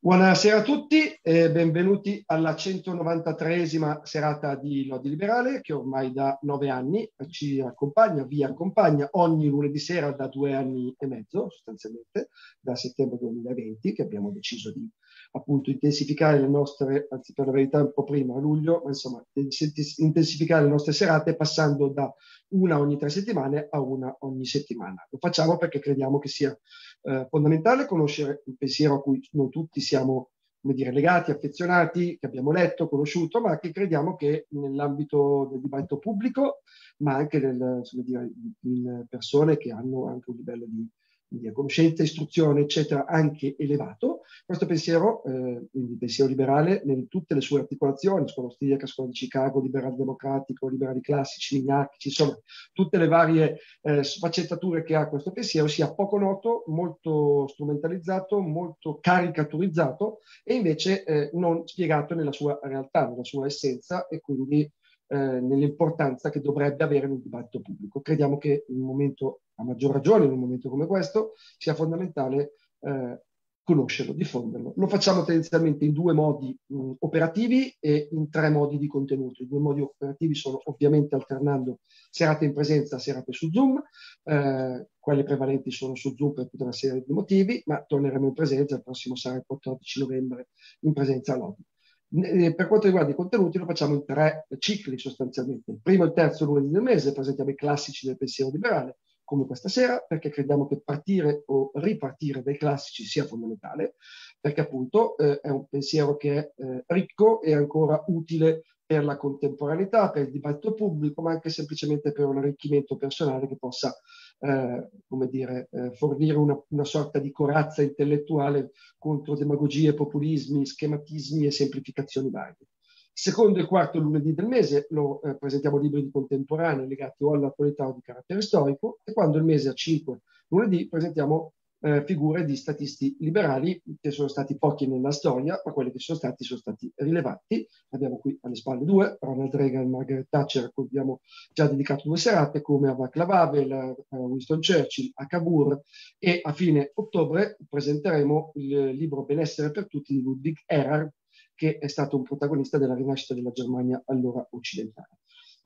Buonasera a tutti e benvenuti alla 193esima serata di Lodi Liberale che ormai da nove anni ci accompagna, vi accompagna ogni lunedì sera da due anni e mezzo sostanzialmente, da settembre 2020 che abbiamo deciso di appunto intensificare le nostre, anzi per la verità un po' prima a luglio, ma insomma intensificare le nostre serate passando da una ogni tre settimane a una ogni settimana. Lo facciamo perché crediamo che sia eh, fondamentale conoscere un pensiero a cui noi tutti siamo come dire, legati, affezionati, che abbiamo letto, conosciuto, ma che crediamo che nell'ambito del dibattito pubblico, ma anche nel, dire, in persone che hanno anche un livello di quindi a conoscenza, istruzione, eccetera, anche elevato, questo pensiero, eh, quindi pensiero liberale, in tutte le sue articolazioni, scuola austriaca, scuola di Chicago, liberale democratico, liberali classici, lignachici, insomma, tutte le varie eh, sfaccettature che ha questo pensiero, sia poco noto, molto strumentalizzato, molto caricaturizzato e invece eh, non spiegato nella sua realtà, nella sua essenza e quindi eh, nell'importanza che dovrebbe avere nel dibattito pubblico. Crediamo che in un momento, a maggior ragione in un momento come questo, sia fondamentale eh, conoscerlo, diffonderlo. Lo facciamo tendenzialmente in due modi mh, operativi e in tre modi di contenuto. I due modi operativi sono ovviamente alternando serate in presenza, serate su Zoom. Eh, quelle prevalenti sono su Zoom per tutta una serie di motivi, ma torneremo in presenza, il prossimo sarà il 14 novembre in presenza a Lodi. Eh, per quanto riguarda i contenuti lo facciamo in tre cicli sostanzialmente. Il primo e il terzo lunedì del mese presentiamo i classici del pensiero liberale, come questa sera, perché crediamo che partire o ripartire dai classici sia fondamentale, perché appunto eh, è un pensiero che è eh, ricco e ancora utile per la contemporaneità, per il dibattito pubblico, ma anche semplicemente per un arricchimento personale che possa, eh, come dire, eh, fornire una, una, sorta di corazza intellettuale contro demagogie, populismi, schematismi e semplificazioni varie. Secondo e quarto lunedì del mese lo, eh, presentiamo libri di contemporanei legati o all'attualità o di carattere storico e quando il mese è a cinque lunedì presentiamo eh, figure di statisti liberali, che sono stati pochi nella storia, ma quelli che sono stati sono stati rilevanti. Abbiamo qui alle spalle due, Ronald Reagan e Margaret Thatcher, a cui abbiamo già dedicato due serate, come a Vaclav Havel, a Winston Churchill, a Cavour e a fine ottobre presenteremo il libro Benessere per tutti di Ludwig Erhard, che è stato un protagonista della rinascita della Germania allora occidentale.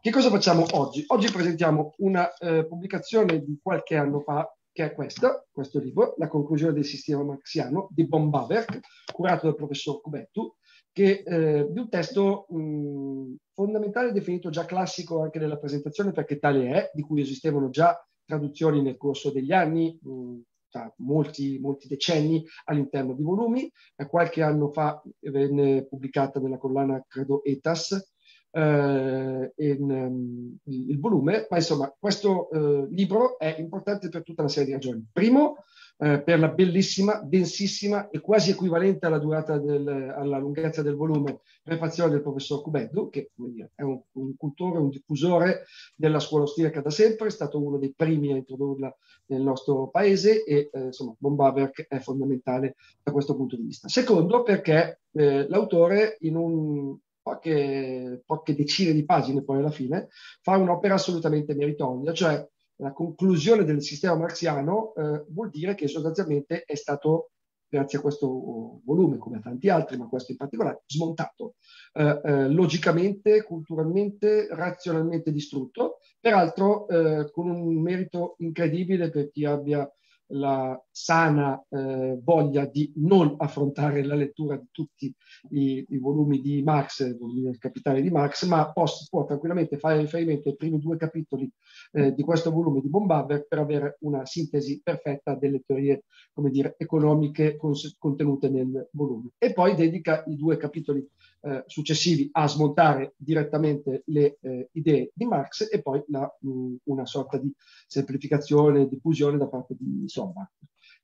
Che cosa facciamo oggi? Oggi presentiamo una eh, pubblicazione di qualche anno fa che è questo, questo libro, La conclusione del sistema marxiano di Bombaverk, curato dal professor Cubettu, che, eh, di un testo mh, mm, fondamentale definito già classico anche nella presentazione perché tale è, di cui esistevano già traduzioni nel corso degli anni, mh, mm, da molti, molti decenni all'interno di volumi, eh, qualche anno fa venne pubblicata nella collana, credo, ETAS, eh, in, um, il volume, ma insomma questo eh, libro è importante per tutta una serie di ragioni. Primo, eh, per la bellissima, densissima e quasi equivalente alla durata del, alla lunghezza del volume prefazione del professor Cubeddu, che dire, è un, un, cultore, un diffusore della scuola austriaca da sempre, è stato uno dei primi a introdurla nel nostro paese e eh, insomma von Baberg è fondamentale da questo punto di vista. Secondo, perché eh, l'autore in un poche, poche decine di pagine poi alla fine, fa un'opera assolutamente meritoria, cioè la conclusione del sistema marziano eh, vuol dire che sostanzialmente è stato, grazie a questo volume, come a tanti altri, ma questo in particolare, smontato, eh, eh, logicamente, culturalmente, razionalmente distrutto, peraltro eh, con un merito incredibile per chi abbia la sana eh, voglia di non affrontare la lettura di tutti i, i volumi di Marx, il capitale di Marx, ma posso, può tranquillamente fare riferimento ai primi due capitoli eh, di questo volume di Bombaber per avere una sintesi perfetta delle teorie come dire, economiche cons- contenute nel volume. E poi dedica i due capitoli eh, successivi a smontare direttamente le eh, idee di Marx e poi la, mh, mm, una sorta di semplificazione, di fusione da parte di Sombart.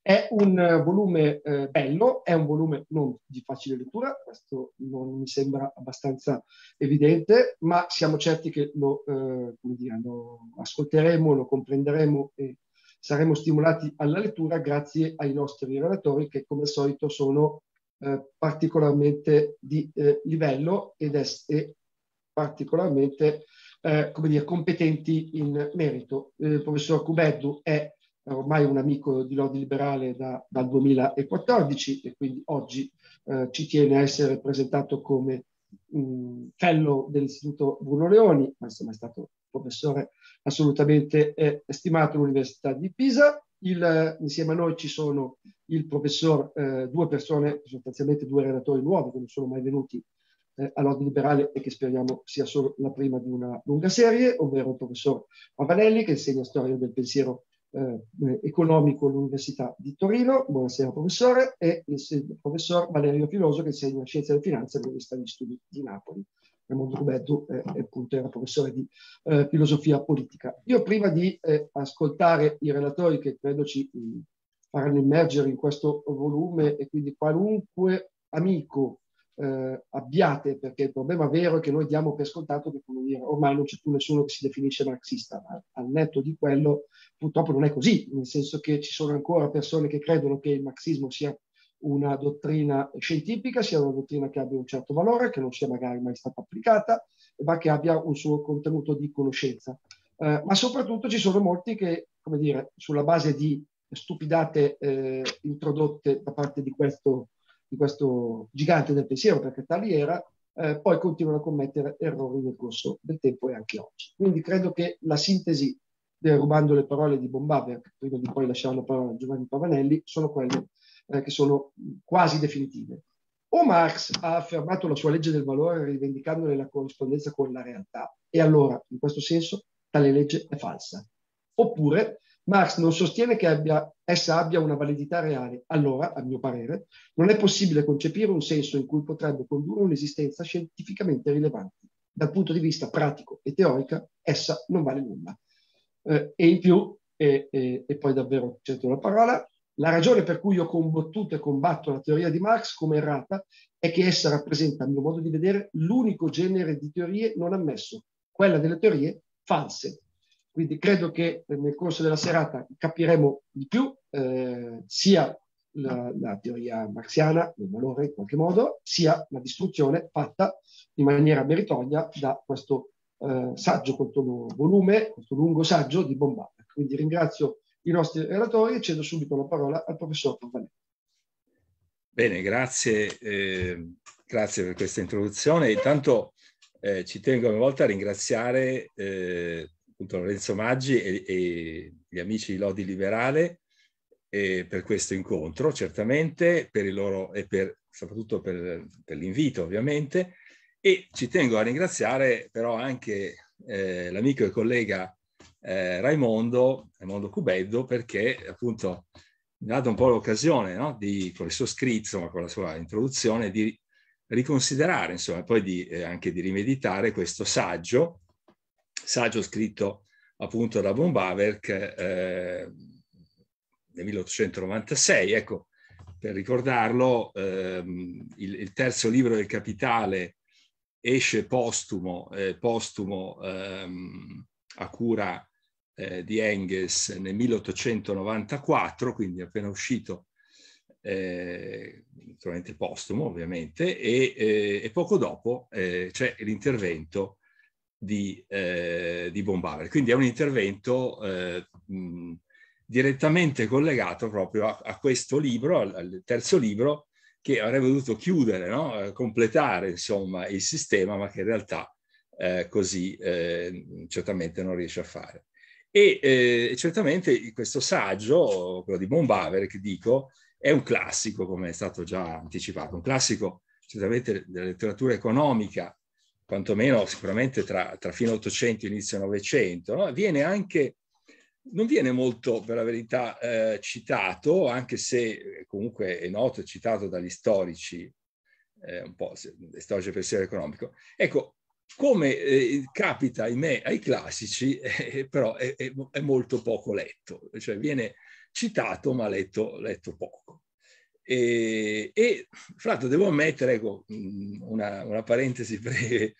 È un eh, volume eh, bello, è un volume non di facile lettura, questo non mi sembra abbastanza evidente, ma siamo certi che lo, eh, dire, lo ascolteremo, lo comprenderemo e saremo stimolati alla lettura grazie ai nostri relatori che come al solito sono eh, particolarmente di eh, livello ed essere particolarmente eh, come dire, competenti in merito. Eh, il professor Cubeddu è ormai un amico di Lodi Liberale da, dal 2014 e quindi oggi eh, ci tiene a essere presentato come mh, mm, fellow dell'Istituto Bruno Leoni, ma insomma è stato un professore assolutamente stimato all'Università di Pisa il, eh, insieme a noi ci sono il professor, eh, due persone, sostanzialmente due relatori nuovi che non sono mai venuti eh, all'Ordine Liberale e che speriamo sia solo la prima di una lunga serie, ovvero il professor Pavanelli che insegna storia del pensiero eh, economico all'Università di Torino, buonasera professore, e il, professor Valerio Filoso che insegna scienze della finanza all'Università degli Studi di Napoli. Raimondo Rubeggio eh, appunto era professore di eh, filosofia politica. Io prima di eh, ascoltare i relatori che credo ci mh, mm, faranno immergere in questo volume e quindi qualunque amico eh, abbiate, perché il problema vero è che noi diamo per scontato che come dire, ormai non c'è più nessuno che si definisce marxista, ma al netto di quello purtroppo non è così, nel senso che ci sono ancora persone che credono che il marxismo sia una dottrina scientifica, sia una dottrina che abbia un certo valore, che non sia magari mai stata applicata, ma che abbia un suo contenuto di conoscenza. Eh, ma soprattutto ci sono molti che, come dire, sulla base di stupidate eh, introdotte da parte di questo, di questo, gigante del pensiero, perché tali era, eh, poi continuano a commettere errori nel corso del tempo e anche oggi. Quindi credo che la sintesi, rubando le parole di Bombaber, prima di poi lasciare la parola a Giovanni Pavanelli, sono quelle eh, che sono quasi definitive. O Marx ha affermato la sua legge del valore rivendicandone la corrispondenza con la realtà, e allora, in questo senso, tale legge è falsa. Oppure Marx non sostiene che abbia, essa abbia una validità reale, allora, a mio parere, non è possibile concepire un senso in cui potrebbe condurre un'esistenza scientificamente rilevante. Dal punto di vista pratico e teorico, essa non vale nulla. Eh, e in più, e, e, e poi davvero cerco la parola, la ragione per cui ho combattuto e combatto la teoria di Marx come errata è che essa rappresenta, a mio modo di vedere, l'unico genere di teorie non ammesso, quella delle teorie false. Quindi credo che eh, nel corso della serata capiremo di più eh, sia la, la, teoria marxiana, il valore in qualche modo, sia la distruzione fatta in maniera meritoria da questo eh, saggio, questo volume, questo lungo saggio di Bombarda. Quindi ringrazio i nostri relatori e cedo subito la parola al professor Pavanelli. Bene, grazie, eh, grazie, per questa introduzione. Intanto eh, ci tengo una volta a ringraziare eh, Lorenzo Maggi e, e, gli amici di Lodi Liberale eh, per questo incontro, certamente, per il loro, e per, soprattutto per, per l'invito, ovviamente. E ci tengo a ringraziare però anche eh, l'amico e collega eh, Raimondo, Raimondo Cubeddo perché appunto mi ha dato un po' l'occasione no? di, con il suo scritto, insomma, con la sua introduzione, di riconsiderare, insomma, poi di, eh, anche di rimeditare questo saggio, saggio scritto appunto da von Baverk eh, nel 1896. Ecco, per ricordarlo, ehm, il, il, terzo libro del Capitale esce postumo, eh, postumo ehm, a cura eh, di Engels nel 1894, quindi appena uscito, eh, naturalmente postumo ovviamente, e, eh, e poco dopo eh, c'è l'intervento di, eh, di Bombare. Quindi è un intervento eh, mh, direttamente collegato proprio a, a questo libro, al, al terzo libro, che avrebbe dovuto chiudere, no? Eh, completare insomma, il sistema, ma che in realtà eh, così eh, certamente non riesce a fare. E eh, certamente questo saggio, quello di Bombaver, che dico, è un classico, come è stato già anticipato, un classico certamente della letteratura economica, quantomeno sicuramente tra, tra fine 800 e inizio 900, no? viene anche, non viene molto per la verità eh, citato, anche se comunque è noto, è citato dagli storici, eh, un po' storici del pensiero economico. Ecco, come eh, capita, ahimè, ai classici, eh, però è, è, è, molto poco letto, cioè viene citato ma letto, letto poco. E, e fra l'altro devo ammettere, ecco, mm, una, una parentesi breve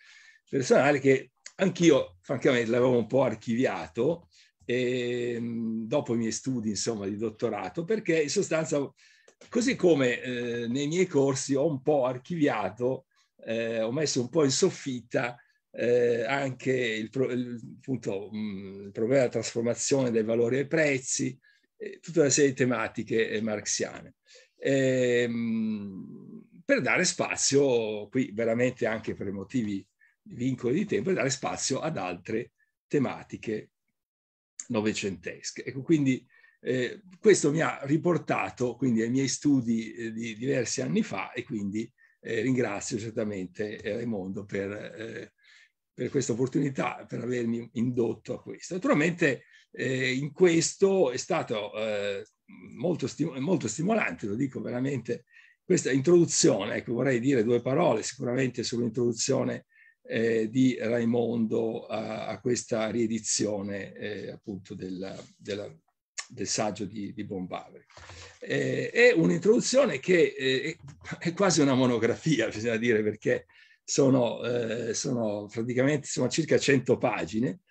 personale, che anch'io francamente l'avevo un po' archiviato eh, dopo i miei studi, insomma, di dottorato, perché in sostanza, così come eh, nei miei corsi ho un po' archiviato eh, ho messo un po' in soffitta eh, anche il, pro, il, appunto, mh, il problema della trasformazione dei valori ai prezzi, eh, tutta una serie di tematiche eh, marxiane. E, ehm, per dare spazio, qui veramente anche per motivi di vincoli di tempo, per dare spazio ad altre tematiche novecentesche. Ecco, quindi eh, questo mi ha riportato quindi, ai miei studi eh, di diversi anni fa e quindi eh, ringrazio certamente eh, Raimondo per, eh, per questa opportunità, per avermi indotto a questo. Naturalmente eh, in questo è stato eh, molto, stim molto, stimolante, lo dico veramente, questa introduzione, ecco, vorrei dire due parole sicuramente sull'introduzione eh, di Raimondo a, a questa riedizione appunto della, della, del saggio di, di Bombaveri. Eh, è un'introduzione che eh, è quasi una monografia, bisogna dire, perché sono, eh, sono praticamente sono circa 100 pagine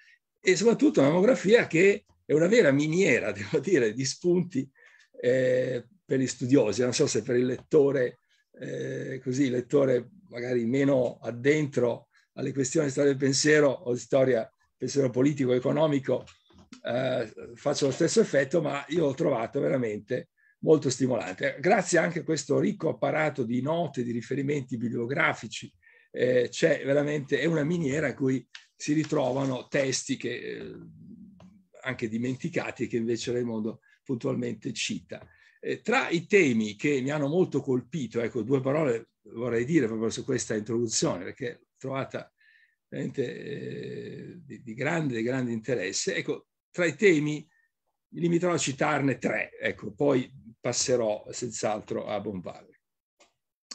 e soprattutto una monografia che è una vera miniera, devo dire, di spunti eh, per gli studiosi, non so se per il lettore, eh, così, il lettore magari meno addentro alle questioni di storia del pensiero o di storia pensiero politico-economico, eh, faccio lo stesso effetto, ma io l'ho trovato veramente molto stimolante. Grazie anche a questo ricco apparato di note, di riferimenti bibliografici, eh, c'è veramente, è una miniera in cui si ritrovano testi che, eh, anche dimenticati che invece Raimondo puntualmente cita. Eh, tra i temi che mi hanno molto colpito, ecco due parole vorrei dire proprio su questa introduzione perché l'ho trovata veramente eh, di, di grande, grande interesse, ecco tra i temi mi limiterò a citarne tre, ecco, poi passerò senz'altro a Bonvalle.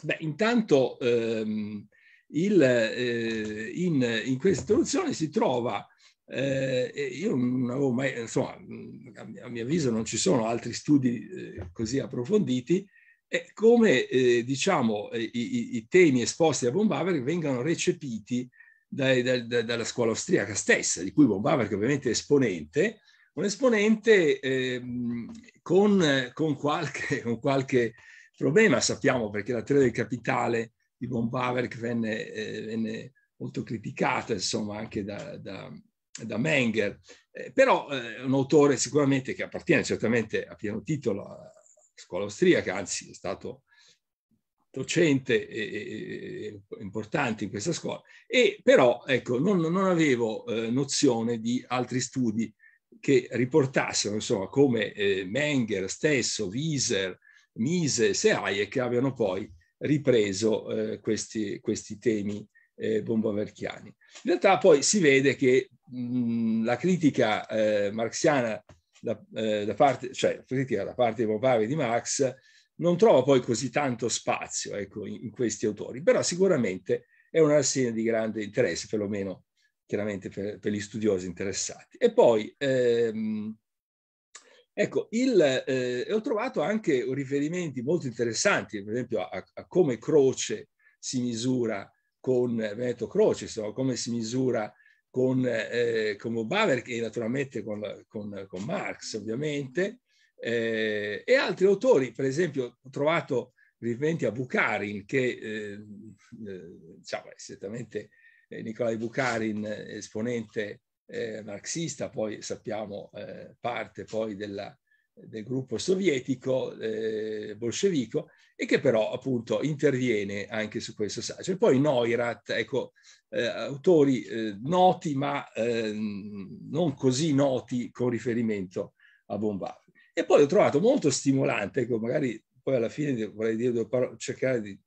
Beh, intanto ehm, il, eh, in, in, questa introduzione si trova, eh, io non avevo mai, insomma, a mio avviso non ci sono altri studi eh, così approfonditi, e come eh, diciamo i, i, temi esposti a Bombaver vengano recepiti dai, dai, dai, dalla scuola austriaca stessa, di cui von Bavark ovviamente è esponente, un esponente eh, con, con, qualche, con, qualche, problema, sappiamo perché la teoria del capitale di von Bavark venne, eh, venne molto criticata, insomma, anche da, da, da Menger, eh, però eh, un autore sicuramente che appartiene certamente a pieno titolo alla scuola austriaca, anzi è stato docente eh, importante in questa scuola, e però ecco, non, non avevo eh, nozione di altri studi che riportassero, insomma, come eh, Menger stesso, Wieser, Mises e Hayek abbiano poi ripreso eh, questi, questi temi eh, bombaverchiani. In realtà poi si vede che mh, la critica eh, marxiana da, eh, da parte, cioè la critica da parte di Bombave di Marx non trova poi così tanto spazio ecco, in, in, questi autori, però sicuramente è una rassegna di grande interesse, perlomeno chiaramente per, per gli studiosi interessati. E poi, ehm, ecco, il, eh, ho trovato anche riferimenti molto interessanti, per esempio a, a come Croce si misura con Veneto Croce, insomma, come si misura con, eh, con Baver e naturalmente con, con, con Marx, ovviamente, eh, e altri autori, per esempio, ho trovato riferimenti a Bukharin, che eh, eh, diciamo, è certamente eh, Nicolai Bukharin, eh, esponente marxista, poi sappiamo parte poi della, del gruppo sovietico eh, bolscevico e che però appunto interviene anche su questo saggio. E poi Neurath, ecco, eh, autori eh, noti ma non così noti con riferimento a Bombava. E poi ho trovato molto stimolante, ecco, magari poi alla fine vorrei dire due parole, cercare di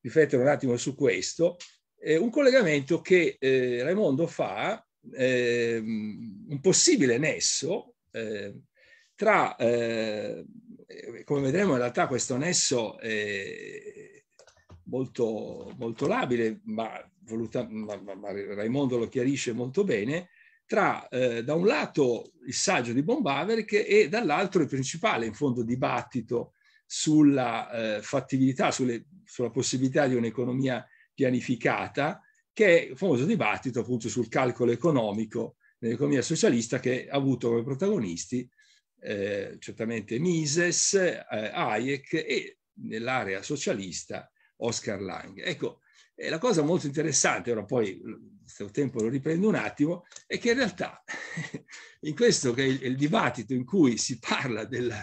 riflettere un attimo su questo, eh, un collegamento che eh, Raimondo fa, eh, un possibile nesso eh, tra, eh, come vedremo in realtà questo nesso molto, molto labile, ma, voluta, ma, ma, ma Raimondo lo chiarisce molto bene, tra eh, da un lato il saggio di Bombaveric e dall'altro il principale in fondo dibattito sulla eh, fattibilità, sulle, sulla possibilità di un'economia pianificata, che è il famoso dibattito appunto sul calcolo economico nell'economia socialista che ha avuto come protagonisti eh, certamente Mises, eh, Hayek e nell'area socialista Oscar Lange. Ecco, la cosa molto interessante, ora poi questo tempo lo riprendo un attimo, è che in realtà in questo che è il, dibattito in cui si parla della,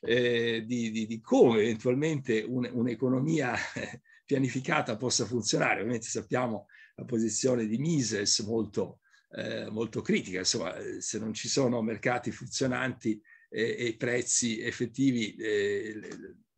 eh, di, di, di, come eventualmente un, un'economia eh, pianificata possa funzionare, ovviamente sappiamo la posizione di Mises molto, eh, molto critica, insomma se non ci sono mercati funzionanti eh, e prezzi effettivi, eh,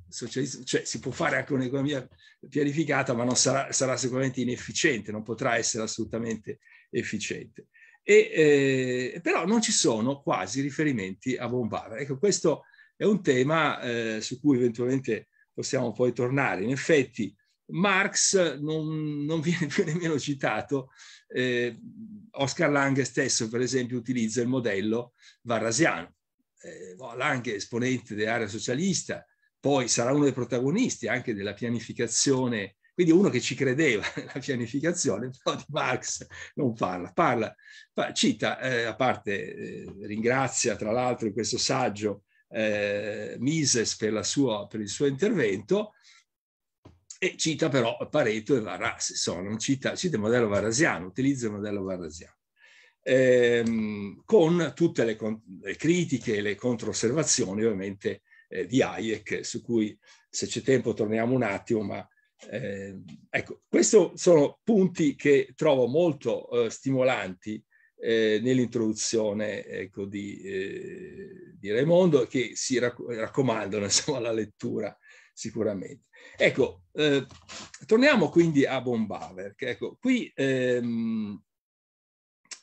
socialismo, cioè si può fare anche un'economia pianificata, ma non sarà, sarà sicuramente inefficiente, non potrà essere assolutamente efficiente. E, eh, però non ci sono quasi riferimenti a von Ecco, questo è un tema eh, su cui eventualmente possiamo poi tornare. In effetti, Marx non, non viene più nemmeno citato. Eh, Oscar Lange stesso, per esempio, utilizza il modello varrasiano. Eh, Lange esponente dell'area socialista, poi sarà uno dei protagonisti anche della pianificazione, quindi uno che ci credeva nella pianificazione, però di Marx non parla, parla, cita, eh, a parte eh, ringrazia tra l'altro in questo saggio eh, Mises per, sua, per il suo intervento, e cita però Pareto e Varras, insomma, cita, cita, il modello varrasiano, utilizza il modello varrasiano, ehm, con tutte le, le critiche e le controosservazioni ovviamente eh, di Hayek, su cui se c'è tempo torniamo un attimo, ma eh, ecco, questi sono punti che trovo molto eh, stimolanti eh, nell'introduzione ecco, di, eh, di, Raimondo che si rac raccomandano insomma, alla lettura sicuramente. Ecco, eh, torniamo quindi a Bombaver. Ecco, qui, ehm,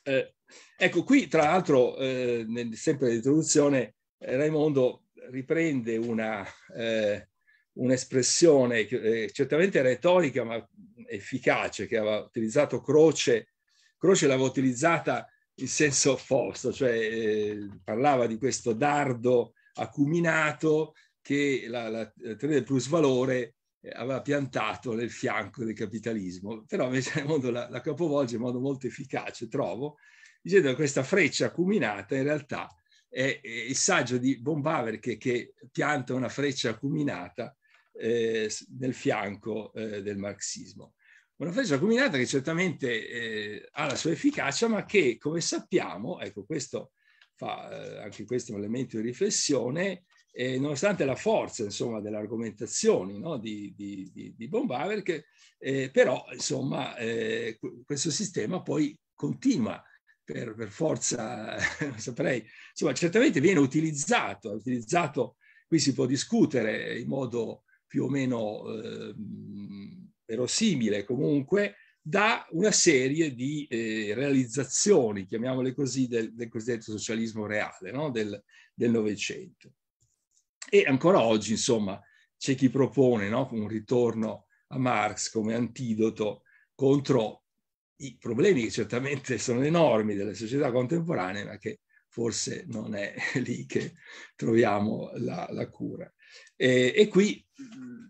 eh, ecco, qui tra l'altro, sempre nell'introduzione, Raimondo riprende una, eh, un'espressione eh, certamente retorica ma efficace che aveva utilizzato Croce. Croce l'aveva utilizzata in senso opposto, cioè eh, parlava di questo dardo acuminato che la, la, la teoria del plusvalore eh, aveva piantato nel fianco del capitalismo. Però invece mondo la, la capovolge in modo molto efficace, trovo, dicendo che questa freccia acuminata in realtà è, il saggio di von Baverke che pianta una freccia acuminata eh, nel fianco eh, del marxismo. Una freccia acuminata che certamente eh, ha la sua efficacia, ma che, come sappiamo, ecco, questo fa eh, anche questo un elemento di riflessione, eh, nonostante la forza insomma, delle argomentazioni no, di, di, di, di Bombaver, che, eh, però insomma, eh, questo sistema poi continua per, per forza, non saprei, insomma, certamente viene utilizzato, è utilizzato, qui si può discutere in modo più o meno eh, verosimile comunque, da una serie di eh, realizzazioni, chiamiamole così, del, del cosiddetto socialismo reale, no? del, del Novecento. E ancora oggi, insomma, c'è chi propone no? un ritorno a Marx come antidoto contro i problemi che certamente sono enormi delle società contemporanee, ma che forse non è lì che troviamo la, la cura. E, e, qui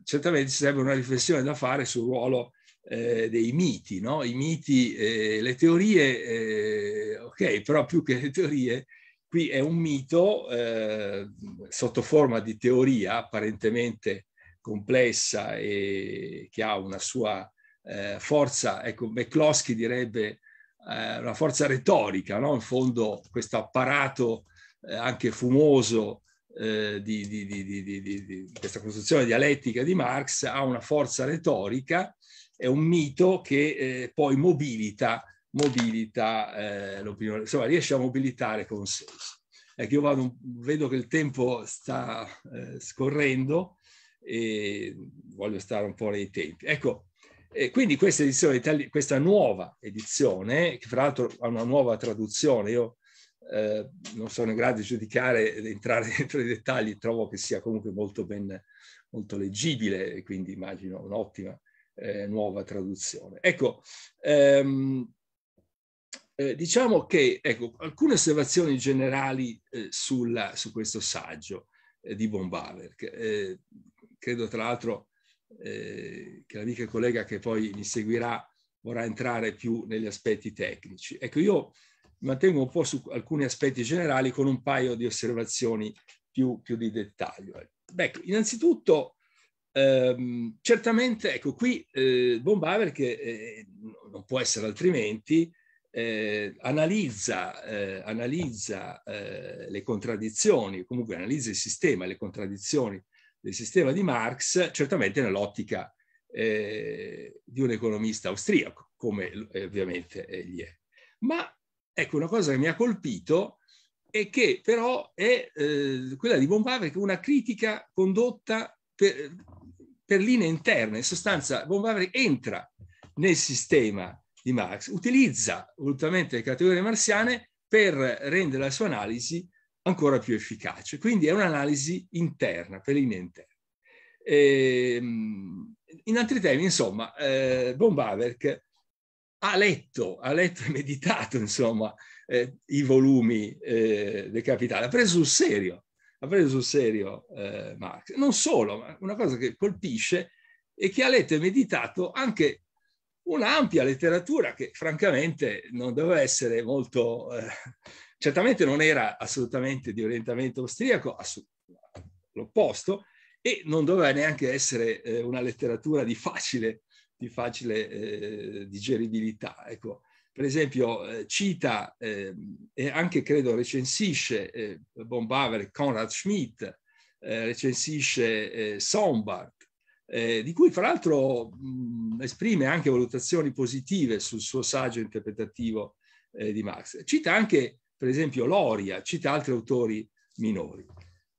certamente ci sarebbe una riflessione da fare sul ruolo eh, dei miti, no? I miti, eh, le teorie, eh, ok, però più che le teorie, qui è un mito eh, sotto forma di teoria apparentemente complessa e che ha una sua eh, forza, ecco, McCloskey direbbe eh, una forza retorica, no? in fondo questo apparato eh, anche fumoso eh, di, di, di, di, questa costruzione dialettica di Marx ha una forza retorica, è un mito che eh, poi mobilita, mobilita eh, l'opinione, insomma riesce a mobilitare consenso. Ecco, io vado, vedo che il tempo sta scorrendo e voglio stare un po' nei tempi. Ecco, e quindi questa, edizione, questa nuova edizione, che fra l'altro ha una nuova traduzione, io eh, non sono in grado di giudicare, di entrare dentro i dettagli, trovo che sia comunque molto ben, molto leggibile, quindi immagino un'ottima eh, nuova traduzione. Ecco, ehm, eh, diciamo che ecco, alcune osservazioni generali eh, sulla, su questo saggio eh, di Bombaver, che eh, credo tra l'altro eh, che l'amica collega che poi mi seguirà vorrà entrare più negli aspetti tecnici. Ecco, io mi mantengo un po' su alcuni aspetti generali con un paio di osservazioni più, più di dettaglio. Beh, ecco, innanzitutto, ehm, certamente, ecco, qui eh, Bombaver, che eh, non può essere altrimenti, eh, analizza, eh, analizza eh, le contraddizioni, comunque analizza il sistema, le contraddizioni del sistema di Marx, certamente nell'ottica eh, di un economista austriaco, come eh, ovviamente egli eh, è. Ma ecco, una cosa che mi ha colpito e che però è eh, quella di Bombaver, una critica condotta per, per linee interne. In sostanza, Bombaver entra nel sistema di Marx, utilizza volutamente le categorie marziane per rendere la sua analisi ancora più efficace. Quindi è un'analisi interna, per linea interna. E, ehm, in altri termini, insomma, eh, von Baverk ha letto, ha letto e meditato, insomma, eh, i volumi eh, del Capitale, ha preso sul serio, ha preso sul serio eh, Marx. Non solo, ma una cosa che colpisce è che ha letto e meditato anche un'ampia letteratura che francamente non doveva essere molto eh, certamente non era assolutamente di orientamento austriaco, l'opposto, e non doveva neanche essere eh, una letteratura di facile, di facile eh, digeribilità. Ecco. Per esempio eh, cita ehm, e anche credo recensisce eh, Baver, Konrad Schmidt, eh, recensisce eh, Sombart, eh, di cui fra l'altro mm, esprime anche valutazioni positive sul suo saggio interpretativo eh, di Marx. Cita anche per esempio Loria, cita altri autori minori.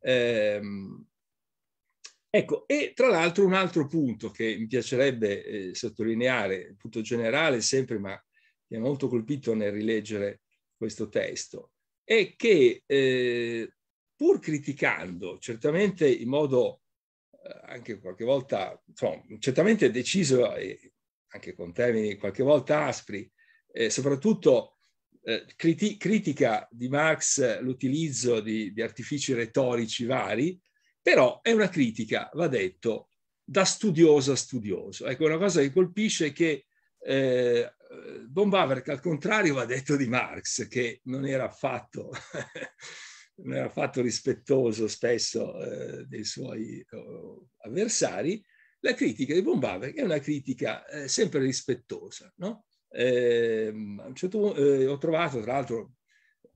Eh, ecco, e tra l'altro un altro punto che mi piacerebbe eh, sottolineare, punto generale sempre, ma mi ha molto colpito nel rileggere questo testo, è che eh, pur criticando certamente in modo eh, anche qualche volta, insomma, certamente deciso, anche con termini qualche volta aspri, eh, soprattutto eh, criti- critica di Marx l'utilizzo di, di artifici retorici vari, però è una critica, va detto, da studioso a studioso. Ecco, una cosa che colpisce è che eh, Von al contrario, va detto di Marx, che non era affatto, non era affatto rispettoso spesso eh, dei suoi oh, avversari, la critica di Von è una critica eh, sempre rispettosa, no? eh, certo, eh, ho trovato, tra l'altro,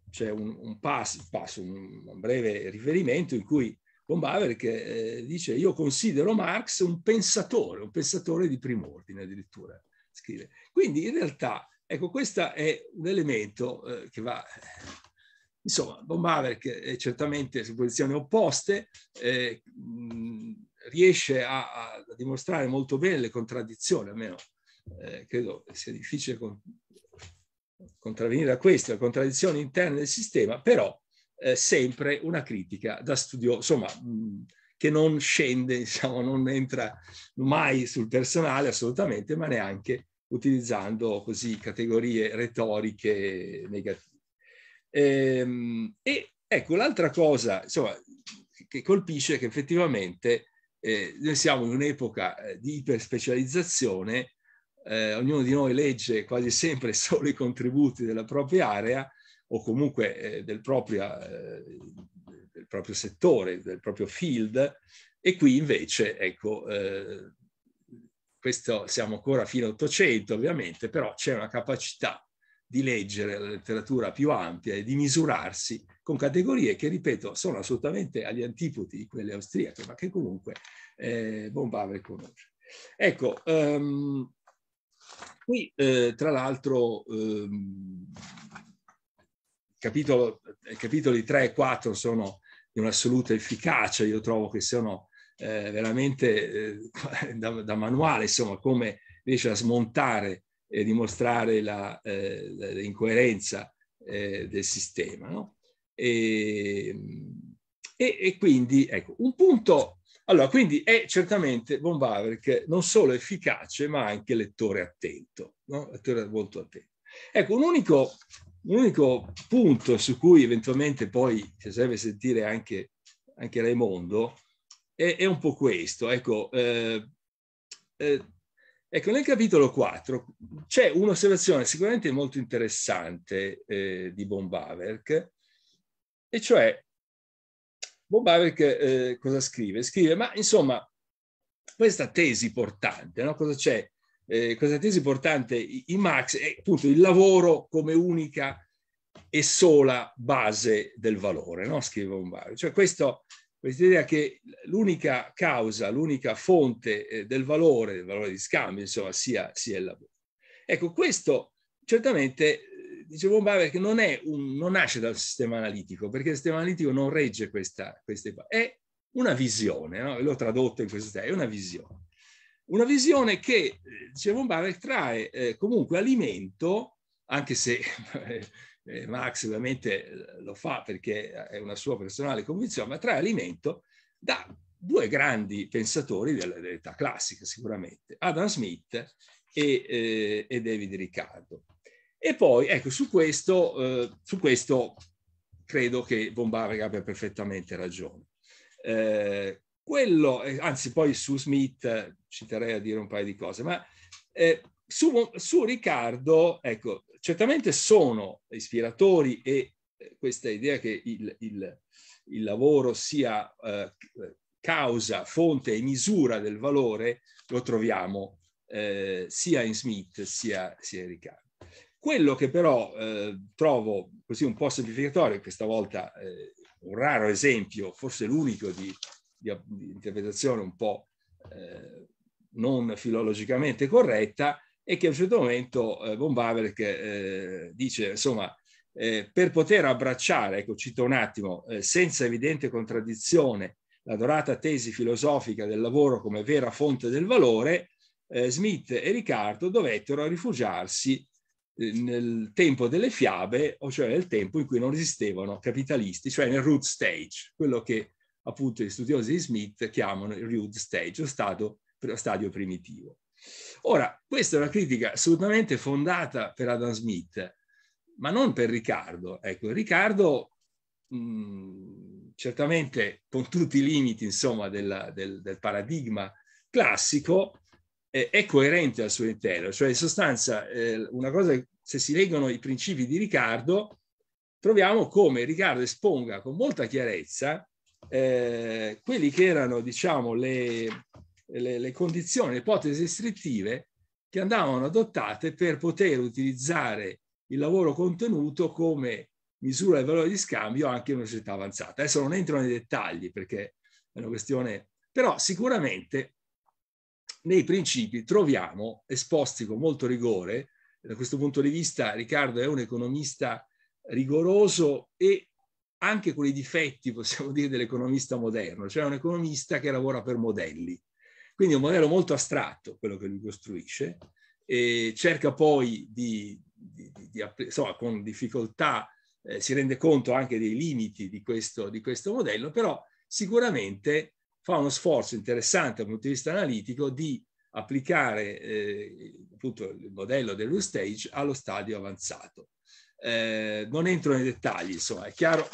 c'è un, un, pass, pass, un, un, breve riferimento in cui von che, eh, dice io considero Marx un pensatore, un pensatore di primo ordine addirittura, scrive. Quindi in realtà, ecco, questo è un elemento eh, che va... Eh, insomma, von che è certamente su posizioni opposte, eh, mh, riesce a, a, dimostrare molto bene le contraddizioni, almeno eh, credo sia difficile con, contravvenire a queste contraddizioni interne del sistema, però eh, sempre una critica da studioso, insomma, mh, che non scende, diciamo, non entra mai sul personale assolutamente, ma neanche utilizzando così categorie retoriche negative. Ehm, e ecco, l'altra cosa, insomma, che colpisce è che effettivamente eh, noi siamo in un'epoca eh, di iperspecializzazione eh, ognuno di noi legge quasi sempre solo i contributi della propria area o comunque eh, del, propria, eh, del, proprio settore, del proprio field, e qui invece, ecco, eh, questo siamo ancora fino all'Ottocento ovviamente, però c'è una capacità di leggere la letteratura più ampia e di misurarsi con categorie che, ripeto, sono assolutamente agli antipodi di quelle austriache, ma che comunque eh, Bombaver conosce. Ecco, um, Qui, eh, tra l'altro, ehm, eh, capitoli 3 e 4 sono di un'assoluta efficacia, io trovo che sono eh, veramente eh, da, da, manuale, insomma, come riesce a smontare e dimostrare la, eh, l'incoerenza eh, del sistema. No? E, ehm, e, e, quindi, ecco, un punto allora, quindi è certamente Von Wawrczyk non solo efficace, ma anche lettore attento, no? lettore molto attento. Ecco, un unico, un unico, punto su cui eventualmente poi ci serve sentire anche, anche Raimondo è, è, un po' questo. Ecco, eh, eh, ecco nel capitolo 4 c'è un'osservazione sicuramente molto interessante eh, di Von Wawrczyk, e cioè Mubarak eh, cosa scrive? Scrive, ma insomma, questa tesi portante, no? cosa c'è? Eh, questa tesi portante in Marx è appunto il lavoro come unica e sola base del valore, no? scrive Mubarak. Cioè questo, questa idea che l'unica causa, l'unica fonte eh, del valore, del valore di scambio, insomma, sia, sia il lavoro. Ecco, questo certamente dicevo Bauer che non, un, non, nasce dal sistema analitico, perché il sistema analitico non regge questa, queste, è una visione, no? l'ho tradotto in questo è una visione. Una visione che, eh, dicevo Bauer, trae eh, comunque alimento, anche se eh, eh Marx ovviamente eh, lo fa perché è una sua personale convinzione, ma trae alimento da due grandi pensatori dell'età classica sicuramente, Adam Smith e, eh, e David Riccardo. E poi, ecco, su questo, eh, su questo credo che Bombarga abbia perfettamente ragione. Eh, quello, eh, anzi poi su Smith eh, ci terrei a dire un paio di cose, ma eh, su, su, Riccardo, ecco, certamente sono ispiratori e eh, questa idea che il, il, il lavoro sia eh, causa, fonte e misura del valore lo troviamo eh, sia in Smith sia, sia in Riccardo. Quello che però eh, trovo così un po' semplificatorio, questa volta eh, un raro esempio, forse l'unico di, di, di interpretazione un po' eh, non filologicamente corretta, è che a un certo momento eh, von Baverk eh, dice, insomma, eh, per poter abbracciare, ecco cito un attimo, eh, senza evidente contraddizione la dorata tesi filosofica del lavoro come vera fonte del valore, Smith e Riccardo dovettero rifugiarsi nel tempo delle fiabe, o cioè nel tempo in cui non esistevano capitalisti, cioè nel root stage, quello che appunto gli studiosi di Smith chiamano il root stage, lo stato, stadio primitivo. Ora, questa è una critica assolutamente fondata per Adam Smith, ma non per Riccardo. Ecco, Riccardo mh, certamente con tutti i limiti, insomma, della, del, del paradigma classico, eh, è coerente al suo interno, cioè in sostanza eh, una cosa, se si leggono i principi di Riccardo, troviamo come Riccardo esponga con molta chiarezza eh, quelli che erano, diciamo, le, le, le condizioni, le ipotesi restrittive che andavano adottate per poter utilizzare il lavoro contenuto come misura del valore di scambio anche in una società avanzata. Adesso non entro nei dettagli perché è una questione, però sicuramente nei principi troviamo esposti con molto rigore, da questo punto di vista Riccardo è un economista rigoroso e anche con i difetti, possiamo dire, dell'economista moderno, cioè un economista che lavora per modelli. Quindi è un modello molto astratto quello che lui costruisce, e cerca poi di, di, di, di insomma, con difficoltà eh, si rende conto anche dei limiti di questo, di questo modello, però sicuramente fa uno sforzo interessante dal punto di vista analitico di applicare eh, appunto il modello dello stage allo stadio avanzato. Eh, non entro nei dettagli, insomma, è chiaro,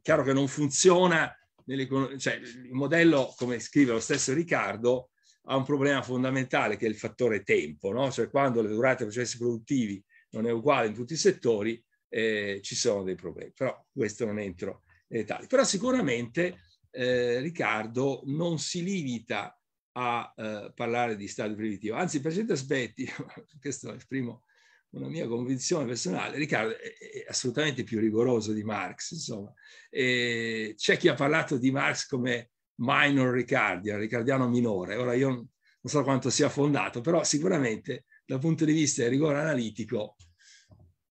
chiaro che non funziona, nelle, cioè, il modello, come scrive lo stesso Riccardo, ha un problema fondamentale che è il fattore tempo, no? cioè quando le durate dei processi produttivi non è uguale in tutti i settori, eh, ci sono dei problemi, però questo non entro nei dettagli. Però sicuramente eh, Riccardo non si limita a eh, parlare di stato primitivo, anzi per certi aspetti, questo esprimo una mia convinzione personale, Riccardo è, assolutamente più rigoroso di Marx, insomma. E c'è chi ha parlato di Marx come minor Riccardian, Riccardiano minore, ora io non so quanto sia fondato, però sicuramente dal punto di vista del rigore analitico,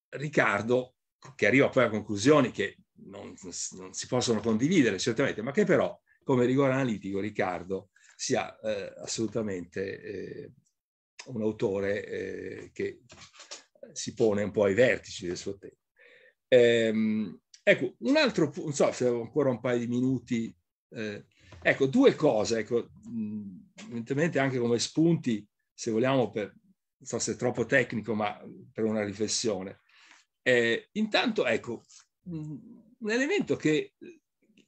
Riccardo, che arriva poi a conclusioni che non, non, si possono condividere certamente, ma che però come rigore analitico Riccardo sia eh, assolutamente eh, un autore eh, che si pone un po' ai vertici del suo tempo. Ehm, ecco, un altro punto, non so se avevo ancora un paio di minuti, eh, ecco, due cose, ecco, evidentemente anche come spunti, se vogliamo, per, non so se è troppo tecnico, ma per una riflessione. Eh, intanto, ecco, mh, un elemento che eh,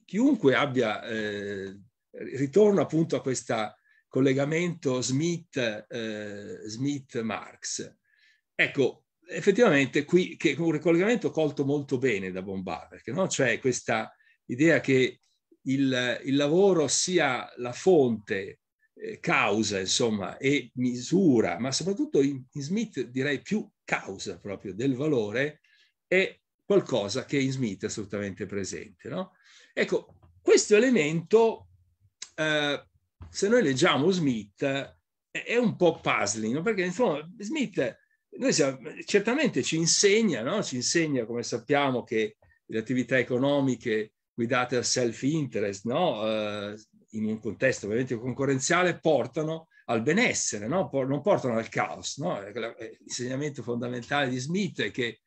chiunque abbia, eh, ritorno appunto a questo collegamento Smith, eh, Smith-Marx. Ecco, effettivamente qui che è un ricollegamento colto molto bene da Bombarda, no? cioè questa idea che il, il lavoro sia la fonte, eh, causa, insomma, e misura, ma soprattutto in, in Smith direi più causa proprio del valore, è qualcosa che in Smith è assolutamente presente. No? Ecco, questo elemento, eh, se noi leggiamo Smith, è un po' puzzling, no? perché insomma Smith siamo, certamente ci insegna, no? ci insegna, come sappiamo, che le attività economiche guidate al self-interest, no? eh, in un contesto ovviamente concorrenziale, portano al benessere, no? Por- non portano al caos. No? Ecco, eh, l'insegnamento fondamentale di Smith è che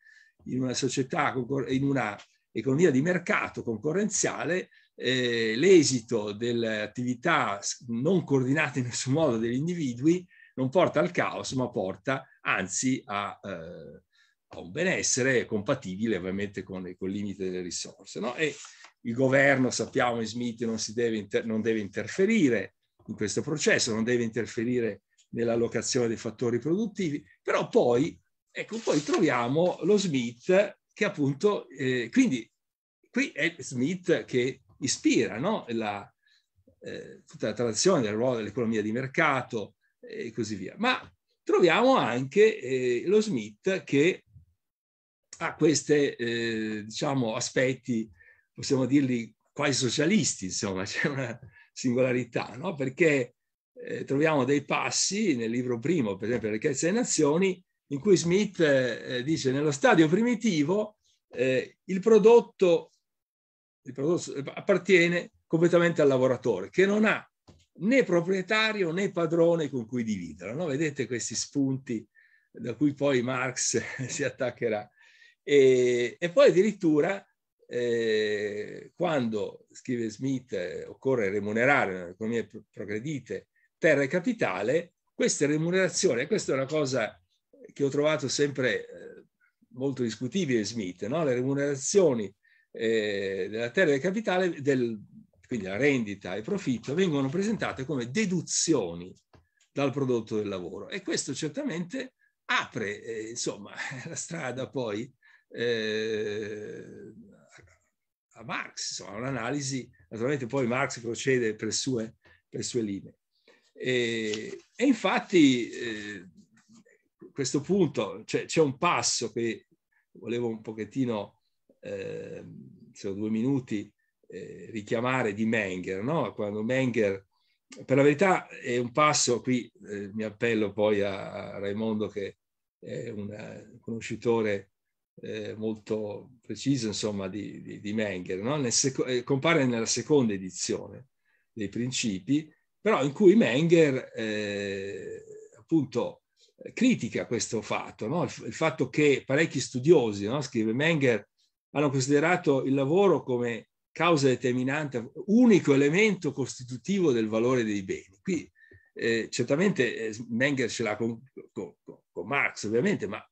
in una società, in una economia di mercato concorrenziale, eh, l'esito delle attività non coordinate in nessun modo degli individui non porta al caos, ma porta anzi a, eh, a un benessere compatibile ovviamente con, con il limite delle risorse. No? E il governo, sappiamo, in Smith non, deve, inter- non deve interferire in questo processo, non deve interferire nell'allocazione dei fattori produttivi, però poi Ecco, poi troviamo lo Smith che appunto, eh, quindi qui è Smith che ispira no? la, eh, tutta la tradizione del ruolo dell'economia di mercato e così via. Ma troviamo anche eh, lo Smith che ha questi, eh, diciamo, aspetti, possiamo dirli quasi socialisti, insomma, c'è una singolarità, no? Perché eh, troviamo dei passi nel libro primo, per esempio, Ricchezza delle Nazioni, in cui Smith eh, eh, dice nello stadio primitivo eh, il, prodotto, il prodotto eh, appartiene completamente al lavoratore che non ha né proprietario né padrone con cui dividere. No? Vedete questi spunti da cui poi Marx si attaccherà. E, e poi addirittura eh, quando, scrive Smith, eh, occorre remunerare nelle economie progredite terra e capitale, queste remunerazioni, e questa è una cosa che ho trovato sempre eh, molto discutibile Smith, no? le remunerazioni eh, della terra del capitale, del, quindi la rendita e il profitto, vengono presentate come deduzioni dal prodotto del lavoro e questo certamente apre eh, insomma, la strada poi eh, a Marx, insomma, un'analisi, naturalmente poi Marx procede per sue, per sue linee. E, e infatti eh, questo punto c'è, cioè, c'è un passo che volevo un pochettino, eh, se ho due minuti, eh, richiamare di Menger, no? quando Menger, per la verità è un passo, qui eh, mi appello poi a, Raimondo che è un eh, conoscitore eh, molto preciso insomma di, di, di Menger, no? Nel sec- eh, compare nella seconda edizione dei principi, però in cui Menger eh, appunto critica questo fatto, no? il, fatto che parecchi studiosi, no? scrive Menger, hanno considerato il lavoro come causa determinante, unico elemento costitutivo del valore dei beni. Qui eh, certamente eh, Menger ce l'ha con, con, con, Marx, ovviamente, ma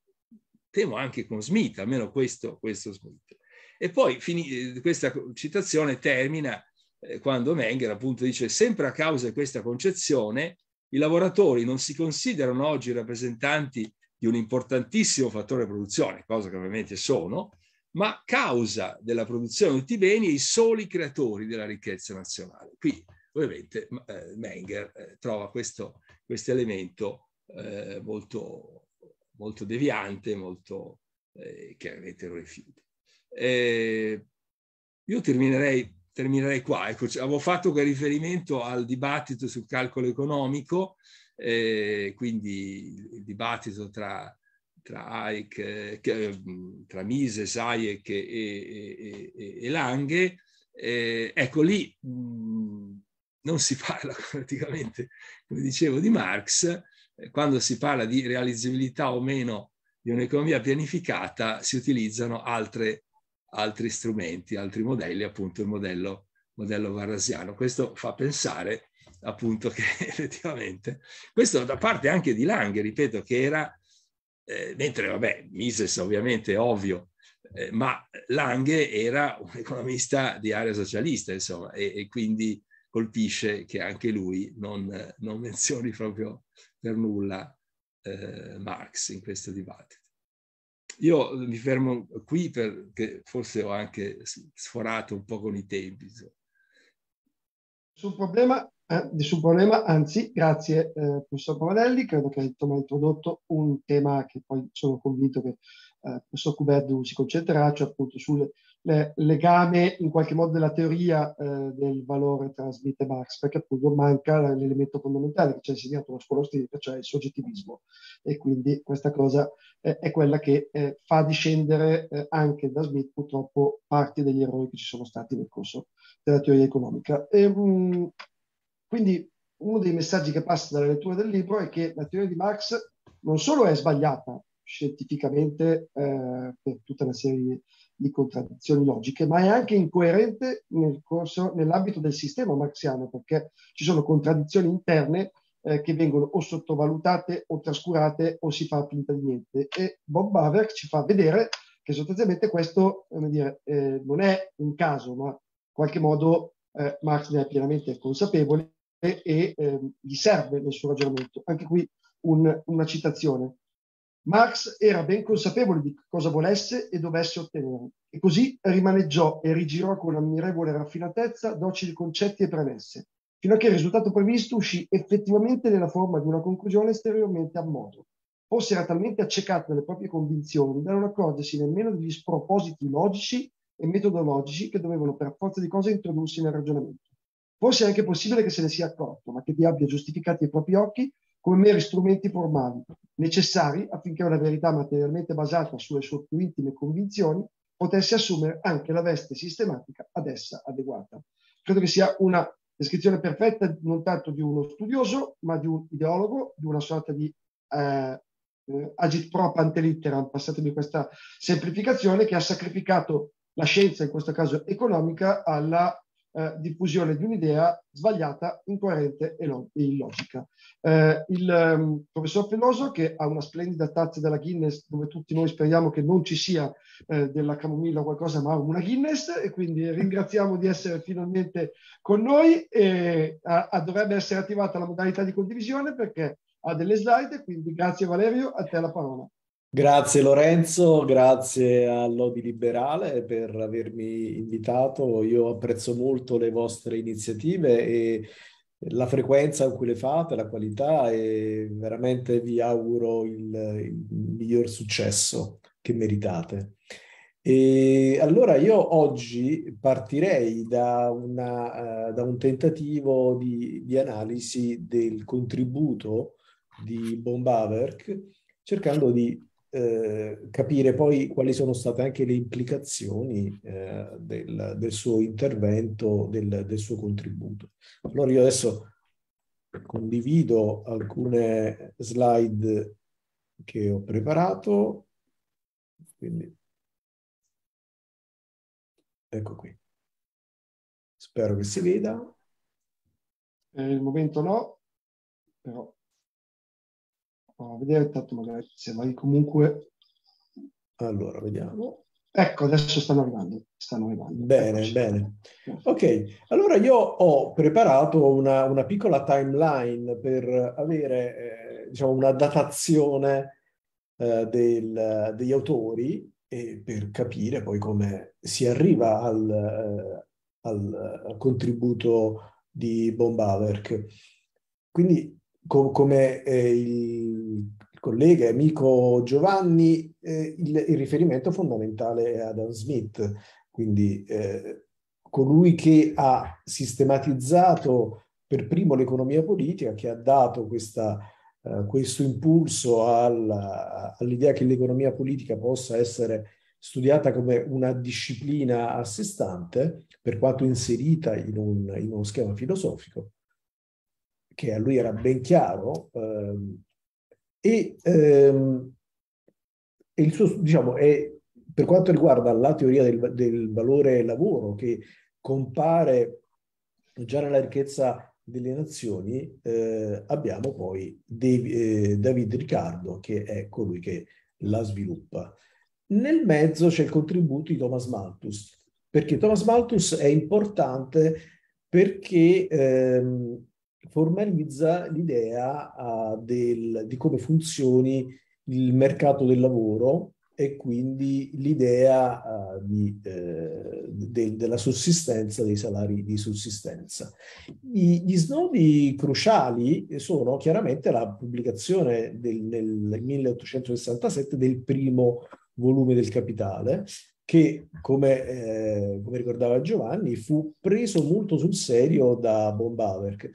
temo anche con Smith, almeno questo, questo Smith. E poi fini, eh, questa citazione termina eh, quando Menger appunto dice sempre a causa di questa concezione i lavoratori non si considerano oggi rappresentanti di un importantissimo fattore produzione, cosa che ovviamente sono, ma causa della produzione di tutti i beni i soli creatori della ricchezza nazionale. Qui ovviamente eh, Menger eh, trova questo, questo elemento eh, molto, molto, deviante, molto eh, chiaramente lo rifiuta. Eh, io terminerei terminerei qua. Ecco, avevo fatto riferimento al dibattito sul calcolo economico, eh, quindi il dibattito tra, tra, Hayek, eh, tra Mises, Hayek e, e, e, e Lange. Eh, ecco, lì mh, non si parla praticamente, come dicevo, di Marx. Eh, quando si parla di realizzabilità o meno di un'economia pianificata, si utilizzano altre altri strumenti, altri modelli, appunto il modello, modello varrasiano. Questo fa pensare appunto che effettivamente, questo da parte anche di Lange, ripeto, che era, eh, mentre vabbè, Mises ovviamente è ovvio, eh, ma Lange era un economista di area socialista, insomma, e, e quindi colpisce che anche lui non, non menzioni proprio per nulla eh, Marx in questo dibattito. Io mi fermo qui perché forse ho anche sforato un po' con i tempi. Sul problema, eh, sul problema anzi, grazie eh, professor Pomadelli, credo che tu mi hai introdotto un tema che poi sono convinto che eh, professor Cuberdu si concentrerà, cioè appunto sul legame in qualche modo della teoria eh, del valore trasmette Marx, perché appunto manca l'elemento fondamentale che ci ha insegnato la scuola austriaca, cioè il soggettivismo. E quindi questa cosa eh, è quella che eh, fa discendere eh, anche da Smith purtroppo parte degli errori che ci sono stati nel corso della teoria economica. E, um, quindi uno dei messaggi che passa dalla lettura del libro è che la teoria di Marx non solo è sbagliata scientificamente eh, per tutta una serie di di contraddizioni logiche, ma è anche incoerente nel corso, nell'ambito del sistema marxiano, perché ci sono contraddizioni interne eh, che vengono o sottovalutate o trascurate o si fa finta di niente. E Bob Baver ci fa vedere che sostanzialmente questo dire, eh, non è un caso, ma in qualche modo eh, Marx ne è pienamente consapevole e, e ehm, gli serve nel suo ragionamento. Anche qui un, una citazione. Marx era ben consapevole di cosa volesse e dovesse ottenere, e così rimaneggiò e rigirò con ammirevole raffinatezza docili concetti e premesse, fino a che il risultato previsto uscì effettivamente nella forma di una conclusione esteriormente a modo. Forse era talmente accecato dalle proprie convinzioni da non accorgersi nemmeno degli spropositi logici e metodologici che dovevano per forza di cose introdursi nel ragionamento. Forse è anche possibile che se ne sia accorto, ma che vi abbia giustificati ai propri occhi come meri strumenti formali, necessari affinché una verità materialmente basata sulle sue più intime convinzioni potesse assumere anche la veste sistematica ad essa adeguata. Credo che sia una descrizione perfetta non tanto di uno studioso, ma di un ideologo, di una sorta di eh, eh agit prop ante litteram, passatemi questa semplificazione, che ha sacrificato la scienza, in questo caso economica, alla eh, diffusione di un'idea sbagliata, incoerente e, lo- e illogica. Eh, il um, professor Peloso, che ha una splendida tazza della Guinness, dove tutti noi speriamo che non ci sia eh, della camomilla o qualcosa, ma una Guinness, e quindi ringraziamo di essere finalmente con noi. E, a, a, dovrebbe essere attivata la modalità di condivisione perché ha delle slide, quindi grazie Valerio, a te la parola. Grazie Lorenzo, grazie a Lodi Liberale per avermi invitato. Io apprezzo molto le vostre iniziative e la frequenza con cui le fate, la qualità e veramente vi auguro il, il miglior successo che meritate. E allora io oggi partirei da, una, uh, da un tentativo di, di, analisi del contributo di Bombaverk cercando di eh, capire poi quali sono state anche le implicazioni eh, del, del, suo intervento, del, del, suo contributo. Allora io adesso condivido alcune slide che ho preparato. Quindi... Ecco qui. Spero che si veda. Per il momento no, però Provo a vedere, tanto magari se vai comunque... Allora, vediamo. Ecco, adesso stanno arrivando. Stanno arrivando. Bene, Eccoci. bene. Ok, allora io ho preparato una, una piccola timeline per avere eh, diciamo, una datazione eh, del, degli autori e per capire poi come si arriva al, eh, al, eh, contributo di Bombaverk. Quindi co- come eh, il collega e amico Giovanni, eh, il, il, riferimento fondamentale è Adam Smith, quindi eh, colui che ha sistematizzato per primo l'economia politica, che ha dato questa, eh, questo impulso alla, all'idea che l'economia politica possa essere studiata come una disciplina a sé stante, per quanto inserita in, un, in uno schema filosofico, che a lui era ben chiaro, ehm, e, ehm, il suo, diciamo, è, per quanto riguarda la teoria del, del valore lavoro che compare già nella ricchezza delle nazioni eh, abbiamo poi Dave, eh, David Riccardo che è colui che la sviluppa. Nel mezzo c'è il contributo di Thomas Malthus, perché Thomas Malthus è importante perché ehm, formalizza l'idea uh, del, di come funzioni il mercato del lavoro e quindi l'idea uh, di, eh, de, della sussistenza, dei salari di sussistenza. I, gli snodi cruciali sono chiaramente la pubblicazione del, nel 1867 del primo volume del Capitale, che, come, eh, come, ricordava Giovanni, fu preso molto sul serio da Bombaverk.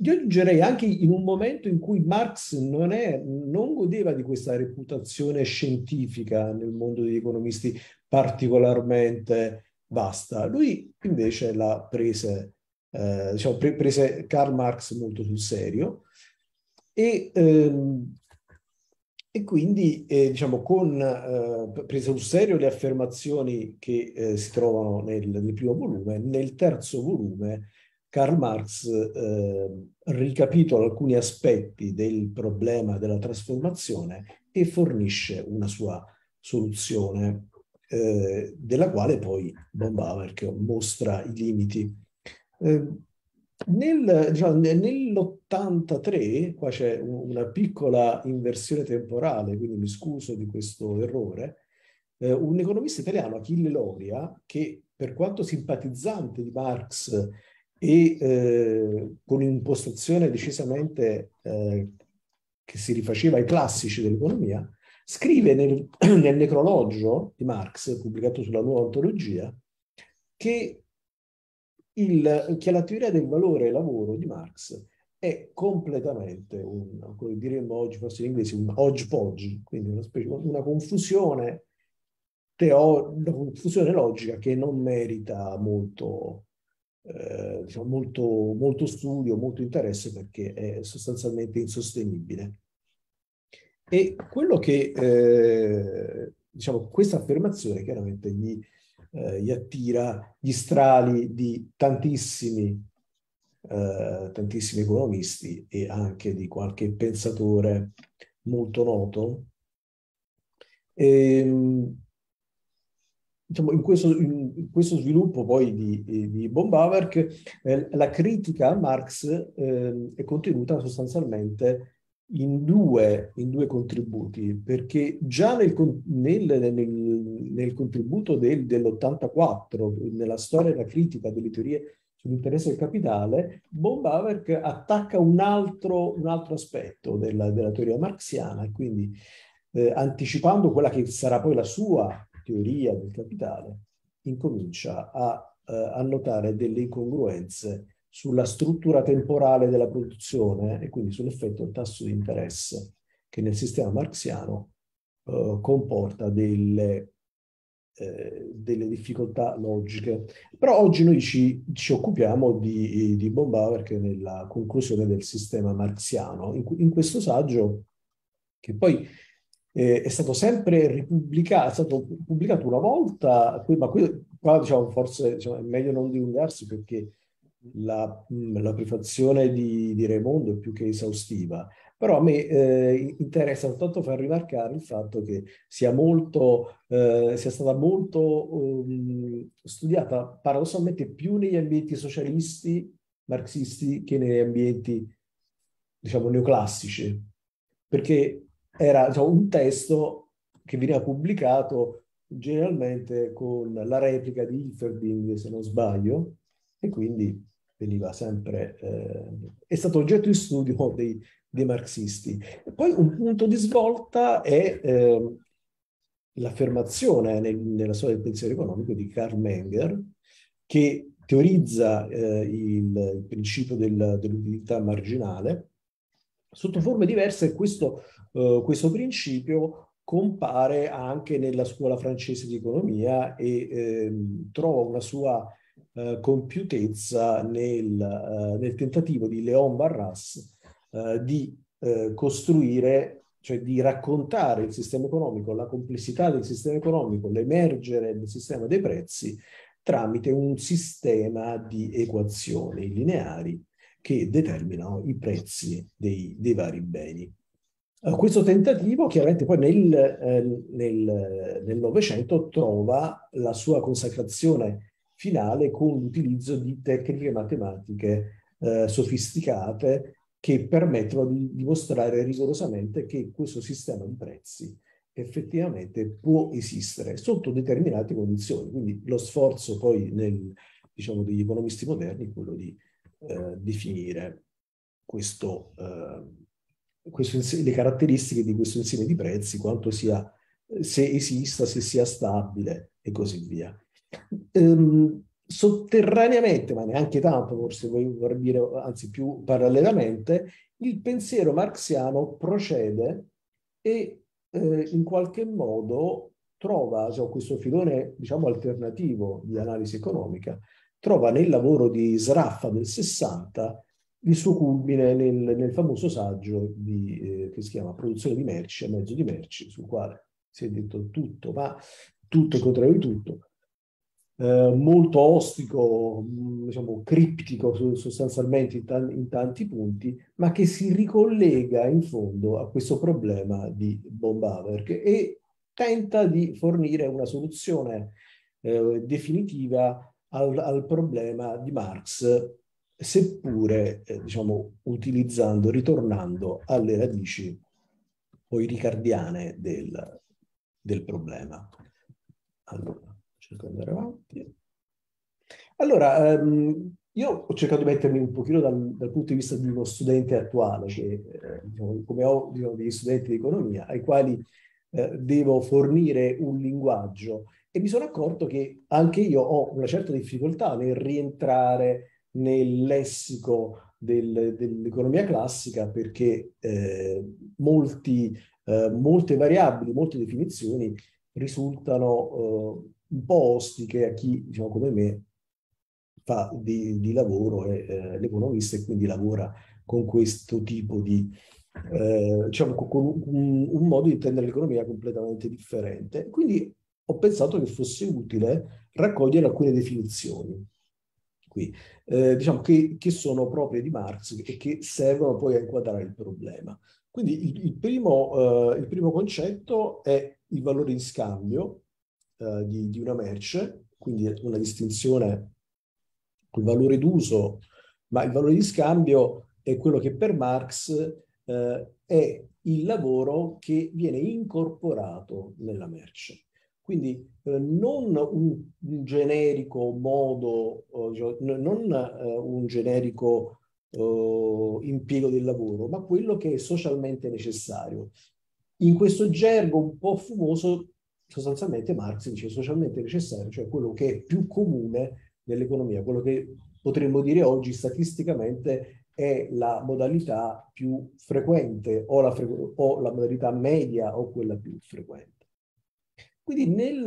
Io aggiungerei anche in un momento in cui Marx non, è, non godeva di questa reputazione scientifica nel mondo degli economisti particolarmente vasta. Lui invece la prese, eh, diciamo, pre- prese Karl Marx molto sul serio e, ehm, e quindi eh, diciamo, con, eh, prese sul serio le affermazioni che eh, si trovano nel, nel, primo volume, nel terzo volume Karl Marx eh, ricapitola alcuni aspetti del problema della trasformazione e fornisce una sua soluzione, eh, della quale poi von Bauer mostra i limiti. Eh, nel, diciamo, Nell'83, qua c'è una piccola inversione temporale, quindi mi scuso di questo errore, eh, un economista italiano, Achille Loria, che per quanto simpatizzante di Marx e eh, con un'impostazione decisamente eh, che si rifaceva ai classici dell'economia, scrive nel, nel necrologio di Marx, pubblicato sulla nuova ontologia, che, il, che la teoria del valore e lavoro di Marx è completamente un, come diremmo oggi forse in inglese, un hodgepodge, quindi una, specie, una confusione teo- una confusione logica che non merita molto eh, diciamo molto, molto studio, molto interesse perché è sostanzialmente insostenibile. E quello che, eh, diciamo, questa affermazione chiaramente gli, eh, gli attira gli strali di tantissimi, eh, tantissimi economisti e anche di qualche pensatore molto noto. E, ehm, diciamo, in, questo, in, questo, sviluppo poi di, di Bombaverk, eh, la critica a Marx eh, è contenuta sostanzialmente in due, in due, contributi, perché già nel, nel, nel, nel contributo del, dell'84, nella storia della critica delle teorie sull'interesse del capitale, Bombaverk attacca un altro, un altro aspetto della, della, teoria marxiana, quindi eh, anticipando quella che sarà poi la sua teoria del capitale incomincia a, eh, a notare delle incongruenze sulla struttura temporale della produzione e quindi sull'effetto del tasso di interesse che nel sistema marxiano eh, comporta delle, eh, delle, difficoltà logiche. Però oggi noi ci, ci occupiamo di, di Bombauer che nella conclusione del sistema marxiano, in, in questo saggio che poi eh, è stato sempre ripubblicato, è stato pubblicato una volta, ma qui, qua diciamo forse diciamo, è meglio non dilungarsi perché la, mm, la prefazione di, di, Raimondo è più che esaustiva, però a me eh, interessa soltanto far rimarcare il fatto che sia, molto, eh, sia stata molto um, studiata paradossalmente più negli ambienti socialisti, marxisti, che negli ambienti, diciamo, neoclassici, perché era cioè, un testo che veniva pubblicato generalmente con la replica di Hilferding, se non sbaglio, e quindi veniva sempre, eh, è stato oggetto di studio dei, dei marxisti. E poi un punto di svolta è eh, l'affermazione nel, nella storia del pensiero economico di Karl Menger, che teorizza eh, il, il, principio del, dell'utilità marginale, Sotto forme diverse questo, uh, questo principio compare anche nella scuola francese di economia e ehm, trova una sua uh, compiutezza nel, uh, nel, tentativo di Léon Barras di costruire cioè di raccontare il sistema economico, la complessità del sistema economico, l'emergere del sistema dei prezzi tramite un sistema di equazioni lineari che determinano i prezzi dei, dei vari beni. Eh, questo tentativo chiaramente poi nel, eh, nel, nel Novecento trova la sua consacrazione finale con l'utilizzo di tecniche matematiche eh, sofisticate che permettono di dimostrare rigorosamente che questo sistema di prezzi effettivamente può esistere sotto determinate condizioni. Quindi lo sforzo poi nel, diciamo, degli economisti moderni è quello di eh, definire questo, eh, questo insieme, le caratteristiche di questo insieme di prezzi, quanto sia, se esista, se sia stabile e così via. Ehm, sotterraneamente, ma neanche tanto, forse vorrei dire, anzi più parallelamente, il pensiero marxiano procede e eh, in qualche modo trova cioè, questo filone diciamo, alternativo di analisi economica trova nel lavoro di Sraffa del 60 il suo culmine nel, nel famoso saggio di, eh, che si chiama Produzione di merci, a mezzo di merci, sul quale si è detto tutto, ma tutto il contrario di tutto, eh, molto ostico, mm, diciamo, criptico sostanzialmente in, t- in, tanti punti, ma che si ricollega in fondo a questo problema di Bombaverk e tenta di fornire una soluzione eh, definitiva al, al problema di Marx, seppure eh, diciamo, utilizzando, ritornando alle radici poi ricardiane del, del problema. Allora, cerco di andare avanti. Allora, ehm, io ho cercato di mettermi un pochino dal, dal, punto di vista di uno studente attuale, che, eh, diciamo, come ho diciamo, degli studenti di economia, ai quali eh, devo fornire un linguaggio e mi sono accorto che anche io ho una certa difficoltà nel rientrare nel lessico del, dell'economia classica perché eh, molti, eh, molte variabili, molte definizioni risultano eh, un po' ostiche a chi, diciamo come me, fa di, di lavoro è eh, l'economista e quindi lavora con questo tipo di, eh, diciamo, con un, un, modo di intendere l'economia completamente differente. Quindi ho pensato che fosse utile raccogliere alcune definizioni qui, eh, diciamo che, che, sono proprie di Marx e che servono poi a inquadrare il problema. Quindi il, il, primo, eh, il primo, concetto è il valore di scambio eh, di, di, una merce, quindi una distinzione col valore d'uso, ma il valore di scambio è quello che per Marx eh, è il lavoro che viene incorporato nella merce. Quindi eh, non un, un, generico modo, eh, non eh, un generico eh, impiego del lavoro, ma quello che è socialmente necessario. In questo gergo un po' fumoso, sostanzialmente Marx dice socialmente necessario, cioè quello che è più comune nell'economia, quello che potremmo dire oggi statisticamente è la modalità più frequente o la, fre- o la modalità media o quella più frequente. Quindi nel,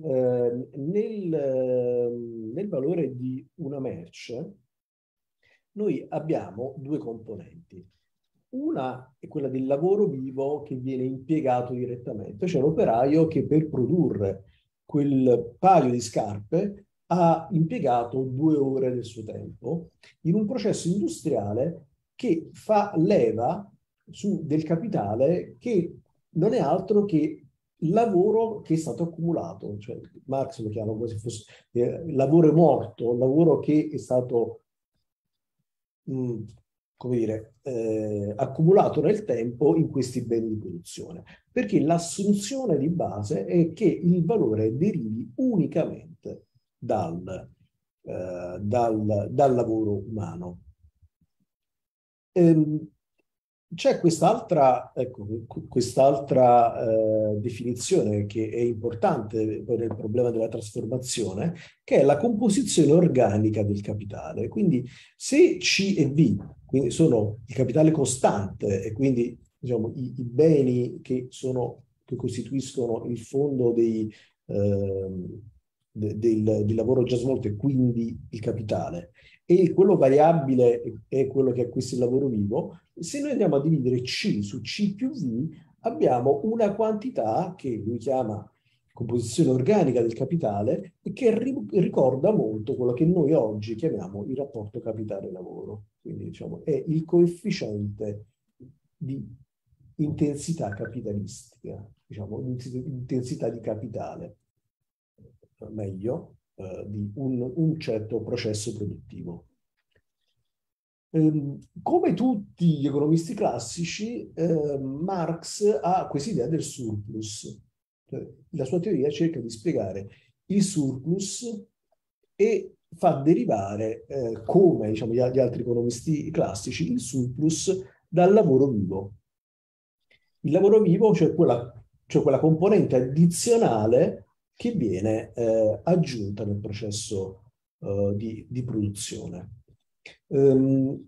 eh, nel, ehm, nel valore di una merce noi abbiamo due componenti. Una è quella del lavoro vivo che viene impiegato direttamente, cioè l'operaio che per produrre quel paio di scarpe ha impiegato due ore del suo tempo in un processo industriale che fa leva su del capitale che non è altro che lavoro che è stato accumulato, cioè Marx lo chiama come se fosse eh, lavoro morto, lavoro che è stato, mh, mm, come dire, eh, accumulato nel tempo in questi beni di produzione, perché l'assunzione di base è che il valore derivi unicamente dal, eh, dal, dal lavoro umano. Ehm, c'è quest'altra, ecco, quest'altra eh, definizione che è importante per il problema della trasformazione, che è la composizione organica del capitale. Quindi se C e V sono il capitale costante e quindi diciamo, i, i, beni che, sono, che, costituiscono il fondo dei, eh, de, del, del lavoro già svolto e quindi il capitale, e quello variabile è quello che acquista il lavoro vivo, se noi andiamo a dividere C su C più V, abbiamo una quantità che lui chiama composizione organica del capitale e che ri ricorda molto quello che noi oggi chiamiamo il rapporto capitale-lavoro. Quindi diciamo, è il coefficiente di intensità capitalistica, diciamo intensità di capitale, meglio, eh, di un, un certo processo produttivo. Ehm, come tutti gli economisti classici, eh, Marx ha questa idea del surplus. Cioè, la sua teoria cerca di spiegare il surplus e fa derivare, eh, come diciamo, gli, gli, altri economisti classici, il surplus dal lavoro vivo. Il lavoro vivo, cioè quella, cioè quella componente addizionale che viene eh, aggiunta nel processo eh, di, di produzione. Um,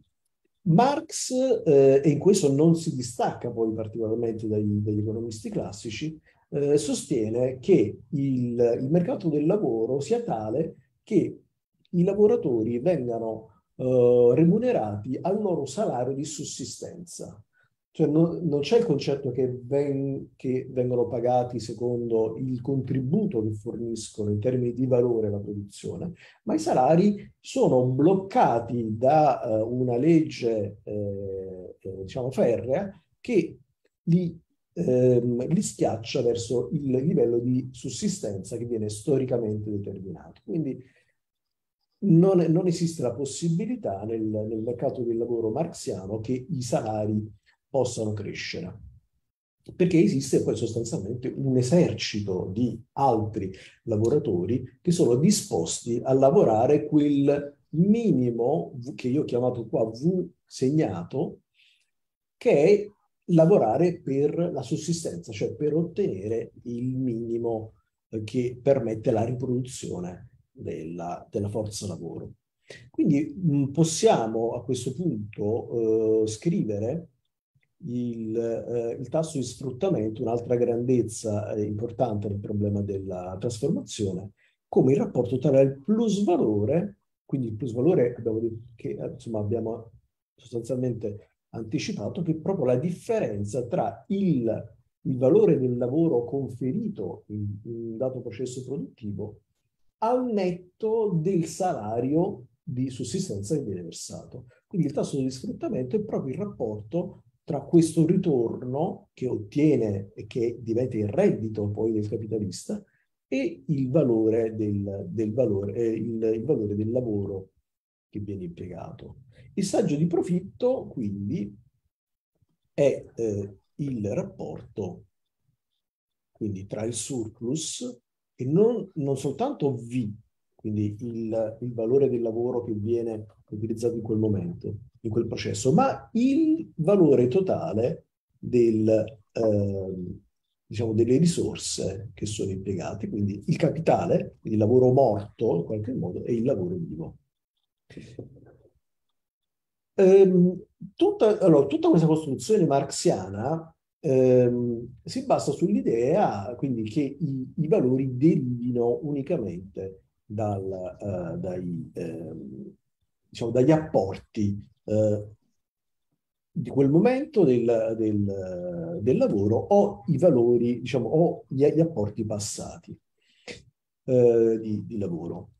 Marx, eh, e in questo non si distacca poi particolarmente dagli, dagli economisti classici, eh, sostiene che il, il, mercato del lavoro sia tale che i lavoratori vengano eh, remunerati al loro salario di sussistenza. Cioè non, non, c'è il concetto che, ven, che, vengono pagati secondo il contributo che forniscono in termini di valore la produzione, ma i salari sono bloccati da uh, una legge, eh, eh, diciamo, ferrea che li, ehm, li schiaccia verso il livello di sussistenza che viene storicamente determinato. Quindi non, non esiste la possibilità nel, nel mercato del lavoro marxiano che i salari possano crescere. Perché esiste poi sostanzialmente un esercito di altri lavoratori che sono disposti a lavorare quel minimo che io ho chiamato qua V segnato, che è lavorare per la sussistenza, cioè per ottenere il minimo che permette la riproduzione della, della forza lavoro. Quindi possiamo a questo punto eh, scrivere il, eh, il, tasso di sfruttamento, un'altra grandezza eh, importante del problema della trasformazione, come il rapporto tra il plusvalore, quindi il plusvalore abbiamo detto che eh, insomma, abbiamo sostanzialmente anticipato, che è proprio la differenza tra il, il valore del lavoro conferito in, in un dato processo produttivo al netto del salario di sussistenza che viene versato. Quindi il tasso di sfruttamento è proprio il rapporto tra questo ritorno che ottiene e che diventa il reddito poi del capitalista e il valore del, del valore, eh, il, il valore del lavoro che viene impiegato. Il saggio di profitto, quindi, è eh, il rapporto quindi, tra il surplus e non, non soltanto V, quindi il, il, valore del lavoro che viene utilizzato in quel momento, in quel processo, ma il valore totale del, eh, diciamo, delle risorse che sono impiegate, quindi il capitale, il lavoro morto in qualche modo, e il lavoro vivo. Ehm, tutta, allora, tutta, questa costruzione marxiana ehm, si basa sull'idea quindi che i, i valori derivino unicamente dal, eh, dai, eh, diciamo, dagli apporti eh, di quel momento del, del, del, lavoro o i valori, diciamo, o gli, gli apporti passati eh, di, di, lavoro.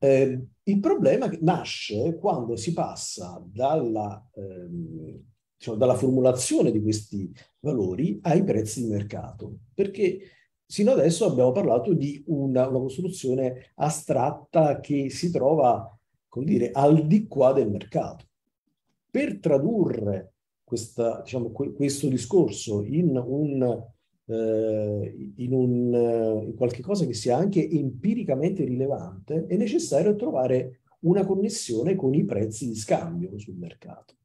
Eh, il problema nasce quando si passa dalla, ehm, diciamo, dalla formulazione di questi valori ai prezzi di mercato, perché sino adesso abbiamo parlato di una, una costruzione astratta che si trova come dire, al di qua del mercato. Per tradurre questa, diciamo, questo discorso in un eh, in, un, eh, in qualche cosa che sia anche empiricamente rilevante, è necessario trovare una connessione con i prezzi di scambio sul mercato.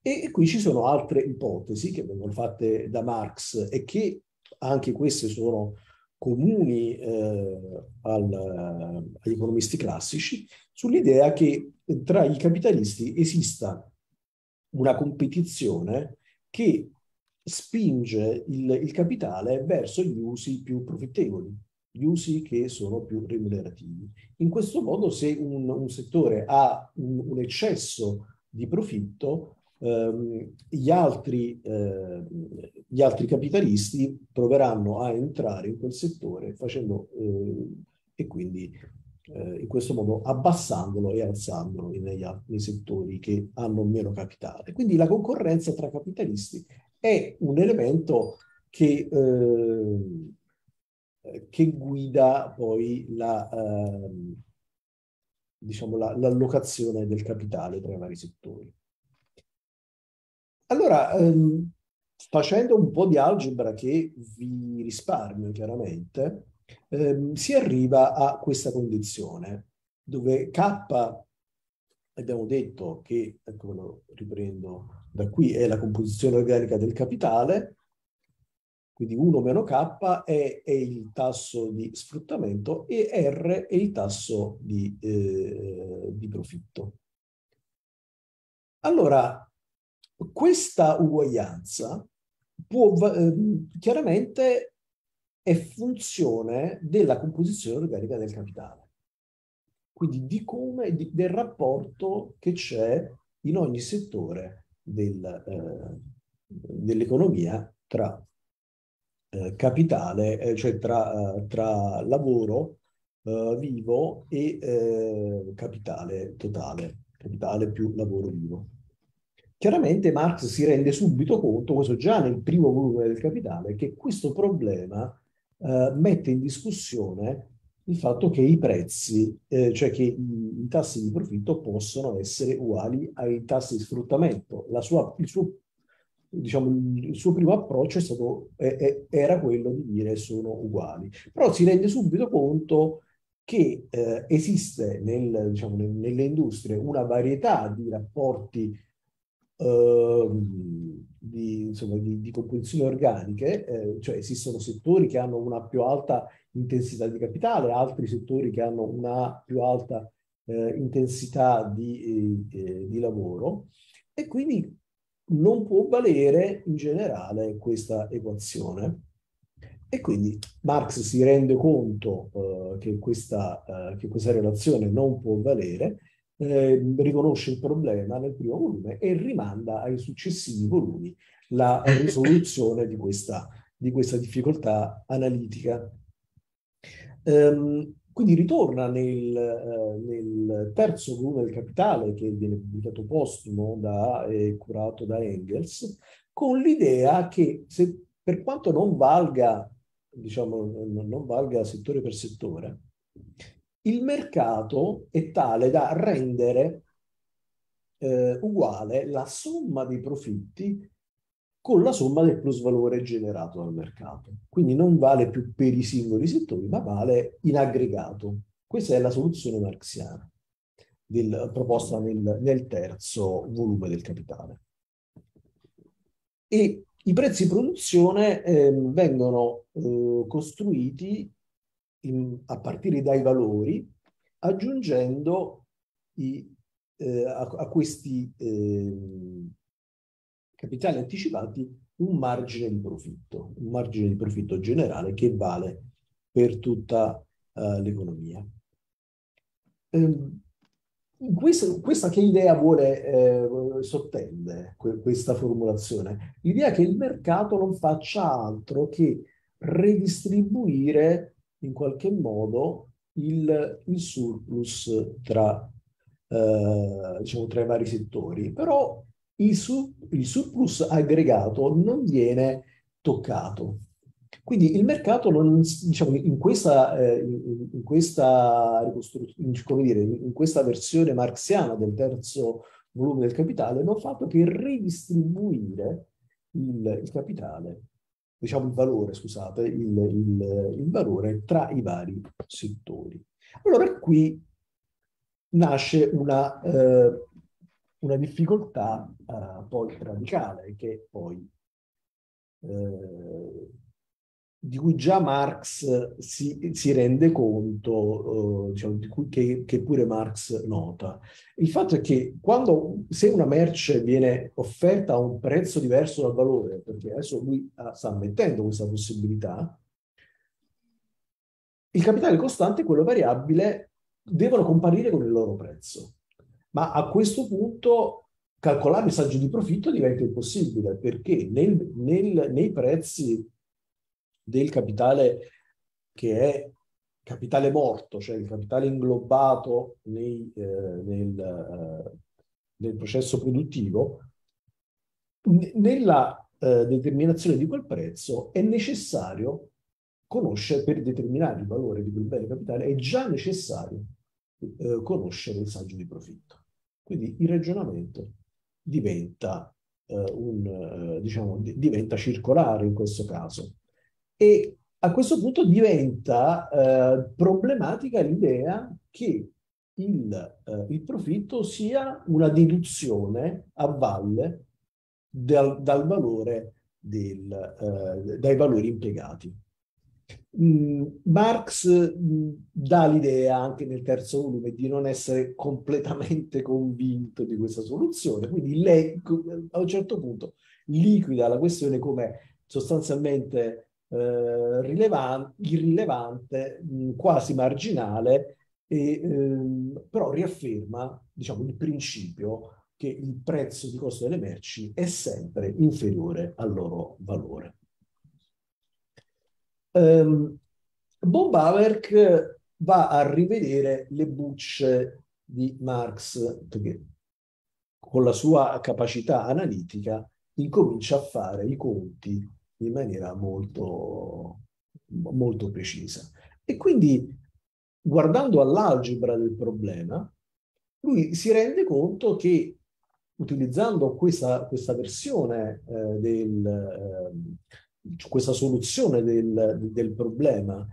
E, e qui ci sono altre ipotesi che vengono fatte da Marx e che anche queste sono comuni eh, al, agli economisti classici, sull'idea che tra i capitalisti esista una competizione che spinge il, il capitale verso gli usi più profittevoli, gli usi che sono più remunerativi. In questo modo, se un, un settore ha un, un eccesso di profitto, Ehm, gli altri, eh, gli altri, capitalisti proveranno a entrare in quel settore facendo eh, e quindi eh, in questo modo abbassandolo e alzandolo negli, nei settori che hanno meno capitale. Quindi la concorrenza tra capitalisti è un elemento che, ehm, che guida poi la, ehm, diciamo, la, l'allocazione del capitale tra i vari settori. Allora, ehm, facendo un po' di algebra che vi risparmio chiaramente, ehm, si arriva a questa condizione dove K, abbiamo detto che, ecco lo riprendo da qui, è la composizione organica del capitale, quindi 1 meno K è, è, il tasso di sfruttamento e R è il tasso di, eh, di profitto. Allora, questa uguaglianza può, ehm, chiaramente è funzione della composizione organica del capitale, quindi di come, di, del rapporto che c'è in ogni settore del, eh, dell'economia tra eh, capitale, eh, cioè tra, eh, tra lavoro eh, vivo e eh, capitale totale, capitale più lavoro vivo. Chiaramente Marx si rende subito conto, questo già nel primo volume del Capitale, che questo problema eh, mette in discussione il fatto che i prezzi, eh, cioè che i, i, tassi di profitto possono essere uguali ai tassi di sfruttamento. Sua, il, suo, diciamo, il, suo, primo approccio stato, eh, eh, era quello di dire sono uguali. Però si rende subito conto che eh, esiste nel, diciamo, nel, nelle industrie una varietà di rapporti Ehm, di, insomma, di, di composizioni organiche, eh, cioè esistono settori che hanno una più alta intensità di capitale, altri settori che hanno una più alta eh, intensità di, eh, eh di, lavoro e quindi non può valere in generale questa equazione. E quindi Marx si rende conto eh, che questa, eh, che, questa, relazione non può valere eh, riconosce il problema nel primo volume e rimanda ai successivi volumi la eh, eh, eh. risoluzione di questa, di questa difficoltà analitica. Um, quindi ritorna nel, eh, nel, terzo volume del Capitale, che viene pubblicato postumo e eh, curato da Engels, con l'idea che se, per quanto non valga, diciamo, non valga settore per settore, il mercato è tale da rendere eh, uguale la somma dei profitti con la somma del plus valore generato dal mercato. Quindi non vale più per i singoli settori, ma vale in aggregato. Questa è la soluzione marxiana del, proposta nel, nel terzo volume del capitale. E i prezzi di produzione eh, vengono eh, costruiti in, a partire dai valori, aggiungendo i, eh, a, a, questi eh, capitali anticipati un margine di profitto, un margine di profitto generale che vale per tutta eh, l'economia. Ehm, questa, questa, che idea vuole eh, sottende que, questa formulazione? L'idea che il mercato non faccia altro che redistribuire in qualche modo il, il surplus tra, eh, diciamo, tra, i vari settori, però il, sur, il surplus aggregato non viene toccato. Quindi il mercato non, diciamo, in, questa, eh, in, in, questa dire, in, questa, versione marxiana del terzo volume del capitale non ha fatto che ridistribuire il, il capitale diciamo, il valore, scusate, il, il, il valore tra i vari settori. Allora qui nasce una, eh, una difficoltà eh, poi radicale che poi eh, di cui già Marx si, si rende conto, eh, diciamo, di cui, che, che, pure Marx nota. Il fatto è che quando, se una merce viene offerta a un prezzo diverso dal valore, perché adesso lui ah, sta ammettendo questa possibilità, il capitale costante e quello variabile devono comparire con il loro prezzo. Ma a questo punto calcolare il saggio di profitto diventa impossibile perché nel, nel, nei prezzi del capitale che è capitale morto, cioè il capitale inglobato nei, eh, nel, eh, nel, processo produttivo, N- nella eh, determinazione di quel prezzo è necessario conoscere, per determinare il valore di quel bene capitale, è già necessario eh, conoscere il saggio di profitto. Quindi il ragionamento diventa, eh, un, eh, diciamo, d- diventa circolare in questo caso e a questo punto diventa eh, problematica l'idea che il, eh, il, profitto sia una deduzione a valle dal, dal valore del, eh, dai valori impiegati. Mm, Marx mm, dà l'idea anche nel terzo volume di non essere completamente convinto di questa soluzione, quindi lei a un certo punto liquida la questione come sostanzialmente eh, rilevan- irrilevante, mh, quasi marginale, e, ehm, però riafferma diciamo, il principio che il prezzo di costo delle merci è sempre inferiore al loro valore. Um, ehm, Von va a rivedere le bucce di Marx, che con la sua capacità analitica incomincia a fare i conti in maniera molto, molto precisa. E quindi, guardando all'algebra del problema, lui si rende conto che utilizzando questa, questa versione eh, del, eh, questa soluzione del, del problema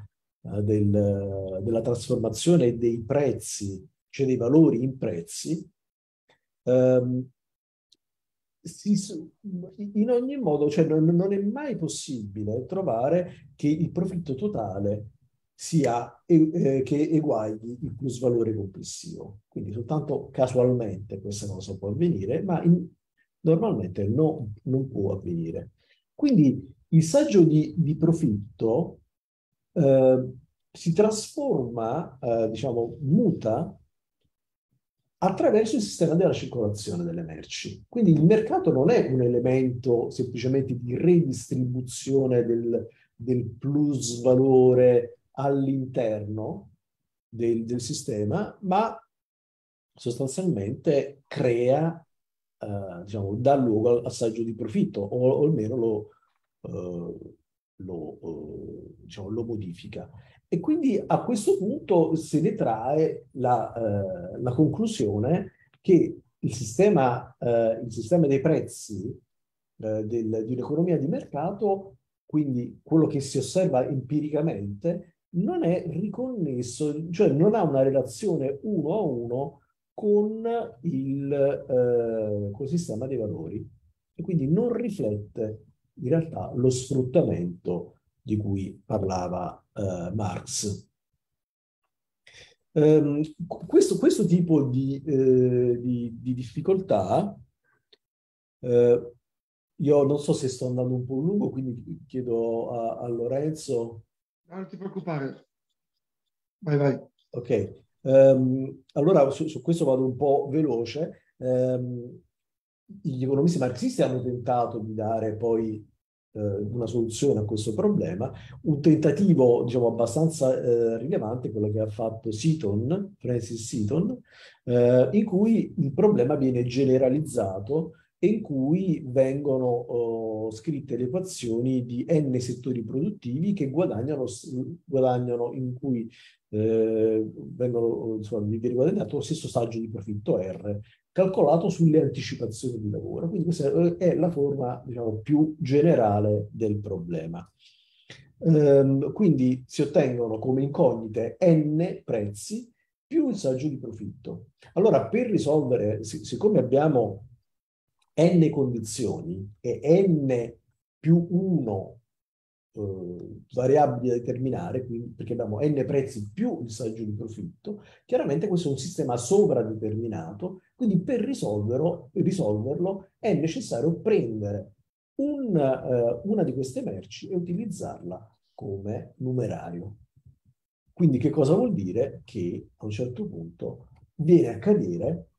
eh, del, della trasformazione dei prezzi, cioè dei valori in prezzi, ehm, si, in ogni modo, cioè non, non, è mai possibile trovare che il profitto totale sia, eh, che eguagli il plusvalore complessivo. Quindi soltanto casualmente questa cosa può avvenire, ma in, normalmente no, non può avvenire. Quindi il saggio di, di profitto eh, si trasforma, eh, diciamo, muta attraverso il sistema della circolazione delle merci. Quindi il mercato non è un elemento semplicemente di redistribuzione del, del plus valore all'interno del, del, sistema, ma sostanzialmente crea, eh, diciamo, dà luogo al passaggio di profitto o, o almeno lo, eh, lo, eh, diciamo, lo modifica. E quindi a questo punto si detrae la, eh, la conclusione che il sistema, eh, il sistema dei prezzi eh, del, di un'economia di mercato, quindi quello che si osserva empiricamente, non è riconnesso, cioè non ha una relazione uno a uno con il, eh, col sistema dei valori e quindi non riflette in realtà lo sfruttamento di cui parlava eh, Marx. Um, questo, questo, tipo di, eh, di, di difficoltà, eh, io non so se sto andando un po' lungo, quindi chiedo a, a Lorenzo. Non ti preoccupare, vai vai. Ok, um, allora su, su, questo vado un po' veloce. Um, gli economisti marxisti hanno tentato di dare poi eh, una soluzione a questo problema. Un tentativo, diciamo, abbastanza eh, rilevante, quello che ha fatto Seaton, Francis Seaton, eh, in cui il problema viene generalizzato e in cui vengono oh, scritte le equazioni di n settori produttivi che guadagnano, guadagnano in cui eh, vengono, insomma, guadagnato lo stesso saggio di profitto R calcolato sulle anticipazioni di lavoro. Quindi questa eh, è la forma diciamo, più generale del problema. Ehm, quindi si ottengono come incognite n prezzi più il saggio di profitto. Allora, per risolvere, sic siccome abbiamo n condizioni e n più 1 eh, variabili da determinare, quindi, perché abbiamo n prezzi più il saggio di profitto, chiaramente questo è un sistema sovradeterminato, quindi per risolverlo, risolverlo è necessario prendere un, eh, una di queste merci e utilizzarla come numerario. Quindi che cosa vuol dire? Che a un certo punto viene a cadere,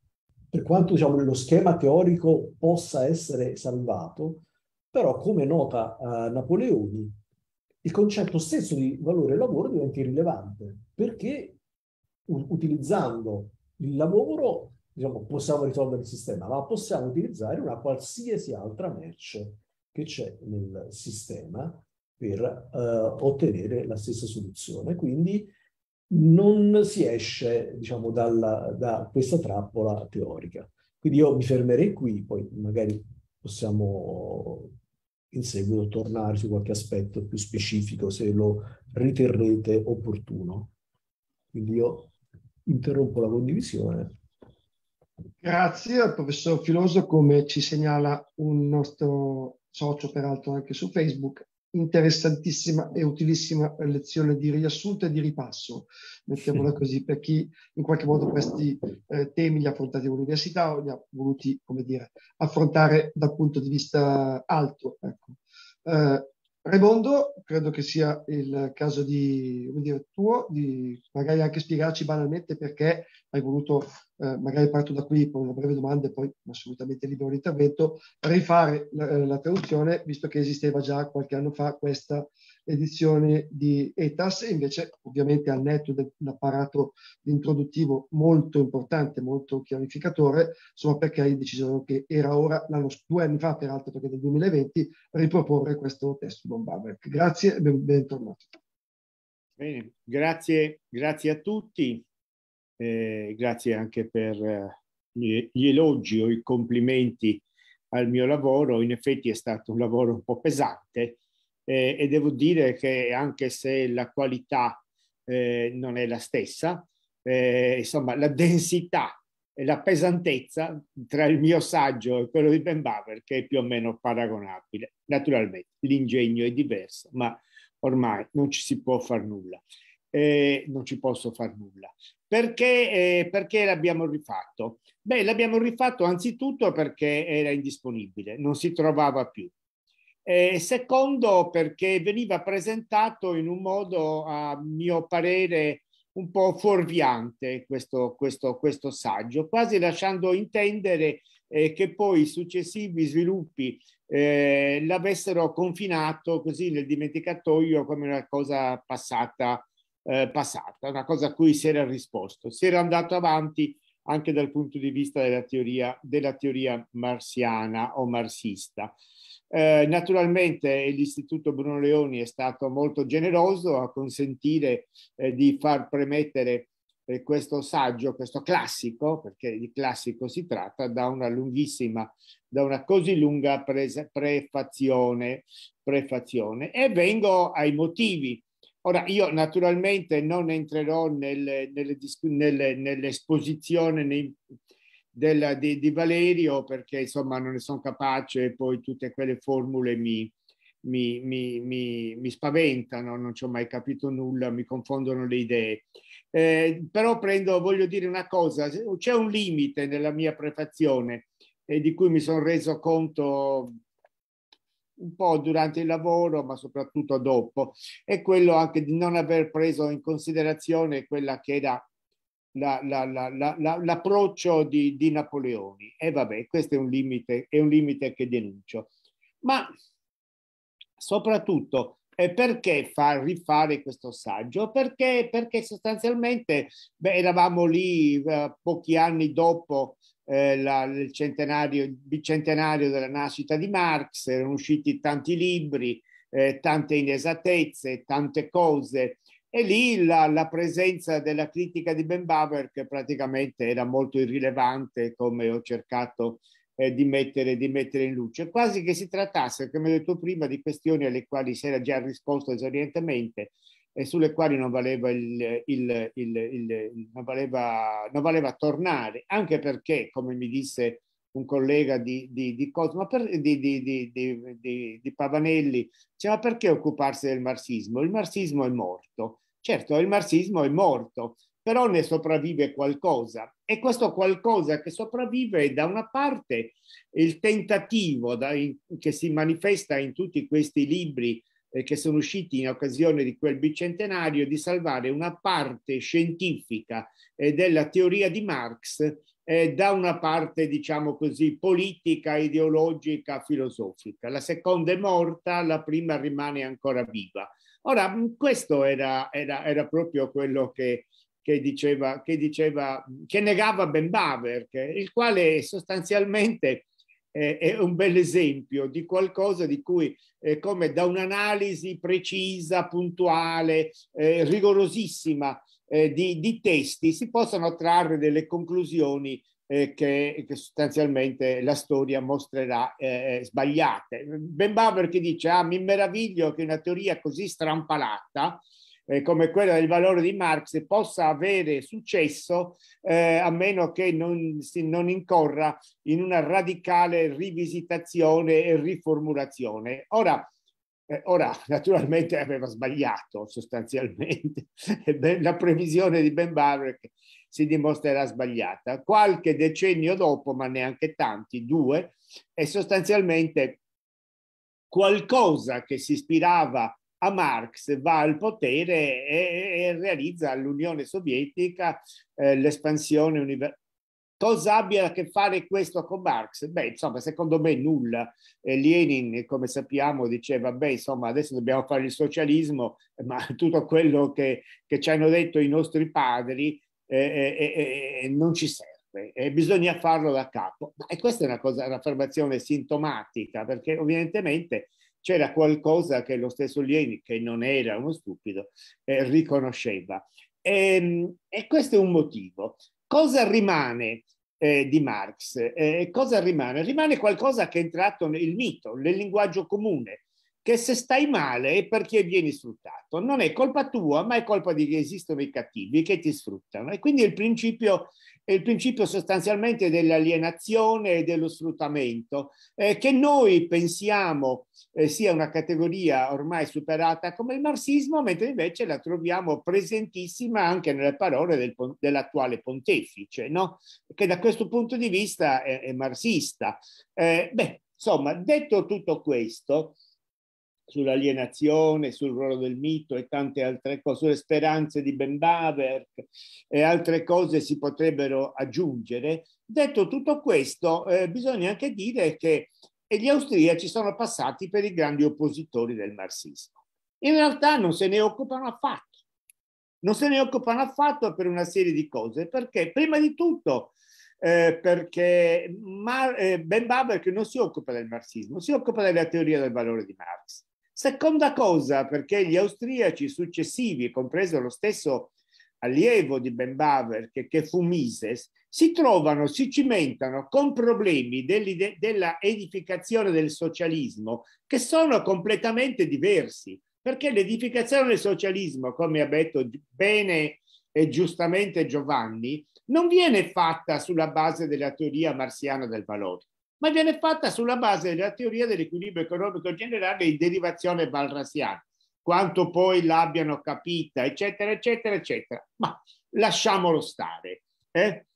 per quanto diciamo, lo schema teorico possa essere salvato, però come nota eh, Napoleoni il concetto stesso di valore lavoro diventa irrilevante perché utilizzando il lavoro diciamo, possiamo risolvere il sistema, ma possiamo utilizzare una qualsiasi altra merce che c'è nel sistema per eh, ottenere la stessa soluzione. Quindi non si esce diciamo, dalla, da questa trappola teorica. Quindi io mi fermerei qui, poi magari possiamo in seguito tornare su qualche aspetto più specifico se lo riterrete opportuno. Quindi io interrompo la condivisione. Grazie al professor Filoso, come ci segnala un nostro socio, peraltro anche su Facebook, interessantissima e utilissima lezione di riassunto e di ripasso, mettiamola così, per chi in qualche modo questi eh, temi li ha affrontati all'università o li ha voluti, come dire, affrontare dal punto di vista alto. Ecco. Eh, Raimondo, credo che sia il caso di, dire, tuo, di magari anche spiegarci banalmente perché hai voluto, eh, magari parto da qui con una breve domanda e poi assolutamente libero l'intervento, rifare la, eh, la, traduzione, visto che esisteva già qualche anno fa questa edizione di ETAS, invece ovviamente al netto dell'apparato introduttivo molto importante, molto chiarificatore, insomma perché hai deciso che era ora, l'anno, due anni fa peraltro, perché del 2020, riproporre questo testo di Grazie e ben, bentornato. Bene, grazie, grazie a tutti, eh, grazie anche per gli, gli elogi o i complimenti al mio lavoro. In effetti è stato un lavoro un po' pesante, eh, e devo dire che anche se la qualità eh, non è la stessa, eh, insomma la densità e la pesantezza tra il mio saggio e quello di Ben Baver che è più o meno paragonabile. Naturalmente l'ingegno è diverso, ma ormai non ci si può fare nulla. Eh, non ci posso fare nulla. Perché, eh, perché l'abbiamo rifatto? Beh, l'abbiamo rifatto anzitutto perché era indisponibile, non si trovava più. E secondo perché veniva presentato in un modo, a mio parere, un po' fuorviante questo, questo, questo saggio, quasi lasciando intendere eh, che poi i successivi sviluppi eh, l'avessero confinato così nel dimenticatoio come una cosa passata, eh, passata, una cosa a cui si era risposto. Si era andato avanti anche dal punto di vista della teoria, della teoria marziana o marxista. Eh, naturalmente eh, l'Istituto Bruno Leoni è stato molto generoso a consentire eh, di far premettere eh, questo saggio, questo classico, perché di classico si tratta, da una lunghissima, da una così lunga presa, prefazione, prefazione. E vengo ai motivi. Ora, io naturalmente non entrerò nel, nel, nell'esposizione, nei, del, di, di, Valerio perché insomma non ne sono capace e poi tutte quelle formule mi, mi, mi, mi, mi, spaventano, non ci ho mai capito nulla, mi confondono le idee. Eh, però prendo, voglio dire una cosa, c'è un limite nella mia prefazione eh, di cui mi sono reso conto un po' durante il lavoro, ma soprattutto dopo, è quello anche di non aver preso in considerazione quella che era la, la, la, l'approccio di, di Napoleoni. E vabbè, questo è un, limite, è un limite che denuncio. Ma soprattutto eh, perché far rifare questo saggio? Perché, perché sostanzialmente beh, eravamo lì eh, pochi anni dopo eh, la, il, centenario, bicentenario della nascita di Marx, erano usciti tanti libri, eh, tante inesattezze, tante cose e lì la, la presenza della critica di Ben Bauer, che praticamente era molto irrilevante, come ho cercato eh, di, mettere, di mettere in luce, quasi che si trattasse, come ho detto prima, di questioni alle quali si era già risposto esaurientemente e sulle quali non valeva, il, il, il, non, valeva, non valeva, tornare, anche perché, come mi disse un collega di, di, di, Cosmo, di Pavanelli, diceva perché occuparsi del marxismo? Il marxismo è morto. Certo, il marxismo è morto, però ne sopravvive qualcosa e questo qualcosa che sopravvive è da una parte il tentativo da, in, che si manifesta in tutti questi libri eh, che sono usciti in occasione di quel bicentenario di salvare una parte scientifica eh, della teoria di Marx eh, da una parte, diciamo così, politica, ideologica, filosofica. La seconda è morta, la prima rimane ancora viva. Ora, mm, questo era, era, era proprio quello che, che, diceva, che, diceva, che negava Ben Baver, il quale sostanzialmente eh, è un bel esempio di qualcosa di cui, eh, come da un'analisi precisa, puntuale, eh, rigorosissima eh, di, di, testi, si possono trarre delle conclusioni eh, che, che, sostanzialmente la storia mostrerà eh, eh sbagliate. Ben Baber che dice, ah mi meraviglio che una teoria così strampalata eh, come quella del valore di Marx possa avere successo eh, a meno che non, si, non incorra in una radicale rivisitazione e riformulazione. Ora, eh, ora, naturalmente aveva sbagliato sostanzialmente la previsione di Ben Barber si dimostrerà sbagliata. Qualche decennio dopo, ma neanche tanti, due, è sostanzialmente qualcosa che si ispirava a Marx va al potere e, e realizza l'Unione Sovietica eh, l'espansione universale. Cosa abbia a che fare questo con Marx? Beh, insomma, secondo me nulla. E eh, Lenin, come sappiamo, diceva, beh, insomma, adesso dobbiamo fare il socialismo, ma tutto quello che, che ci hanno detto i nostri padri eh, eh, non ci serve, bisogna farlo da capo. E questa è una cosa, un'affermazione sintomatica, perché evidentemente c'era qualcosa che lo stesso Lieni, che non era uno stupido, eh, riconosceva. E, ehm, e, questo è un motivo. Cosa rimane eh, di Marx? Eh, cosa rimane? Rimane qualcosa che è entrato nel mito, nel linguaggio comune, che se stai male è perché vieni sfruttato. Non è colpa tua, ma è colpa di che esistono i cattivi che ti sfruttano. E quindi il principio è il principio sostanzialmente dell'alienazione e dello sfruttamento, eh, che noi pensiamo eh, sia una categoria ormai superata come il marxismo, mentre invece la troviamo presentissima anche nelle parole del, dell'attuale pontefice, no? che da questo punto di vista è, è marxista. Eh, beh, insomma, detto tutto questo, sull'alienazione, sul ruolo del mito e tante altre cose, sulle speranze di Ben Baverk e altre cose si potrebbero aggiungere. Detto tutto questo, eh, bisogna anche dire che eh, gli austriaci sono passati per i grandi oppositori del marxismo. In realtà non se ne occupano affatto. Non se ne occupano affatto per una serie di cose, perché prima di tutto eh, perché Mar- eh, Ben Baber non si occupa del marxismo, si occupa della teoria del valore di Marx. Seconda cosa, perché gli austriaci successivi, compreso lo stesso allievo di Ben Baver, che, che fu Mises, si trovano, si cimentano con problemi della edificazione del socialismo che sono completamente diversi, perché l'edificazione del socialismo, come ha detto bene e giustamente Giovanni, non viene fatta sulla base della teoria marziana del valore, ma viene fatta sulla base della teoria dell'equilibrio economico generale in derivazione valrasiana, quanto poi l'abbiano capita, eccetera, eccetera, eccetera. Ma lasciamolo stare. Eh?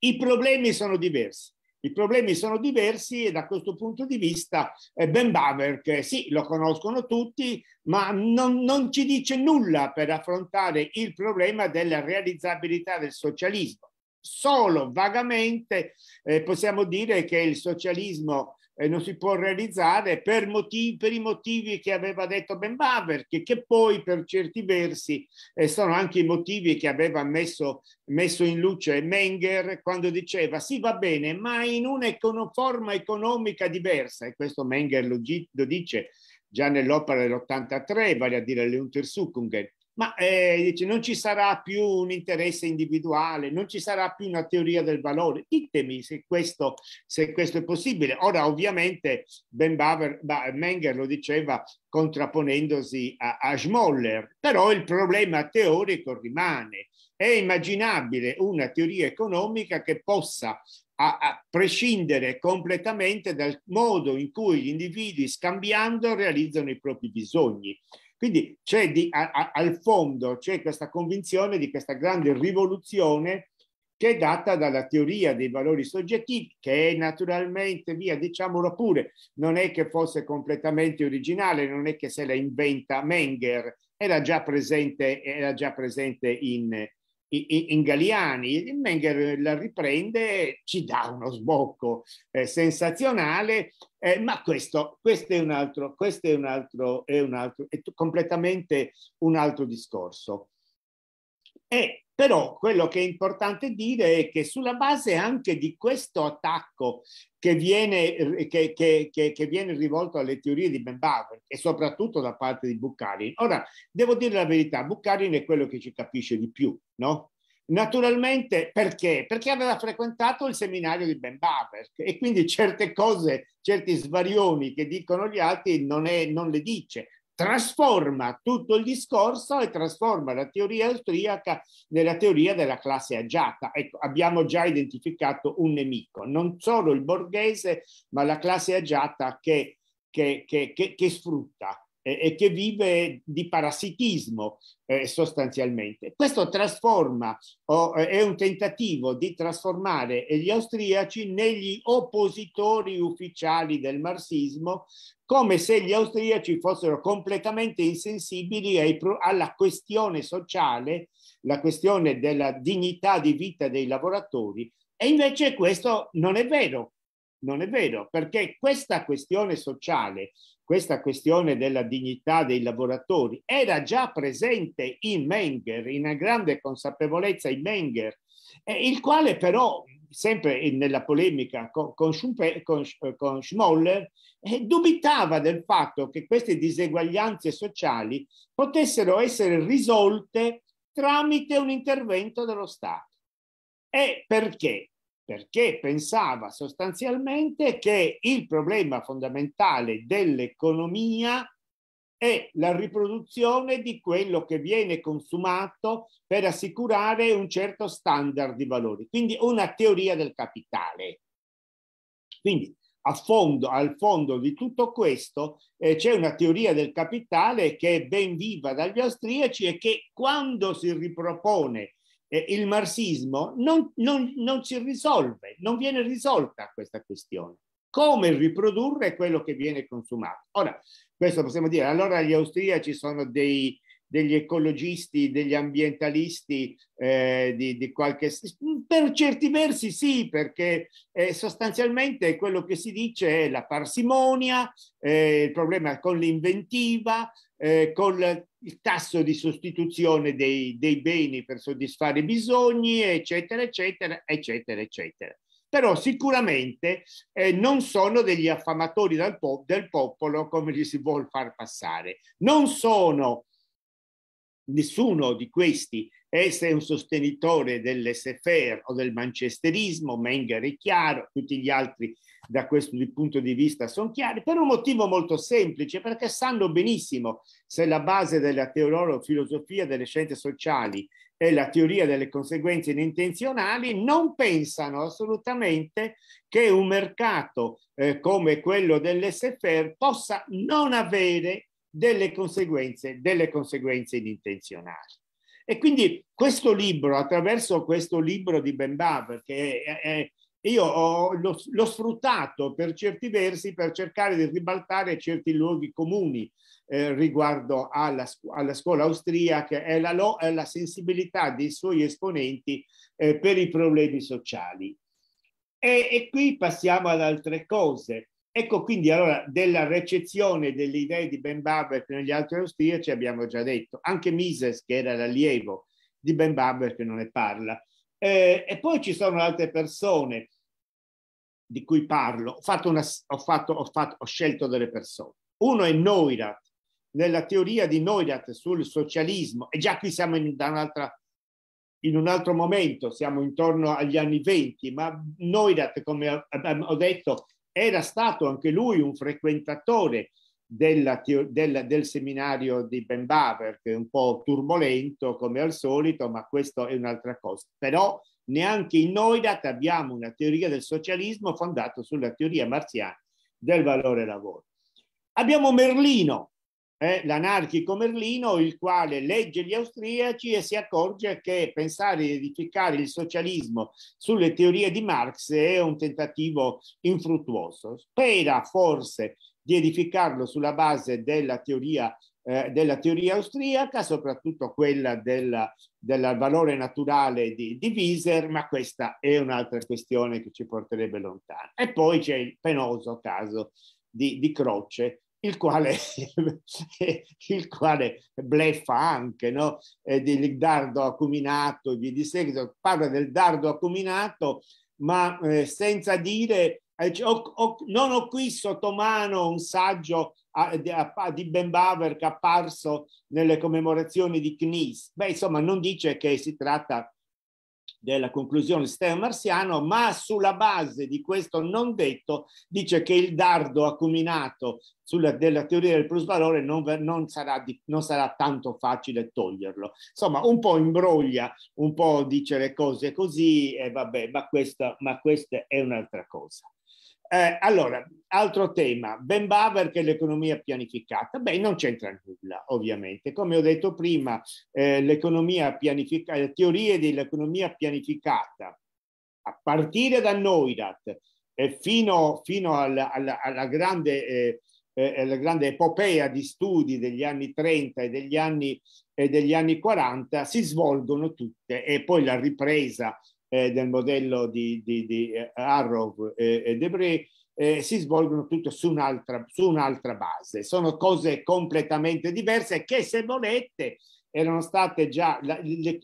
I problemi sono diversi. I problemi sono diversi e da questo punto di vista eh, Ben Baver, che sì, lo conoscono tutti, ma non, non ci dice nulla per affrontare il problema della realizzabilità del socialismo solo vagamente eh, possiamo dire che il socialismo eh, non si può realizzare per, motivi, per, i motivi che aveva detto Ben Baver, che, che poi per certi versi eh, sono anche i motivi che aveva messo, messo, in luce Menger quando diceva sì va bene, ma in una forma economica diversa, e questo Menger lo, lo dice già nell'opera dell'83, vale a dire l'Untersuchungen, ma eh, dice, non ci sarà più un interesse individuale, non ci sarà più una teoria del valore. Ditemi se questo, se questo è possibile. Ora, ovviamente, Ben Baver, Menger lo diceva contrapponendosi a, a Schmoller, però il problema teorico rimane. È immaginabile una teoria economica che possa a, a prescindere completamente dal modo in cui gli individui scambiando realizzano i propri bisogni quindi c'è di, a, a, al fondo c'è questa convinzione di questa grande rivoluzione che è data dalla teoria dei valori soggettivi, che naturalmente, via, diciamolo pure, non è che fosse completamente originale, non è che se la inventa Menger, era già presente, era già presente in, in Galiani e Menger la riprende, ci dà uno sbocco eh, sensazionale, eh, ma questo, questo, è un altro, questo è un altro, è un altro, è completamente un altro discorso. E però quello che è importante dire è che sulla base anche di questo attacco che viene, eh, che, che, che viene rivolto alle teorie di Ben Bauer e soprattutto da parte di Bukharin. Ora, devo dire la verità, Bukharin è quello che ci capisce di più, no? Naturalmente perché? Perché aveva frequentato il seminario di Ben Baverk e quindi certe cose, certi svarioni che dicono gli altri non, è, non le dice trasforma tutto il discorso e trasforma la teoria austriaca nella teoria della classe agiata. Ecco, abbiamo già identificato un nemico, non solo il borghese, ma la classe agiata che, che, che, che sfrutta eh, e che vive di parassitismo eh, sostanzialmente. Questo trasforma, o, eh, è un tentativo di trasformare gli austriaci negli oppositori ufficiali del marxismo, come se gli austriaci fossero completamente insensibili ai, alla questione sociale, la questione della dignità di vita dei lavoratori. E invece questo non è vero, non è vero, perché questa questione sociale questa questione della dignità dei lavoratori era già presente in Menger, in una grande consapevolezza in Menger, eh, il quale però, sempre nella polemica con, con, Schumpe, con, eh, con Schmoller, eh, dubitava del fatto che queste diseguaglianze sociali potessero essere risolte tramite un intervento dello Stato. E perché? perché pensava sostanzialmente che il problema fondamentale dell'economia è la riproduzione di quello che viene consumato per assicurare un certo standard di valori, quindi una teoria del capitale. Quindi Fondo, al fondo di tutto questo eh, c'è una teoria del capitale che è ben viva dagli austriaci e che quando si ripropone eh, il marxismo non, non, non si risolve, non viene risolta questa questione. Come riprodurre quello che viene consumato? Ora, questo possiamo dire, allora gli austriaci sono dei, degli ecologisti, degli ambientalisti eh, di, di, qualche... Per certi versi sì, perché eh, sostanzialmente quello che si dice è la parsimonia, eh, il problema con l'inventiva, eh, con il tasso di sostituzione dei, dei beni per soddisfare i bisogni, eccetera, eccetera, eccetera, eccetera. Però sicuramente eh, non sono degli affamatori po- del popolo come gli si vuol far passare. Non sono, nessuno di questi essere un sostenitore dell'SFR o del manchesterismo, Menger è chiaro, tutti gli altri da questo punto di vista sono chiari per un motivo molto semplice, perché sanno benissimo se la base della o filosofia delle scienze sociali è la teoria delle conseguenze inintenzionali, non pensano assolutamente che un mercato eh, come quello dell'SFR possa non avere delle conseguenze, delle conseguenze inintenzionali. E quindi questo libro, attraverso questo libro di Ben Baver, che è, è io ho, l'ho, l'ho, sfruttato per certi versi per cercare di ribaltare certi luoghi comuni eh, riguardo alla, alla, scuola austriaca e la, la sensibilità dei suoi esponenti eh, per i problemi sociali. E, e qui passiamo ad altre cose. Ecco quindi allora della recezione delle idee di Ben Barber negli altri austriaci abbiamo già detto, anche Mises che era l'allievo di Ben Barber che non ne parla. Eh, e poi ci sono altre persone di cui parlo. Ho, fatto una, ho, fatto, ho, fatto, ho scelto delle persone. Uno è Neurath. nella teoria di Neurath sul socialismo, e già qui siamo in, in un altro momento, siamo intorno agli anni venti, ma Neurath, come ho detto, era stato anche lui un frequentatore della, del, del seminario di Ben Baver, che è un po' turbolento come al solito, ma questo è un'altra cosa. Però neanche in Noidat abbiamo una teoria del socialismo fondata sulla teoria marziana del valore lavoro. Abbiamo Merlino, eh, l'anarchico Merlino, il quale legge gli austriaci e si accorge che pensare di edificare il socialismo sulle teorie di Marx è un tentativo infruttuoso. Spera forse di edificarlo sulla base della teoria, eh, della teoria austriaca, soprattutto quella del, del valore naturale di, di Wieser, ma questa è un'altra questione che ci porterebbe lontano. E poi c'è il penoso caso di, di Croce, il quale, il quale, bleffa anche no? eh, del dardo acuminato, di, di seguito parla del dardo acuminato, ma eh, senza dire ho, oh, oh, ho, non ho qui sotto mano un saggio a, a, a, di Ben Baver che è apparso nelle commemorazioni di Knis. Beh, insomma, non dice che si tratta della conclusione Stern marziano, ma sulla base di questo non detto dice che il dardo acuminato sulla, della teoria del plusvalore non, non, sarà di, non sarà tanto facile toglierlo. Insomma, un po' imbroglia, un po' dice le cose così e vabbè, ma questa, ma questa è un'altra cosa. Eh, allora, altro tema, Ben Baver che l'economia pianificata. Beh, non c'entra nulla, ovviamente. Come ho detto prima, eh, l'economia pianificata, le teorie dell'economia pianificata, a partire da Noirat eh, fino, fino alla, alla, alla, grande, eh, eh, alla, grande... epopea di studi degli anni 30 e degli anni, e degli anni 40 si svolgono tutte e poi la ripresa eh, del modello di, di, di eh, Arrow e Debré eh, si svolgono tutte su un'altra, su un'altra base. Sono cose completamente diverse che se volete erano state già, la,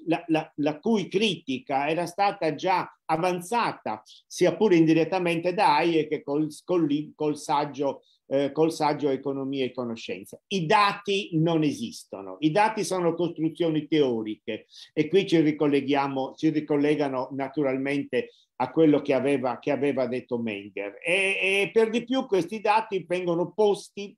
la, la, la, cui critica era stata già avanzata, sia pure indirettamente da AIE che col, col, col, saggio, eh, col saggio Economia e Conoscenza. I dati non esistono, i dati sono costruzioni teoriche e qui ci ricolleghiamo, ci ricollegano naturalmente a quello che aveva, che aveva detto Menger. E, e, per di più questi dati vengono posti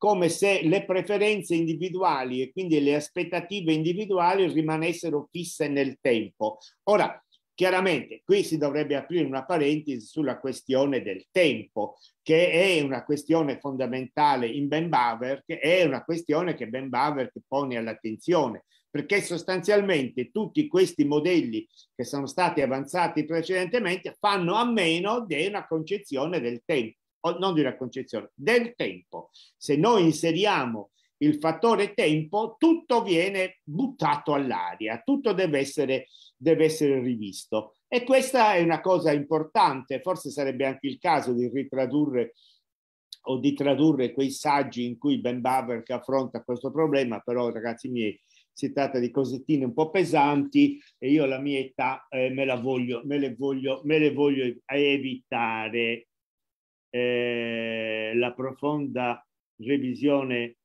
come se le preferenze individuali e quindi le aspettative individuali rimanessero fisse nel tempo. Ora, Chiaramente qui si dovrebbe aprire una parentesi sulla questione del tempo, che è una questione fondamentale in Ben Baver, che è una questione che Ben Baver pone all'attenzione, perché sostanzialmente tutti questi modelli che sono stati avanzati precedentemente fanno a meno di una concezione del tempo o non di una concezione, del tempo. Se noi inseriamo il fattore tempo, tutto viene buttato all'aria, tutto deve essere, deve essere rivisto. E questa è una cosa importante, forse sarebbe anche il caso di ritradurre o di tradurre quei saggi in cui Ben che affronta questo problema, però ragazzi miei si tratta di cosettine un po' pesanti e io la mia età eh, me, la voglio, me, le voglio, me le voglio evitare eh, la profonda revisione.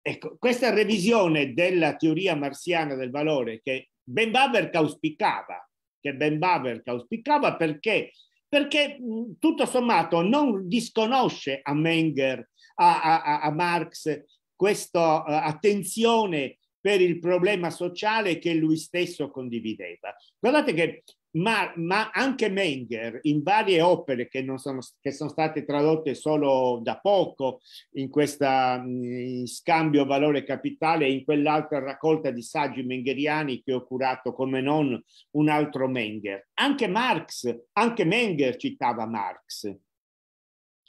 Ecco, questa revisione della teoria marziana del valore che Ben Baber auspicava, che Ben Baber auspicava perché, perché tutto sommato non disconosce a Menger, a, a, a Marx, questa uh, eh, attenzione per il problema sociale che lui stesso condivideva. Guardate che ma, ma, anche Menger in varie opere che, sono, che sono, state tradotte solo da poco in questo mm, scambio valore capitale e in quell'altra raccolta di saggi mengeriani che ho curato come non un altro Menger. Anche Marx, anche Menger citava Marx.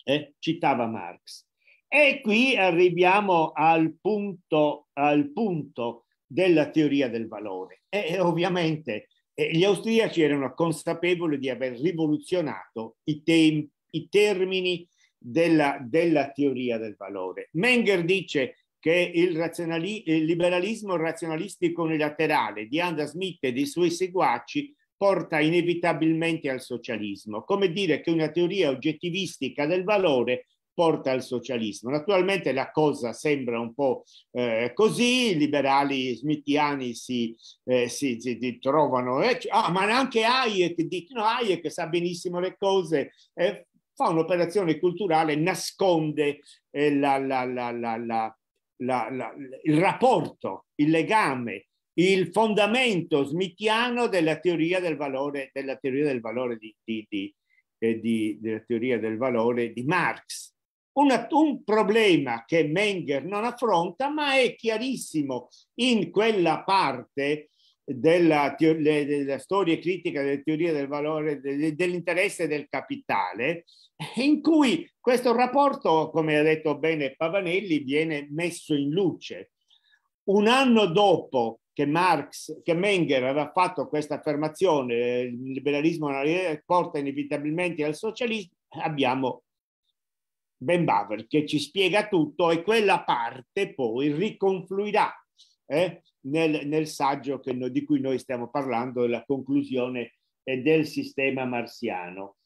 Eh, citava Marx. E qui arriviamo al punto, al punto della teoria del valore. E ovviamente gli austriaci erano consapevoli di aver rivoluzionato i, te- i termini della, della, teoria del valore. Menger dice che il, razionali- il liberalismo razionalistico unilaterale di Adam Smith e dei suoi seguaci porta inevitabilmente al socialismo, come dire che una teoria oggettivistica del valore porta al socialismo. Naturalmente la cosa sembra un po' eh, così, i liberali smittiani si, eh, si, si, si trovano, eh, ah, ma anche Hayek, dicono Hayek sa benissimo le cose, eh, fa un'operazione culturale, nasconde eh, la, la, la, il rapporto, il legame il fondamento smittiano della teoria del valore, della teoria del valore di, di, di, eh, di, della teoria del valore di Marx una, un problema che Menger non affronta, ma è chiarissimo in quella parte della, teoria, della storia critica della teoria del valore dell'interesse del capitale, in cui questo rapporto, come ha detto bene Pavanelli, viene messo in luce. Un anno dopo che Marx, che Menger aveva fatto questa affermazione, eh, il liberalismo porta inevitabilmente al socialismo, abbiamo Ben Baver che ci spiega tutto e quella parte poi riconfluirà eh, nel, nel, saggio no, di cui noi stiamo parlando, la conclusione eh, del sistema marziano.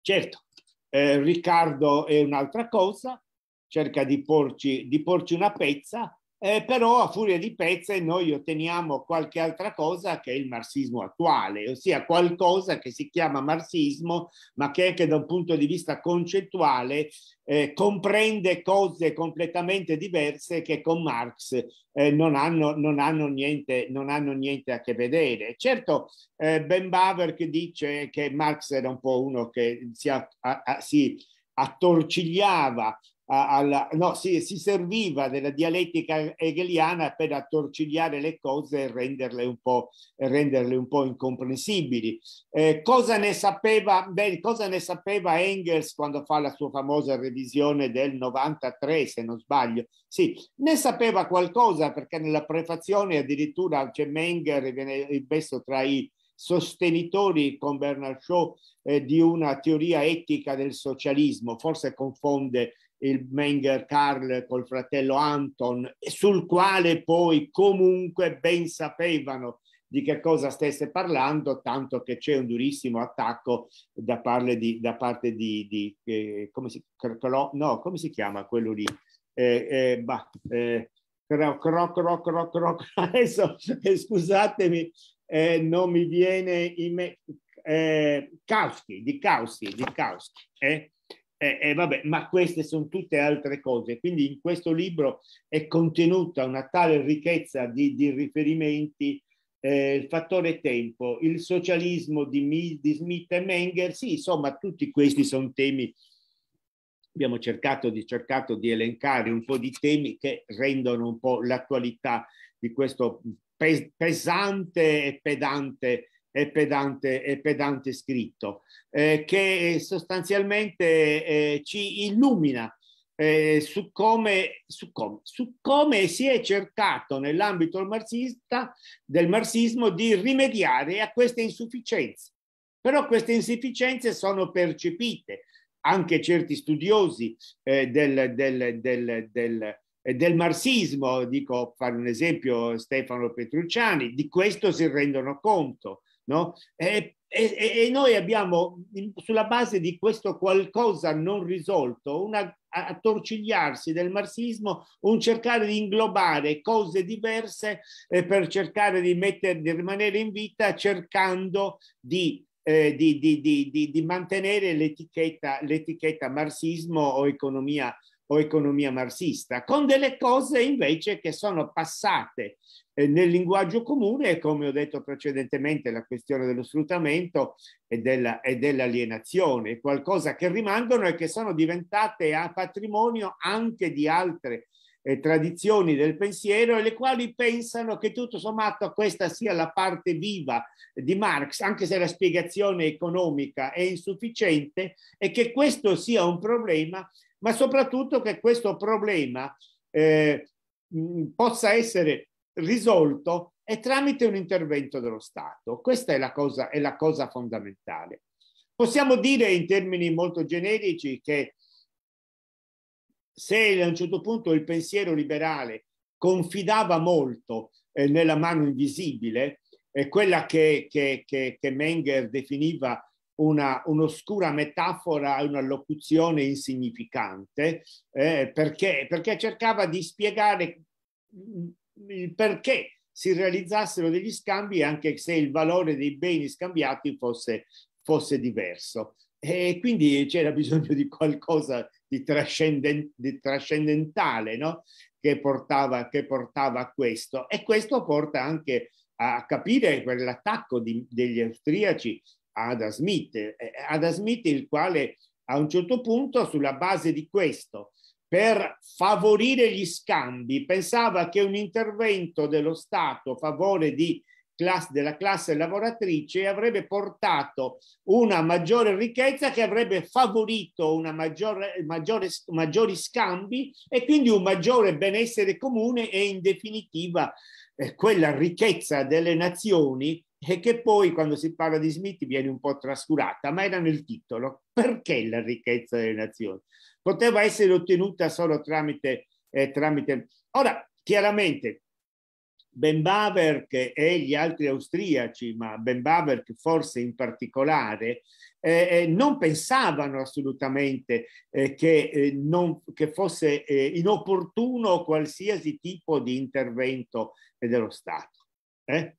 Certo, eh, Riccardo è un'altra cosa, cerca di porci, di porci una pezza, eh, però a furia di pezze noi otteniamo qualche altra cosa che è il marxismo attuale, ossia qualcosa che si chiama marxismo, ma che anche da un punto di vista concettuale eh, comprende cose completamente diverse che con Marx eh, non, hanno, non, hanno niente, non, hanno, niente, a che vedere. Certo, eh, Ben Baver che dice che Marx era un po' uno che si, a, a, si attorcigliava alla, no, si, si, serviva della dialettica hegeliana per attorcigliare le cose e renderle un po', renderle un po incomprensibili. Eh, cosa, ne sapeva, beh, cosa ne sapeva Engels quando fa la sua famosa revisione del 93, se non sbaglio? Sì, ne sapeva qualcosa perché nella prefazione addirittura c'è Menger viene messo tra i sostenitori con Bernard Shaw eh, di una teoria etica del socialismo, forse confonde il Menger Karl col fratello Anton, sul quale poi comunque ben sapevano di che cosa stesse parlando, tanto che c'è un durissimo attacco da, di, da parte di, di eh, come, si, cro, no, come, si, chiama quello lì? Eh, eh, bah, eh, cro, cro, cro, cro, cro, adesso eh, scusatemi, eh, non mi viene in me, eh, Kauski, di Kauski, di Kauski. Eh? eh, eh, vabbè, ma queste sono tutte altre cose. Quindi in questo libro è contenuta una tale ricchezza di, di riferimenti. Eh, il fattore tempo, il socialismo di, di Smith e Menger, sì, insomma, tutti questi sono temi. Abbiamo cercato di, cercato di elencare un po' di temi che rendono un po' l'attualità di questo pesante e pedante e pedante, e pedante scritto, eh, che sostanzialmente eh, ci illumina eh, su, come, su, come, su, come, si è cercato nell'ambito marxista, del marxismo di rimediare a queste insufficienze. Però queste insufficienze sono percepite, anche certi studiosi eh, del, del, del, del eh, del marxismo, dico fare un esempio Stefano Petrucciani, di questo si rendono conto no? E, e, e noi abbiamo sulla base di questo qualcosa non risolto un attorcigliarsi del marxismo, un cercare di inglobare cose diverse eh, per cercare di, metter, di rimanere in vita cercando di eh, di, di, di, di, mantenere l'etichetta, l'etichetta marxismo o economia o economia marxista, con delle cose invece che sono passate eh, nel linguaggio comune come ho detto precedentemente la questione dello sfruttamento e, della, e dell'alienazione, qualcosa che rimangono e che sono diventate a patrimonio anche di altre eh, tradizioni del pensiero e le quali pensano che tutto sommato questa sia la parte viva di Marx, anche se la spiegazione economica è insufficiente e che questo sia un problema ma soprattutto che questo problema eh, possa essere risolto e tramite un intervento dello Stato. Questa è la, cosa, è la cosa fondamentale. Possiamo dire in termini molto generici che se a un certo punto il pensiero liberale confidava molto eh, nella mano invisibile, eh, quella che, che, che, che Menger definiva una, un'oscura metafora, una locuzione insignificante, eh, perché, perché cercava di spiegare mm, il perché si realizzassero degli scambi anche se il valore dei beni scambiati fosse, fosse diverso. E quindi c'era bisogno di qualcosa di, trascendent, di trascendentale no? che, portava, che, portava, a questo. E questo porta anche a capire quell'attacco di, degli austriaci Ada Smith, Ada Smith il quale a un certo punto sulla base di questo per favorire gli scambi pensava che un intervento dello Stato a favore di classe, della classe lavoratrice avrebbe portato una maggiore ricchezza che avrebbe favorito una maggiore, maggiore, maggiori scambi e quindi un maggiore benessere comune e in definitiva eh, quella ricchezza delle nazioni e che poi quando si parla di Smith viene un po' trascurata, ma era nel titolo. Perché la ricchezza delle nazioni? Poteva essere ottenuta solo tramite... Eh, tramite... Ora, chiaramente, Ben Baverk e gli altri austriaci, ma Ben Baverk forse in particolare, eh, eh, non pensavano assolutamente eh, che, eh, non, che, fosse eh, inopportuno qualsiasi tipo di intervento dello Stato. Eh?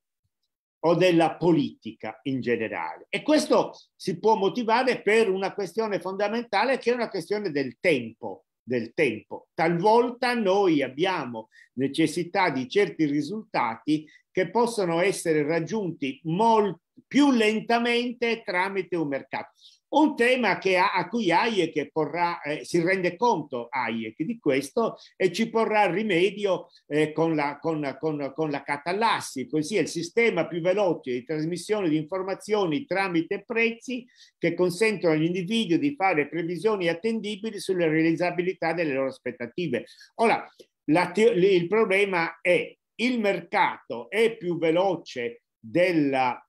o della politica in generale. E questo si può motivare per una questione fondamentale che è una questione del tempo. Del tempo. Talvolta noi abbiamo necessità di certi risultati che possono essere raggiunti molto più lentamente tramite un mercato. Un tema che, a cui Hayek porrà, eh, si rende conto Hayek di questo e ci porrà rimedio eh, con, la, con, con, con la catalassi, così è il sistema più veloce di trasmissione di informazioni tramite prezzi che consentono agli individui di fare previsioni attendibili sulla realizzabilità delle loro aspettative. Ora, te- il problema è il mercato è più veloce della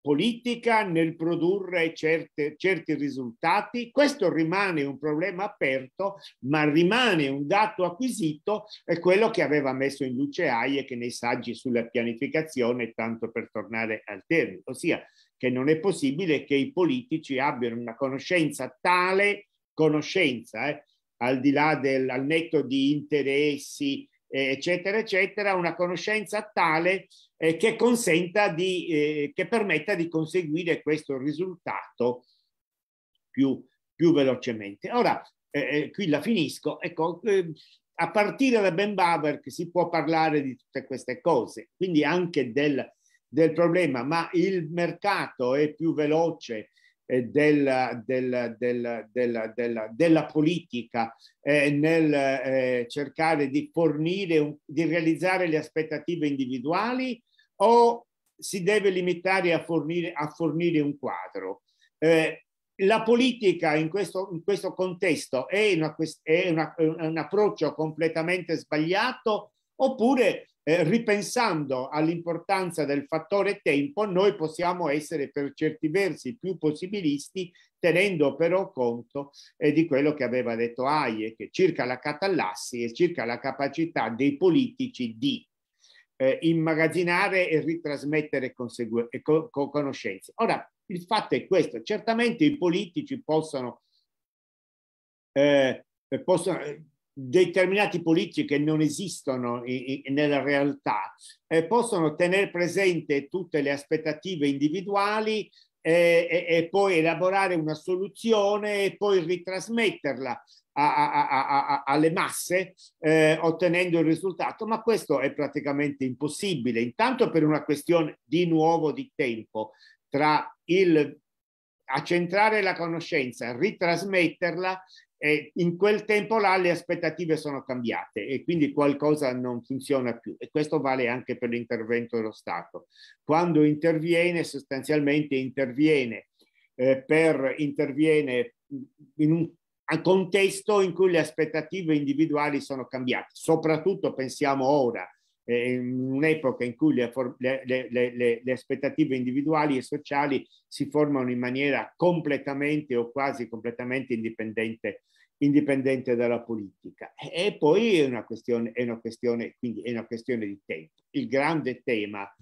politica nel produrre certe, certi risultati. Questo rimane un problema aperto, ma rimane un dato acquisito, è quello che aveva messo in luce Hayek nei saggi sulla pianificazione, tanto per tornare al termine, ossia che non è possibile che i politici abbiano una conoscenza tale, conoscenza, eh, al di là del al netto di interessi, eh, eccetera, eccetera, una conoscenza tale eh, che consenta di, eh, che permetta di conseguire questo risultato più, più velocemente. Ora, eh, eh qui la finisco, ecco, ehm, a partire da Ben Baber si può parlare di tutte queste cose, quindi anche del, del problema, ma il mercato è più veloce della, della, della, della, della, politica eh, nel eh, cercare di fornire, di realizzare le aspettative individuali o si deve limitare a fornire, a fornire un quadro? Eh, la politica in questo, in questo contesto è, una, è una, un approccio completamente sbagliato oppure eh, ripensando all'importanza del fattore tempo, noi possiamo essere per certi versi più possibilisti, tenendo però conto eh, di quello che aveva detto Hayek circa la catalassi e circa la capacità dei politici di eh, immagazzinare e ritrasmettere consegu- co- co- conoscenze. Ora, il fatto è questo, certamente i politici possono, eh, possono determinati politici che non esistono nella realtà eh, possono tenere presente tutte le aspettative individuali eh, e, e, poi elaborare una soluzione e poi ritrasmetterla a, a, a, alle masse eh, ottenendo il risultato, ma questo è praticamente impossibile, intanto per una questione di nuovo di tempo tra il accentrare la conoscenza, ritrasmetterla e in quel tempo là le aspettative sono cambiate e quindi qualcosa non funziona più e questo vale anche per l'intervento dello Stato. Quando interviene sostanzialmente interviene, eh, per, interviene in un contesto in cui le aspettative individuali sono cambiate, soprattutto pensiamo ora eh, in un'epoca in cui le, le, le, le, aspettative individuali e sociali si formano in maniera completamente o quasi completamente indipendente, indipendente dalla politica. E poi è una questione, è una questione, quindi è una questione di tempo. Il grande tema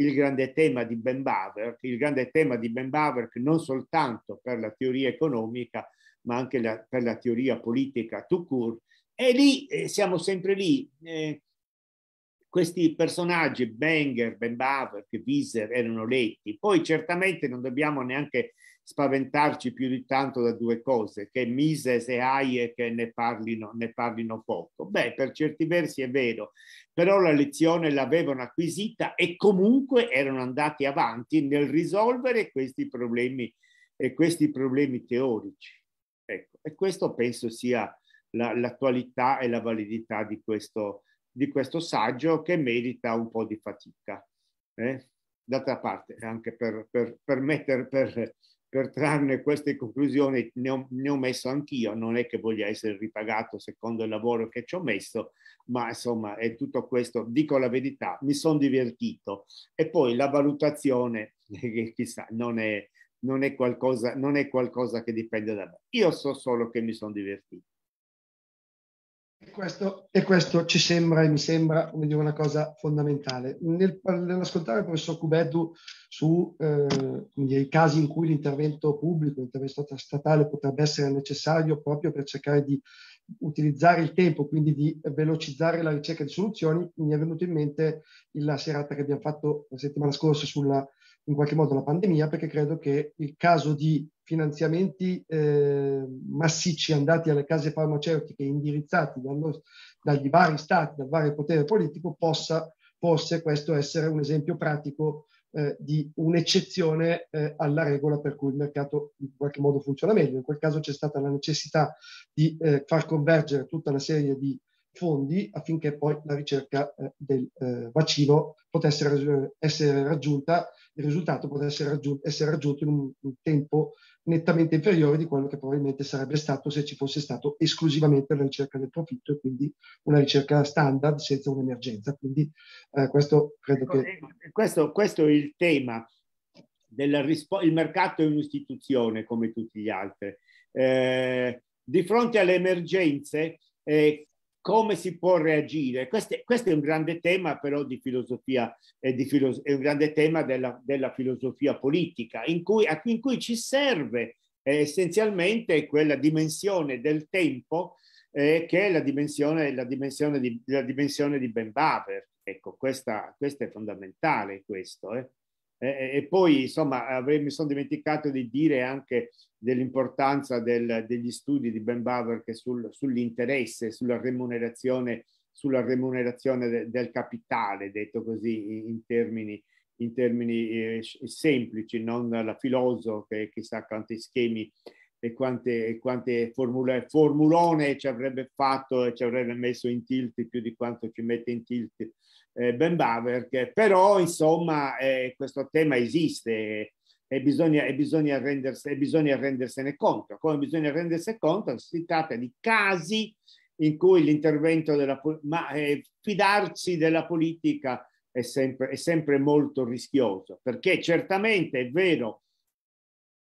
il grande tema di Ben Baver, il grande tema di Ben Baver, non soltanto per la teoria economica, ma anche la, per la teoria politica tout court. E lì eh, siamo sempre lì. Eh, questi personaggi, Benger, Ben Baver, Wieser erano letti. Poi certamente non dobbiamo neanche spaventarci più di tanto da due cose, che Mises e Hayek ne parlino, ne parlino poco. Beh, per certi versi è vero, però la lezione l'avevano acquisita e comunque erano andati avanti nel risolvere questi problemi, e questi problemi teorici. Ecco, e questo penso sia la, l'attualità e la validità di questo, di questo saggio che merita un po' di fatica. Eh? D'altra parte, anche per, per, per, metter, per, per trarne queste conclusioni ne ho, ne ho messo anch'io, non è che voglia essere ripagato secondo il lavoro che ci ho messo, ma insomma è tutto questo, dico la verità, mi sono divertito e poi la valutazione, eh, chissà, non è, non è, qualcosa, non è qualcosa che dipende da me, io so solo che mi sono divertito. E questo, e questo, ci sembra e mi sembra dire, una cosa fondamentale. Nel, nell'ascoltare il professor Cubeddu sui eh, casi in cui l'intervento pubblico, l'intervento statale potrebbe essere necessario proprio per cercare di utilizzare il tempo, quindi di velocizzare la ricerca di soluzioni, mi è venuto in mente la serata che abbiamo fatto la settimana scorsa sulla in qualche modo la pandemia, perché credo che il caso di finanziamenti eh, massicci andati alle case farmaceutiche indirizzati dallo, dagli vari stati, dal vario potere politico, possa forse questo essere un esempio pratico eh, di un'eccezione eh, alla regola per cui il mercato in qualche modo funziona meglio. In quel caso c'è stata la necessità di eh, far convergere tutta una serie di fondi affinché poi la ricerca eh, del eh, vaccino potesse essere raggiunta il risultato potesse raggiun- essere raggiunto in un, un, tempo nettamente inferiore di quello che probabilmente sarebbe stato se ci fosse stato esclusivamente la ricerca del profitto e quindi una ricerca standard senza un'emergenza. Quindi eh, questo credo ecco, che... Eh, eh, questo, questo, è il tema. Del rispo- il mercato è un'istituzione come tutti gli altri. Eh, di fronte alle emergenze, eh, come si può reagire? Queste, questo è un grande tema però di filosofia, eh, di filos- è un grande tema della, della filosofia politica, in cui, a, in cui ci serve eh, essenzialmente quella dimensione del tempo eh, che è la dimensione, la dimensione, di, la dimensione di Ben Baver. Ecco, questa, questa è fondamentale questo. Eh. Eh, e poi, insomma, avrei, mi sono dimenticato di dire anche dell'importanza del, degli studi di Ben Bauer che sul, sull'interesse, sulla remunerazione, sulla remunerazione de, del capitale, detto così in, in termini, in termini eh, semplici, non la filosofo che chissà quanti schemi e quante, quante formule, formulone ci avrebbe fatto e ci avrebbe messo in tilt più di quanto ci mette in tilt eh, Ben Baverk, però insomma eh, questo tema esiste e bisogna, e, bisogna rendersi, e bisogna rendersene conto. Come bisogna rendersene conto? Si tratta di casi in cui l'intervento della ma eh, fidarsi della politica è sempre, è sempre molto rischioso, perché certamente è vero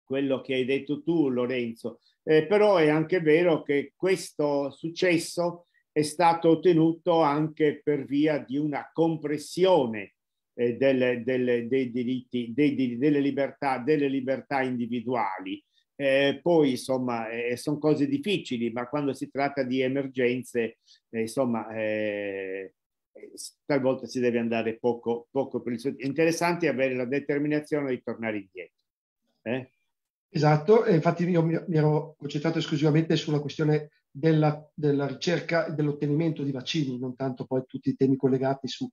quello che hai detto tu Lorenzo, eh, però è anche vero che questo successo è stato ottenuto anche per via di una compressione eh, delle, delle, dei diritti, dei, delle, libertà, delle libertà individuali. Eh, poi insomma eh, sono cose difficili, ma quando si tratta di emergenze, eh, insomma, eh, eh, talvolta si deve andare poco, poco per il suo... interessante avere la determinazione di tornare indietro. Esatto, infatti io mi ero concentrato esclusivamente sulla questione della, della ricerca e dell'ottenimento di vaccini, non tanto poi tutti i temi collegati su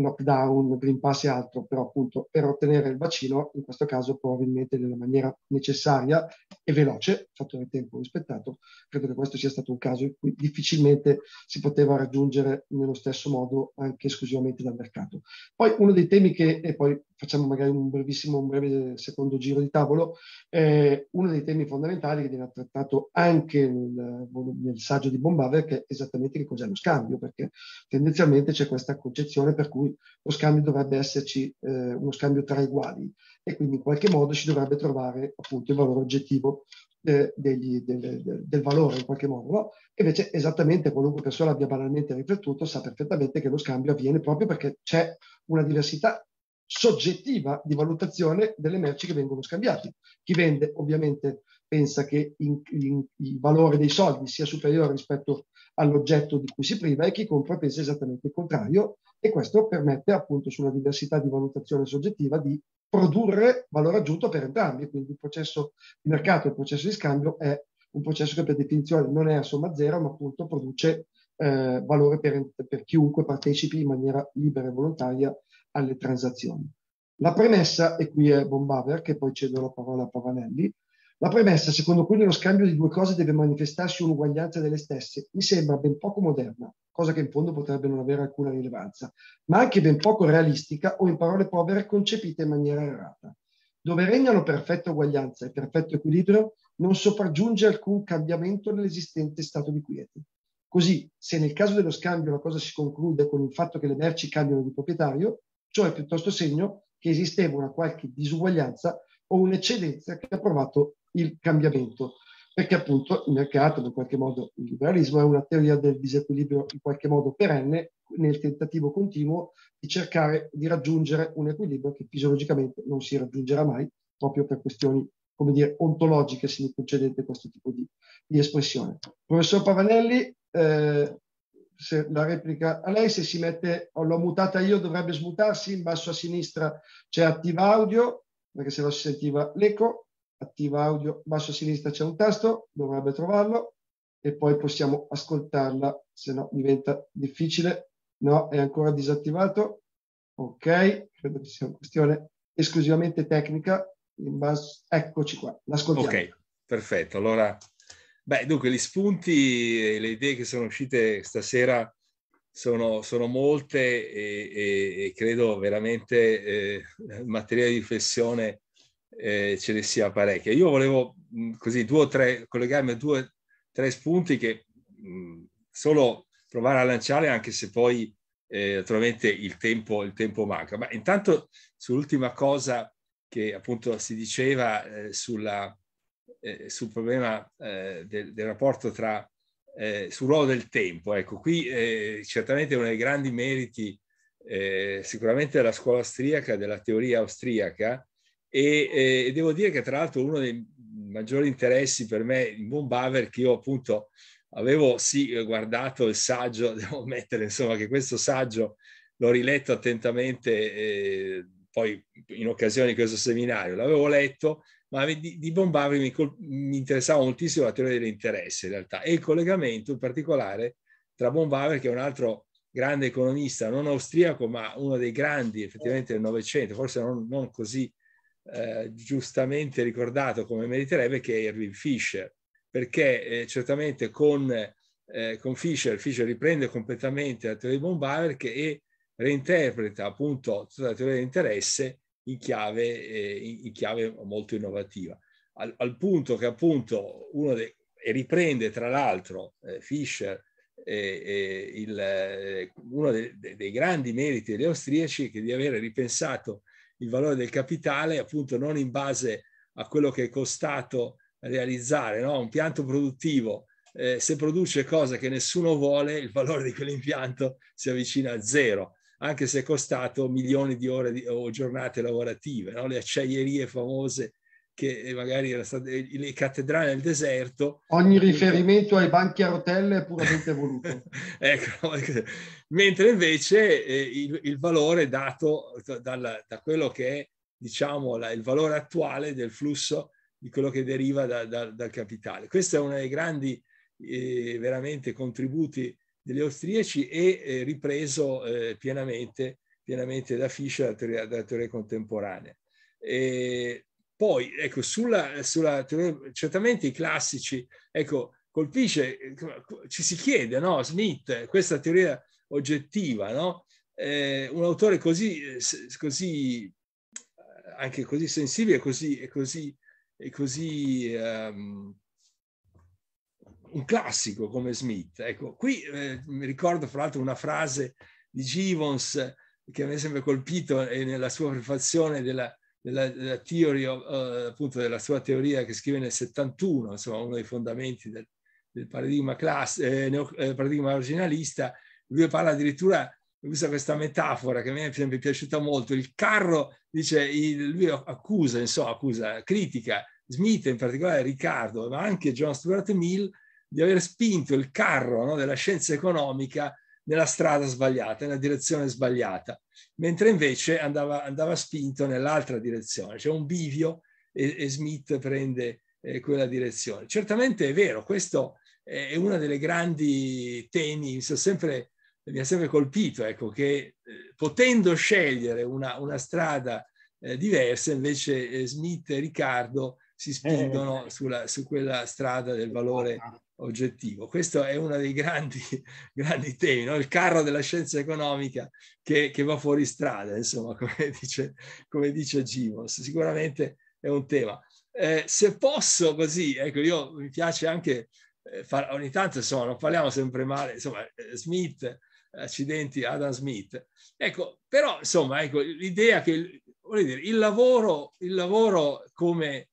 lockdown, Green Pass e altro, però appunto per ottenere il vaccino, in questo caso probabilmente nella maniera necessaria e veloce, fatto nel tempo rispettato, credo che questo sia stato un caso in cui difficilmente si poteva raggiungere nello stesso modo anche esclusivamente dal mercato. Poi uno dei temi che, e poi facciamo magari un brevissimo, un breve secondo giro di tavolo, eh, uno dei temi fondamentali che viene trattato anche nel, nel saggio di Bombaver, che è esattamente che cos'è lo scambio, perché tendenzialmente c'è questa concezione per cui cui lo scambio dovrebbe esserci eh, uno scambio tra uguali e quindi in qualche modo si dovrebbe trovare appunto il valore oggettivo eh, degli, del, del, del, valore in qualche modo. No? Invece esattamente qualunque persona abbia banalmente riflettuto sa perfettamente che lo scambio avviene proprio perché c'è una diversità soggettiva di valutazione delle merci che vengono scambiate. Chi vende ovviamente pensa che in, in, il valore dei soldi sia superiore rispetto all'oggetto di cui si priva e chi compra pensa esattamente il contrario e questo permette appunto sulla diversità di valutazione soggettiva di produrre valore aggiunto per entrambi, quindi il processo di mercato, il processo di scambio è un processo che per definizione non è a somma zero ma appunto produce eh, valore per, per chiunque partecipi in maniera libera e volontaria alle transazioni. La premessa, e qui è Bombaver, che poi cedo la parola a Pavanelli, la premessa secondo cui nello scambio di due cose deve manifestarsi un'uguaglianza delle stesse mi sembra ben poco moderna, cosa che in fondo potrebbe non avere alcuna rilevanza, ma anche ben poco realistica o in parole povere concepita in maniera errata. Dove regnano perfetta uguaglianza e perfetto equilibrio, non sopraggiunge alcun cambiamento nell'esistente stato di quiete. Così, se nel caso dello scambio la cosa si conclude con il fatto che le merci cambiano di proprietario, ciò è piuttosto segno che esisteva una qualche disuguaglianza o un'eccedenza che ha provato il cambiamento, perché appunto il mercato, in qualche modo il liberalismo, è una teoria del disequilibrio in qualche modo perenne nel tentativo continuo di cercare di raggiungere un equilibrio che fisiologicamente non si raggiungerà mai, proprio per questioni come dire, ontologiche, se mi concedete questo tipo di, di espressione. Professor Pavanelli, eh, la replica a lei, se si mette, oh, l'ho mutata io, dovrebbe smutarsi, in basso a sinistra c'è attiva audio, perché se no si sentiva l'eco, attiva audio, basso a sinistra c'è un tasto, dovrebbe trovarlo e poi possiamo ascoltarla, se no diventa difficile. No, è ancora disattivato. Ok, credo che sia una questione esclusivamente tecnica. Base... Eccoci qua, l'ascoltiamo. Ok, perfetto. Allora, beh, dunque, gli spunti e le idee che sono uscite stasera sono, sono molte e, e, e credo veramente eh, materia di riflessione eh, ce ne sia parecchia. Io volevo mh, mm, così due o tre, collegarmi a due o tre spunti che mh, mm, solo provare a lanciare anche se poi eh, naturalmente il tempo, il tempo manca. Ma intanto sull'ultima cosa che appunto si diceva eh, sulla, eh, sul problema eh, del, del rapporto tra eh, sul ruolo del tempo. Ecco, qui eh, certamente uno dei grandi meriti eh, sicuramente della scuola austriaca, della teoria austriaca, e, eh, e devo dire che tra l'altro uno dei maggiori interessi per me in Von Baver che io appunto avevo sì guardato il saggio, devo ammettere insomma che questo saggio l'ho riletto attentamente eh, poi in occasione di questo seminario, l'avevo letto, ma di, di Von Baver mi, mi, interessava moltissimo la teoria dell'interesse in realtà e il collegamento in particolare tra Von Baver che è un altro grande economista, non austriaco ma uno dei grandi effettivamente del Novecento, forse non, non così eh, giustamente ricordato come meriterebbe che è Irving Fisher, perché eh, certamente con, eh, con, Fisher, Fisher riprende completamente la teoria di von Baverck e reinterpreta appunto tutta la teoria di interesse in chiave, eh, in, in chiave molto innovativa. Al, al, punto che appunto uno dei, e riprende tra l'altro eh, Fisher il, uno dei, dei grandi meriti degli austriaci che di aver ripensato il valore del capitale appunto non in base a quello che è costato realizzare no? un pianto produttivo. Eh, se produce cose che nessuno vuole, il valore di quell'impianto si avvicina a zero, anche se è costato milioni di ore di, o giornate lavorative. No? Le acciaierie famose che eh, magari era stato, eh, le cattedrali nel deserto. Ogni riferimento ai banchi a rotelle è puramente voluto. ecco, mentre invece eh, il, il, valore dato dal, da quello che è, diciamo, la, il valore attuale del flusso di quello che deriva da, da, dal capitale. Questo è uno dei grandi eh, veramente contributi degli austriaci e eh, ripreso eh, pienamente, pienamente, da Fischer, dalla teoria, da teoria contemporanea. E poi, ecco, sulla, sulla, certamente i classici, ecco, colpisce, ci si chiede, no? Smith, questa teoria oggettiva, no? Eh, un autore così, così, eh, anche così sensibile, così, così, così um, un classico come Smith. Ecco, qui eh, mi ricordo fra l'altro una frase di Givons che mi ha sempre colpito eh, nella sua prefazione della, della, della, theory, uh, appunto della sua teoria che scrive nel 71, insomma uno dei fondamenti del, del paradigma, class, eh, neo, eh, paradigma originalista, lui parla addirittura usa questa metafora che a me è sempre piaciuta molto, il carro, dice, il, lui accusa, insomma, accusa, critica Smith, in particolare Riccardo, ma anche John Stuart Mill, di aver spinto il carro no, della scienza economica nella strada sbagliata, nella direzione sbagliata, mentre invece andava, andava spinto nell'altra direzione, c'è cioè un bivio e, e Smith prende eh, quella direzione. Certamente è vero, questo è uno dei grandi temi, mi, sempre, mi, ha sempre colpito, ecco, che eh, potendo scegliere una, una strada eh, diversa, invece eh, Smith e Riccardo si spingono eh. sulla, su quella strada del valore ah, oggettivo. Questo è uno dei grandi, grandi temi, no? il carro della scienza economica che, che va fuori strada, insomma, come dice, come dice Gimos. Sicuramente è un tema. Eh, se posso così, ecco, io mi piace anche eh, far, ogni tanto, insomma, non parliamo sempre male, insomma, eh, Smith, accidenti Adam Smith. Ecco, però, insomma, ecco, l'idea che, voglio dire, il lavoro, il lavoro come,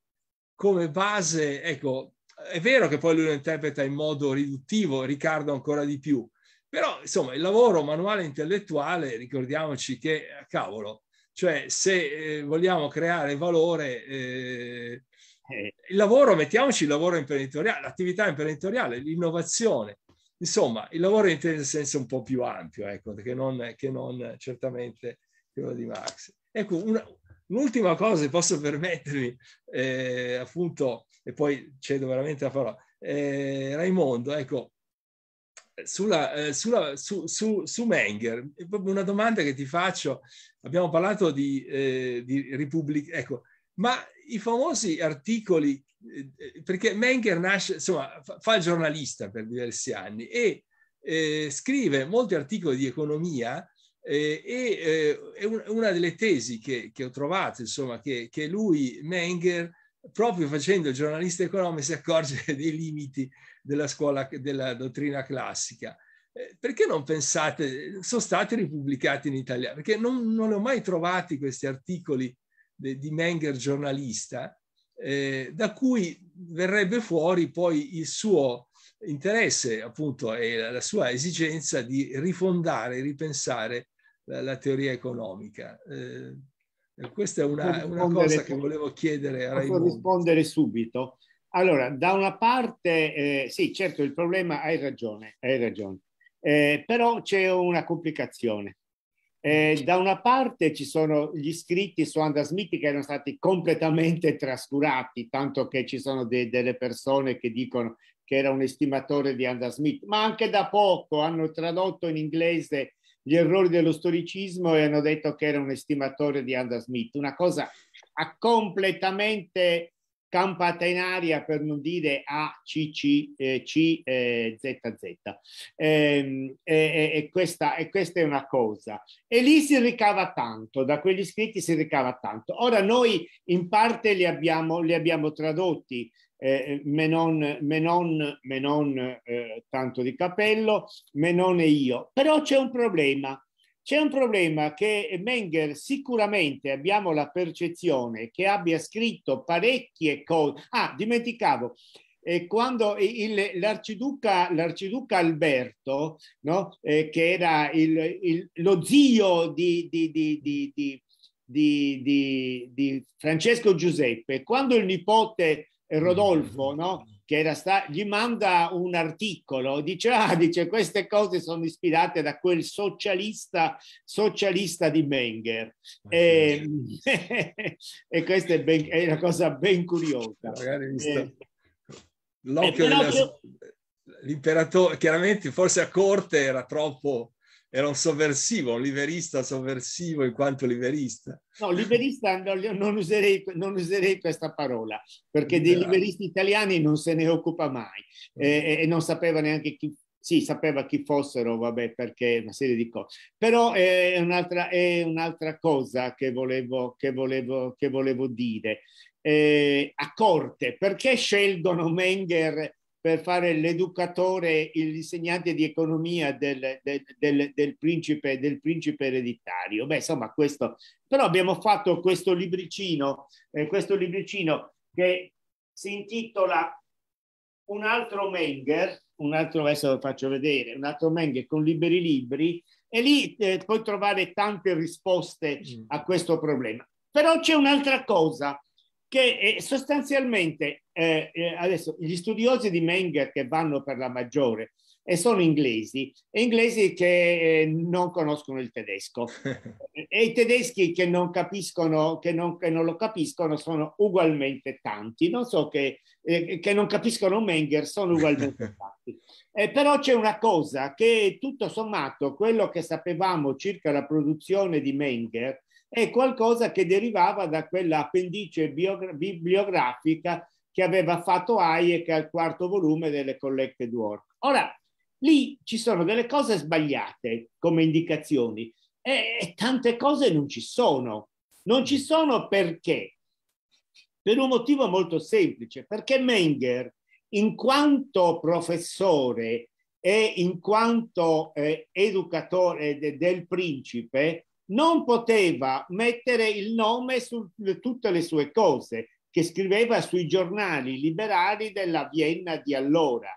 come base, ecco, è vero che poi lui lo interpreta in modo riduttivo, Riccardo ancora di più, però insomma il lavoro manuale intellettuale, ricordiamoci che, eh, cavolo, cioè se eh, vogliamo creare valore, eh, eh, il lavoro, mettiamoci il lavoro imprenditoriale, l'attività imprenditoriale, l'innovazione, insomma il lavoro in senso un po' più ampio, ecco, che non, che non certamente quello di Marx. Ecco, una, un'ultima cosa, se posso permettermi, eh, appunto, e poi cedo veramente la parola. Eh, Raimondo, ecco, sulla, eh, sulla, su, su, su Menger, una domanda che ti faccio, abbiamo parlato di, eh, di Repubblica, ecco, ma i famosi articoli, eh, eh, perché Menger nasce, insomma, fa, il giornalista per diversi anni e eh, scrive molti articoli di economia eh, e eh, una delle tesi che, che ho trovato, insomma, che, che lui, Menger, proprio facendo il giornalista economico si accorge dei limiti della scuola, della dottrina classica. Eh, perché non pensate, sono stati ripubblicati in italiano? Perché non, non ho mai trovati questi articoli de, di Menger giornalista, eh, da cui verrebbe fuori poi il suo interesse, appunto, e la, la sua esigenza di rifondare, ripensare la, la teoria economica. Eh, e questa è una, una cosa che volevo chiedere a Raimondo. rispondere subito. Allora, da una parte, eh, sì, certo, il problema, hai ragione, hai ragione, eh, però c'è una complicazione. Eh, da una parte ci sono gli scritti su Anna Smith che erano stati completamente trascurati, tanto che ci sono de- delle persone che dicono che era un estimatore di Anna Smith, ma anche da poco hanno tradotto in inglese gli errori dello storicismo e hanno detto che era un estimatore di Adam Smith, una cosa a completamente campata in aria per non dire A, C, C, eh, C eh, Z, Z. Ehm, e, questa, e questa è una cosa. E lì si ricava tanto, da quegli scritti si ricava tanto. Ora noi in parte li abbiamo, li abbiamo tradotti, eh, eh Menon, Menon, Menon eh, tanto di capello, Menon e io. Però c'è un problema. C'è un problema che Menger sicuramente abbiamo la percezione che abbia scritto parecchie cose. Ah, dimenticavo, eh, quando l'arciduca, l'arciduca Alberto, no? eh, che era il, il, lo zio di, di, di, di Francesco Giuseppe, quando il nipote Mm. Rodolfo, no? che era sta- gli manda un articolo, dice, ah, dice, queste cose sono ispirate da quel socialista, socialista di Menger. Ah, e, e questa è, ben, è, una cosa ben curiosa. Eh, l'occhio eh, della... L'imperatore, chiaramente forse a corte era troppo era un sovversivo, un liberista sovversivo in quanto liberista. No, liberista non userei, non userei questa parola, perché Liberale. dei liberisti italiani non se ne occupa mai mm. eh, e non sapeva neanche chi, sì, sapeva chi fossero, vabbè, perché una serie di cose. Però è un'altra, è un'altra cosa che volevo, che volevo, che volevo dire. Eh, a corte, perché scelgono Menger per fare l'educatore, l'insegnante di economia del, del, del, del, principe, del principe ereditario. Beh, insomma, questo. Però abbiamo fatto questo libricino, eh, questo libricino che si intitola Un altro Menger, un altro, adesso lo faccio vedere, un altro Menger con liberi libri, e lì eh, puoi trovare tante risposte mm. a questo problema. Però c'è un'altra cosa che eh, sostanzialmente eh, eh, adesso gli studiosi di Menger che vanno per la maggiore e eh, sono inglesi, inglesi che non conoscono il tedesco e i tedeschi che non capiscono, che non, che non lo capiscono sono ugualmente tanti, non so che, eh, che non capiscono Menger sono ugualmente tanti. Eh, però c'è una cosa che tutto sommato quello che sapevamo circa la produzione di Menger è qualcosa che derivava da quella appendice bibliografica che aveva fatto Hayek al quarto volume delle Collected Work. Ora, lì ci sono delle cose sbagliate come indicazioni e tante cose non ci sono. Non ci sono perché? Per un motivo molto semplice, perché Menger, in quanto professore e in quanto eh, educatore de, del principe, non poteva mettere il nome su tutte le sue cose che scriveva sui giornali liberali della Vienna di allora.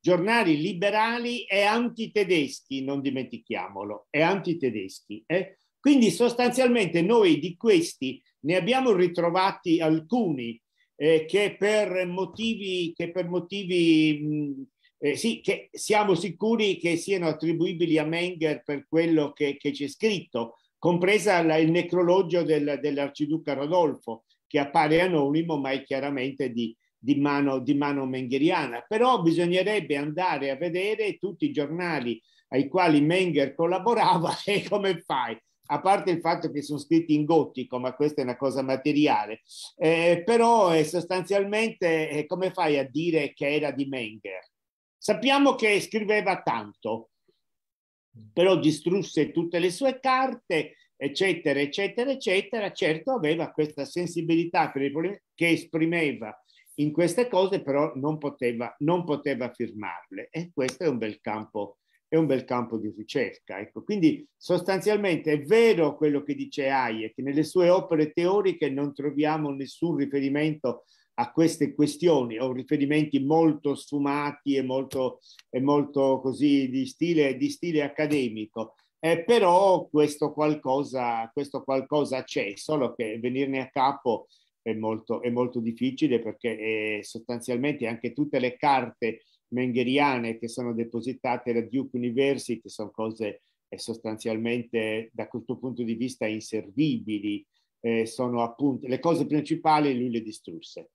Giornali liberali e antitedeschi, non dimentichiamolo, e antitedeschi. Eh? Quindi sostanzialmente noi di questi ne abbiamo ritrovati alcuni eh, che per motivi, che per motivi mh, eh, sì, che siamo sicuri che siano attribuibili a Menger per quello che, che c'è scritto, compresa la, il necrologio del, dell'arciduca Rodolfo, che appare anonimo ma è chiaramente di, di, mano, di mano mengheriana. Però bisognerebbe andare a vedere tutti i giornali ai quali Menger collaborava e come fai? a parte il fatto che sono scritti in gotico, ma questa è una cosa materiale, eh, però è eh, sostanzialmente eh, come fai a dire che era di Menger? Sappiamo che scriveva tanto, però distrusse tutte le sue carte, eccetera, eccetera, eccetera. Certo aveva questa sensibilità per i problemi che esprimeva in queste cose, però non poteva, non poteva firmarle. E questo è un bel campo è un bel campo di ricerca. Ecco. Quindi sostanzialmente è vero quello che dice Hayek, nelle sue opere teoriche non troviamo nessun riferimento a queste questioni o riferimenti molto sfumati e molto, e molto così di stile, di stile accademico. Eh, però questo qualcosa, questo qualcosa c'è, solo che venirne a capo è molto, è molto difficile perché è eh, sostanzialmente anche tutte le carte mengheriane che sono depositate alla Duke University sono cose eh, sostanzialmente da questo punto di vista inservibili, eh, sono appunto le cose principali lui le distrusse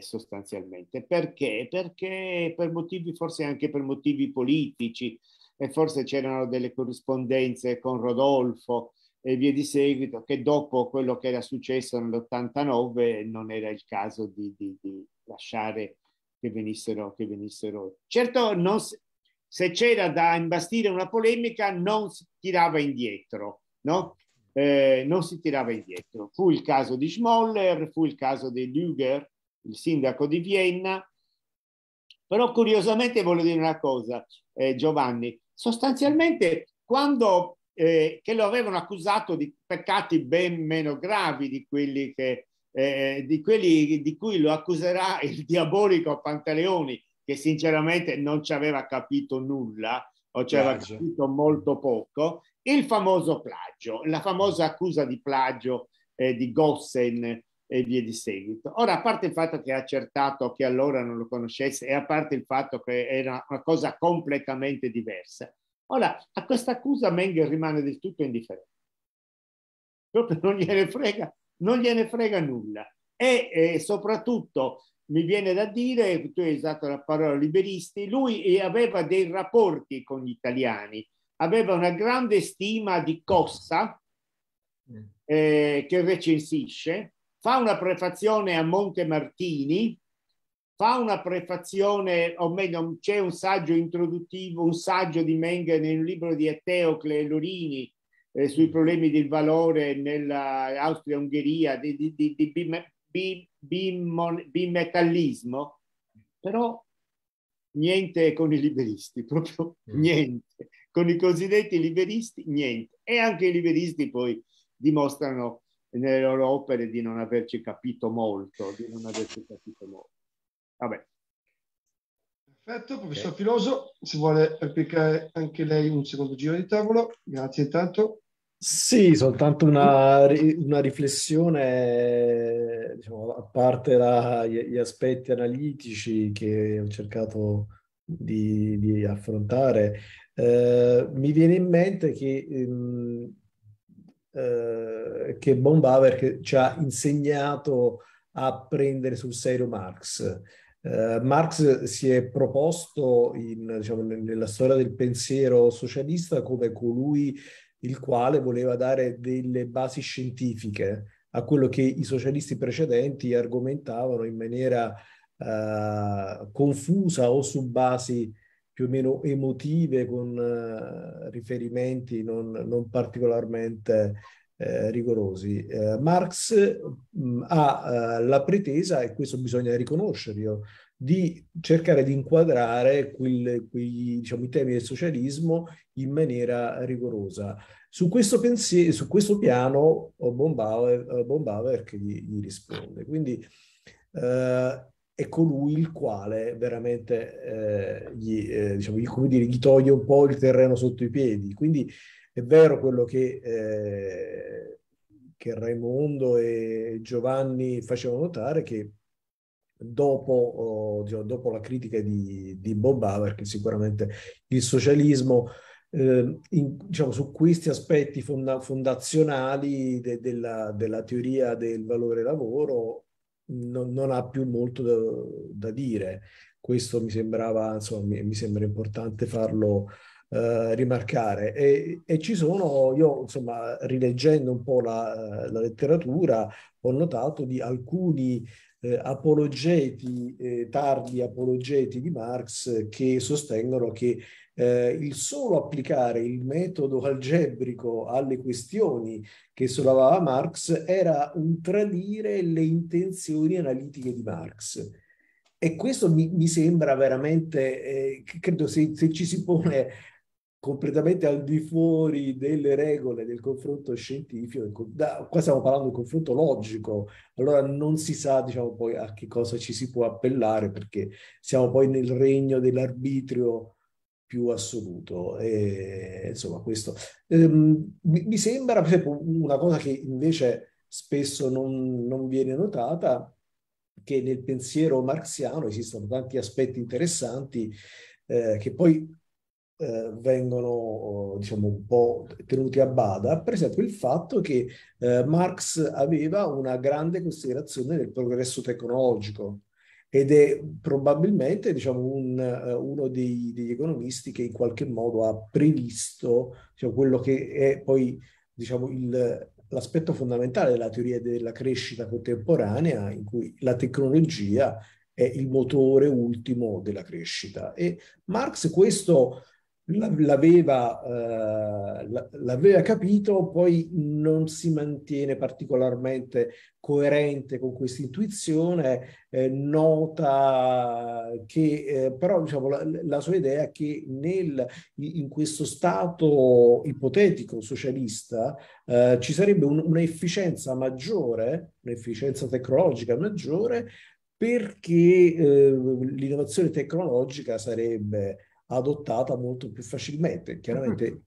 sostanzialmente. Perché? Perché per motivi, forse anche per motivi politici, e forse c'erano delle corrispondenze con Rodolfo e via di seguito, che dopo quello che era successo nell'89 non era il caso di, di, di lasciare che venissero, che venissero. Certo, non, se c'era da imbastire una polemica, non si tirava indietro, no? Eh, non si tirava indietro. Fu il caso di Schmoller, fu il caso di Luger, il sindaco di Vienna. Però curiosamente voglio dire una cosa, eh, Giovanni, sostanzialmente quando eh, che lo avevano accusato di peccati ben meno gravi di quelli, che, eh, di, quelli di cui lo accuserà il diabolico Pantaleoni, che sinceramente non ci aveva capito nulla o ci aveva capito molto poco, il famoso plagio, la famosa accusa di plagio eh, di Gossen e via di seguito. Ora, a parte il fatto che ha accertato che allora non lo conoscesse e a parte il fatto che era una cosa completamente diversa, ora a questa accusa Mengel rimane del tutto indifferente. Proprio non gliene frega, non gliene frega nulla. E eh, soprattutto mi viene da dire, tu hai usato la parola liberisti, lui eh, aveva dei rapporti con gli italiani, aveva una grande stima di Cossa, mm. eh, che recensisce, fa una prefazione a Monte Martini, fa una prefazione, o meglio, c'è un saggio introduttivo, un saggio di Mengen nel libro di Eteocle e Lorini eh, sui mm. problemi del valore nell'Austria-Ungheria, di, di, di, di bimetallismo, però niente con i liberisti, proprio mm. niente. Con i cosiddetti liberisti, niente. E anche i liberisti poi dimostrano nelle loro opere di non averci capito molto, di non averci capito molto. Vabbè. Perfetto, professor okay. Filoso, se vuole replicare anche lei un secondo giro di tavolo, grazie intanto. Sì, soltanto una, una riflessione, diciamo, a parte la, gli, aspetti analitici che ho cercato di, di affrontare, eh, mi viene in mente che ehm, eh, che Bombaver ci ha insegnato a prendere sul serio Marx. Eh, Marx si è proposto in, diciamo, nella storia del pensiero socialista come colui il quale voleva dare delle basi scientifiche a quello che i socialisti precedenti argomentavano in maniera eh, confusa o su basi più o meno emotive con uh, riferimenti non, non particolarmente eh, rigorosi. Eh, Marx mh, mm, ha eh, la pretesa, e questo bisogna riconoscerlo, di cercare di inquadrare quel, quei, diciamo, i temi del socialismo in maniera rigorosa. Su questo, pensiero, su questo piano Bombauer, Bombauer che gli, gli risponde. Quindi eh, è colui il quale veramente eh, gli, eh, diciamo, gli, dire, gli, toglie un po' il terreno sotto i piedi. Quindi è vero quello che, eh, che Raimondo e Giovanni facevano notare che dopo, oh, diciamo, dopo la critica di, di Bob Haver, che sicuramente il socialismo... Eh, in, diciamo, su questi aspetti fonda- fondazionali de- della, della, teoria del valore lavoro non, non ha più molto da, da, dire. Questo mi sembrava, insomma, mi, mi sembra importante farlo eh, rimarcare. E, e, ci sono, io insomma, rileggendo un po' la, la letteratura, ho notato di alcuni eh, apologeti, eh, tardi apologeti di Marx che sostengono che eh, il solo applicare il metodo algebrico alle questioni che sollevava Marx era un tradire le intenzioni analitiche di Marx. E questo mi, mi sembra veramente, eh, credo se, se ci si pone completamente al di fuori delle regole del confronto scientifico, da, qua stiamo parlando di confronto logico, allora non si sa diciamo, poi a che cosa ci si può appellare perché siamo poi nel regno dell'arbitrio più assoluto. E, insomma, questo ehm, mi, mi, sembra esempio, una cosa che invece spesso non, non viene notata, che nel pensiero marxiano esistono tanti aspetti interessanti eh, che poi eh, vengono diciamo un po' tenuti a bada, per esempio il fatto che eh, Marx aveva una grande considerazione del progresso tecnologico, ed è probabilmente diciamo, un, eh, uno dei, degli economisti che in qualche modo ha previsto diciamo, quello che è poi diciamo, il, l'aspetto fondamentale della teoria della crescita contemporanea, in cui la tecnologia è il motore ultimo della crescita. E Marx questo l'aveva, eh, l'aveva, capito, poi non si mantiene particolarmente coerente con questa intuizione, eh, nota che eh, però diciamo, la, la, sua idea è che nel, in questo stato ipotetico socialista eh, ci sarebbe un, un'efficienza maggiore, un'efficienza tecnologica maggiore, perché eh, l'innovazione tecnologica sarebbe adottata molto più facilmente. Chiaramente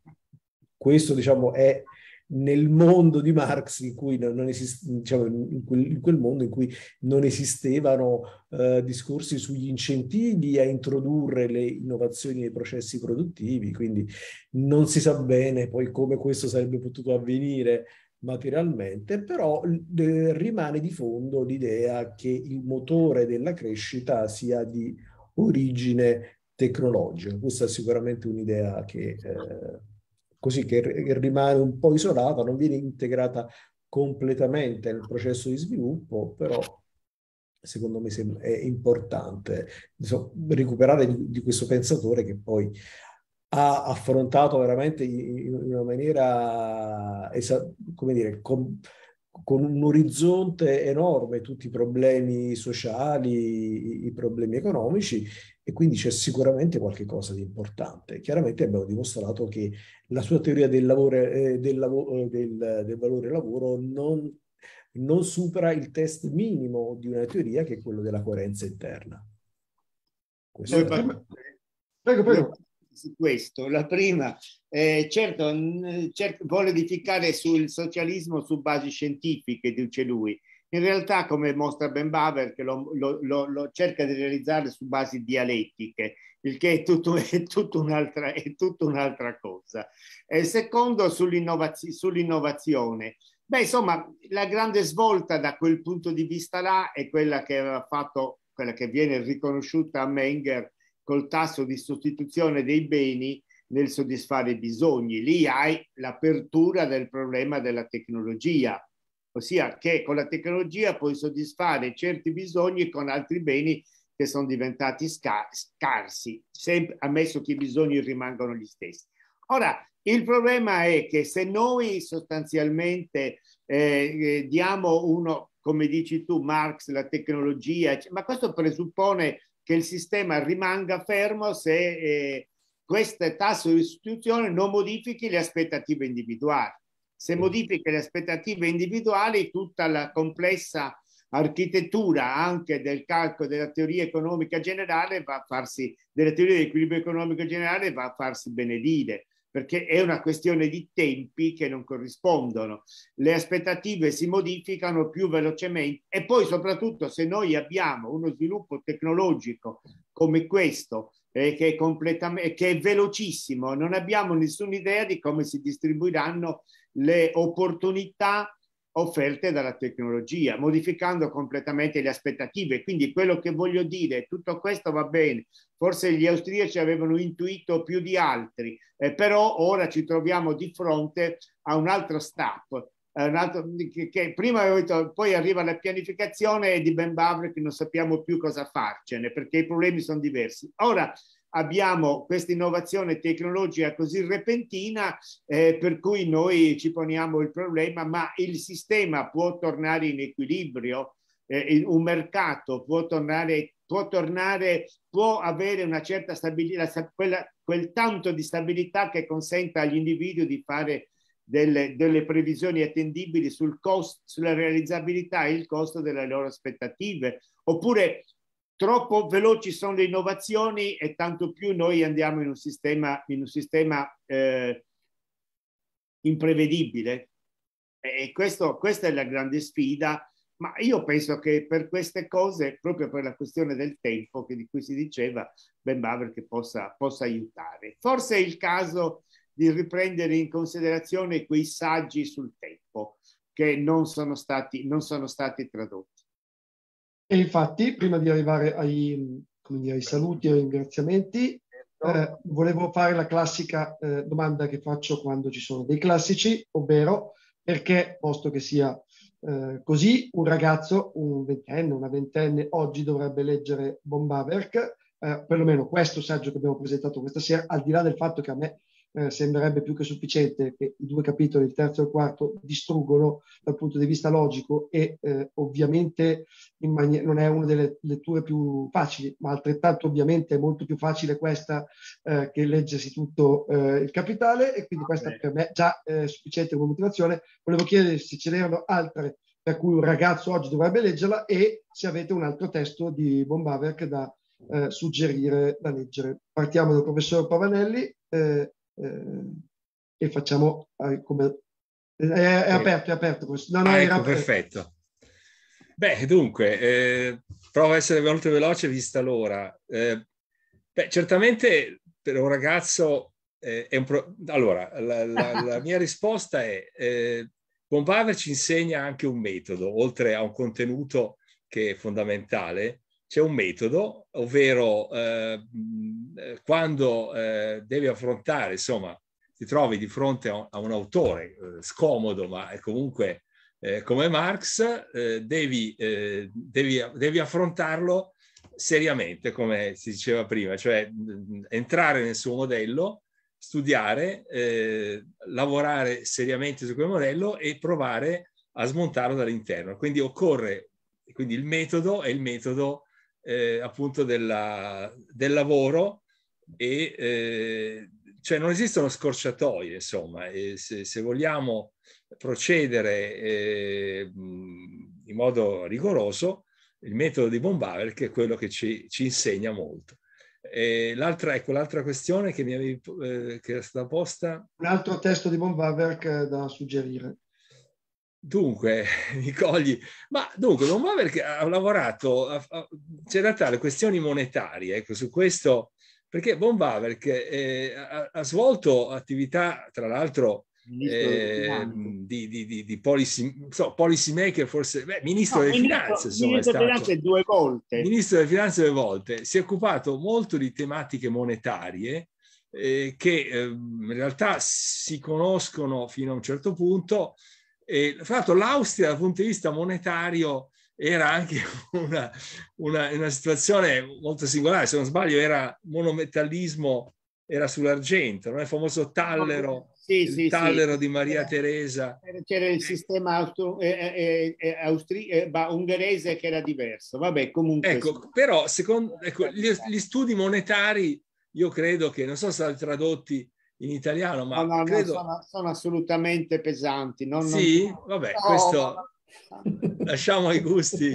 questo diciamo, è nel mondo di Marx in cui non, esiste, diciamo, in, quel, in quel mondo in cui non esistevano eh, discorsi sugli incentivi a introdurre le innovazioni nei processi produttivi, quindi non si sa bene poi come questo sarebbe potuto avvenire materialmente, però eh, rimane di fondo l'idea che il motore della crescita sia di origine tecnologica. Questa è sicuramente un'idea che, eh, così, che rimane un po' isolata, non viene integrata completamente nel processo di sviluppo, però secondo me è importante insomma, recuperare di, di questo pensatore che poi ha affrontato veramente in una maniera, come dire, com- con un orizzonte enorme tutti i problemi sociali, i problemi economici e quindi c'è sicuramente qualche cosa di importante. Chiaramente abbiamo dimostrato che la sua teoria del, lavoro, eh, del, lav- eh, del, del valore lavoro non, non supera il test minimo di una teoria che è quello della coerenza interna. Questo prego, prego. Su questo, la prima eh, certo, certo, vuole edificare sul socialismo su basi scientifiche, dice lui. In realtà, come mostra Ben Baver, che lo, lo, lo, lo cerca di realizzare su basi dialettiche, il che è, tutto, è, tutto un'altra, è tutta un'altra cosa. Eh, secondo, sull'innovaz- sull'innovazione. Beh, insomma, la grande svolta da quel punto di vista là è quella che aveva fatto, quella che viene riconosciuta a Menger col tasso di sostituzione dei beni nel soddisfare i bisogni. Lì hai l'apertura del problema della tecnologia, ossia che con la tecnologia puoi soddisfare certi bisogni con altri beni che sono diventati scar- scarsi, sempre, ammesso che i bisogni rimangano gli stessi. Ora, il problema è che se noi sostanzialmente eh, eh, diamo uno, come dici tu, Marx, la tecnologia, ma questo presuppone che il sistema rimanga fermo se eh, questo tasso di sostituzione non modifichi le aspettative individuali. Se mm. modifichi le aspettative individuali, tutta la complessa architettura anche del calcolo della teoria economica generale va a farsi, della teoria dell'equilibrio economico generale va a farsi benedire, perché è una questione di tempi che non corrispondono. Le aspettative si modificano più velocemente e poi soprattutto se noi abbiamo uno sviluppo tecnologico come questo eh, che, è completam- che è velocissimo, non abbiamo nessuna idea di come si distribuiranno le opportunità offerte dalla tecnologia, modificando completamente le aspettative. Quindi quello che voglio dire, tutto questo va bene, forse gli austriaci avevano intuito più di altri, eh, però ora ci troviamo di fronte a un altro step Altro, che, che, prima avevo detto, poi arriva la pianificazione di Ben Bavre che non sappiamo più cosa farcene perché i problemi sono diversi. Ora abbiamo questa innovazione tecnologica così repentina eh, per cui noi ci poniamo il problema, ma il sistema può tornare in equilibrio, eh, un mercato può tornare, può tornare, può avere una certa stabilità, quella, quel tanto di stabilità che consenta agli individui di fare delle, delle previsioni attendibili sul costo, sulla realizzabilità e il costo delle loro aspettative, oppure troppo veloci sono le innovazioni e tanto più noi andiamo in un sistema, in un sistema eh, imprevedibile. E questo, questa è la grande sfida, ma io penso che per queste cose, proprio per la questione del tempo che, di cui si diceva, Ben Baver che possa, possa aiutare. Forse è il caso di riprendere in considerazione quei saggi sul tempo che non sono stati, non sono stati tradotti. E infatti, prima di arrivare ai, dire, ai saluti e ai ringraziamenti, certo. eh, volevo fare la classica eh, domanda che faccio quando ci sono dei classici, ovvero perché, posto che sia eh, così, un ragazzo, un ventenne, una ventenne, oggi dovrebbe leggere Bombaverk, eh, perlomeno questo saggio che abbiamo presentato questa sera, al di là del fatto che a me eh, sembrerebbe più che sufficiente che i due capitoli, il terzo e il quarto, distruggono dal punto di vista logico e eh, ovviamente mani- non è una delle letture più facili, ma altrettanto ovviamente è molto più facile questa eh, che leggersi tutto eh, il capitale e quindi okay. questa per me è già è eh, sufficiente come motivazione. Volevo chiedere se ce n'erano altre per cui un ragazzo oggi dovrebbe leggerla e se avete un altro testo di Bombaverk da eh, suggerire, da leggere. Partiamo dal professor Pavanelli eh, e facciamo eh, come... Eh, è, è eh. aperto, è aperto. No, no, ah, ecco, perfetto. Beh, dunque, eh, provo a essere molto veloce vista l'ora. Eh, beh, certamente per un ragazzo eh, è un pro- Allora, la, la, la, mia risposta è eh, Bombaver ci insegna anche un metodo, oltre a un contenuto che è fondamentale, c'è un metodo, ovvero eh, eh, quando eh, devi affrontare, insomma, ti trovi di fronte a un, autore eh, scomodo, ma comunque eh, come Marx, eh, devi, devi, devi, affrontarlo seriamente, come si diceva prima, cioè entrare nel suo modello, studiare, lavorare seriamente su quel modello e provare a smontarlo dall'interno. Quindi occorre, quindi il metodo è il metodo eh, appunto della, del lavoro e eh, cioè non esistono scorciatoie, insomma, e se, se vogliamo procedere eh, in modo rigoroso, il metodo di Bombaver che è quello che ci, ci insegna molto. E l'altra, ecco, l'altra questione che mi avevi, eh, che è stata posta. Un altro testo di Bombaver da suggerire. Dunque, mi cogli, ma dunque, Don va perché ha lavorato, c'è da tale questioni monetarie, ecco, su questo, perché Von Baver che, eh, ha, ha, svolto attività, tra l'altro, eh, di, di, di, di, policy, so, policy maker, forse, beh, ministro no, delle Finanze, insomma, ministro delle Finanze due volte. Ministro delle Finanze due volte, si è occupato molto di tematiche monetarie, eh, che ehm, in realtà si conoscono fino a un certo punto, e, fra l'altro l'Austria dal punto di vista monetario era anche una, una, una situazione molto singolare, se non sbaglio era monometallismo, era sull'argento, non è il famoso tallero, ah, sì, il sì, tallero sì. di Maria era, eh, Teresa. C'era il sistema austro, eh eh, eh, eh, austri, eh, bah, ungherese che era diverso, vabbè comunque. Ecco, però secondo, ecco, gli, gli studi monetari io credo che non so sono stati tradotti in italiano, ma no, no, credo... sono, sono, assolutamente pesanti. Non, sì, non... vabbè, no, questo lasciamo ai gusti.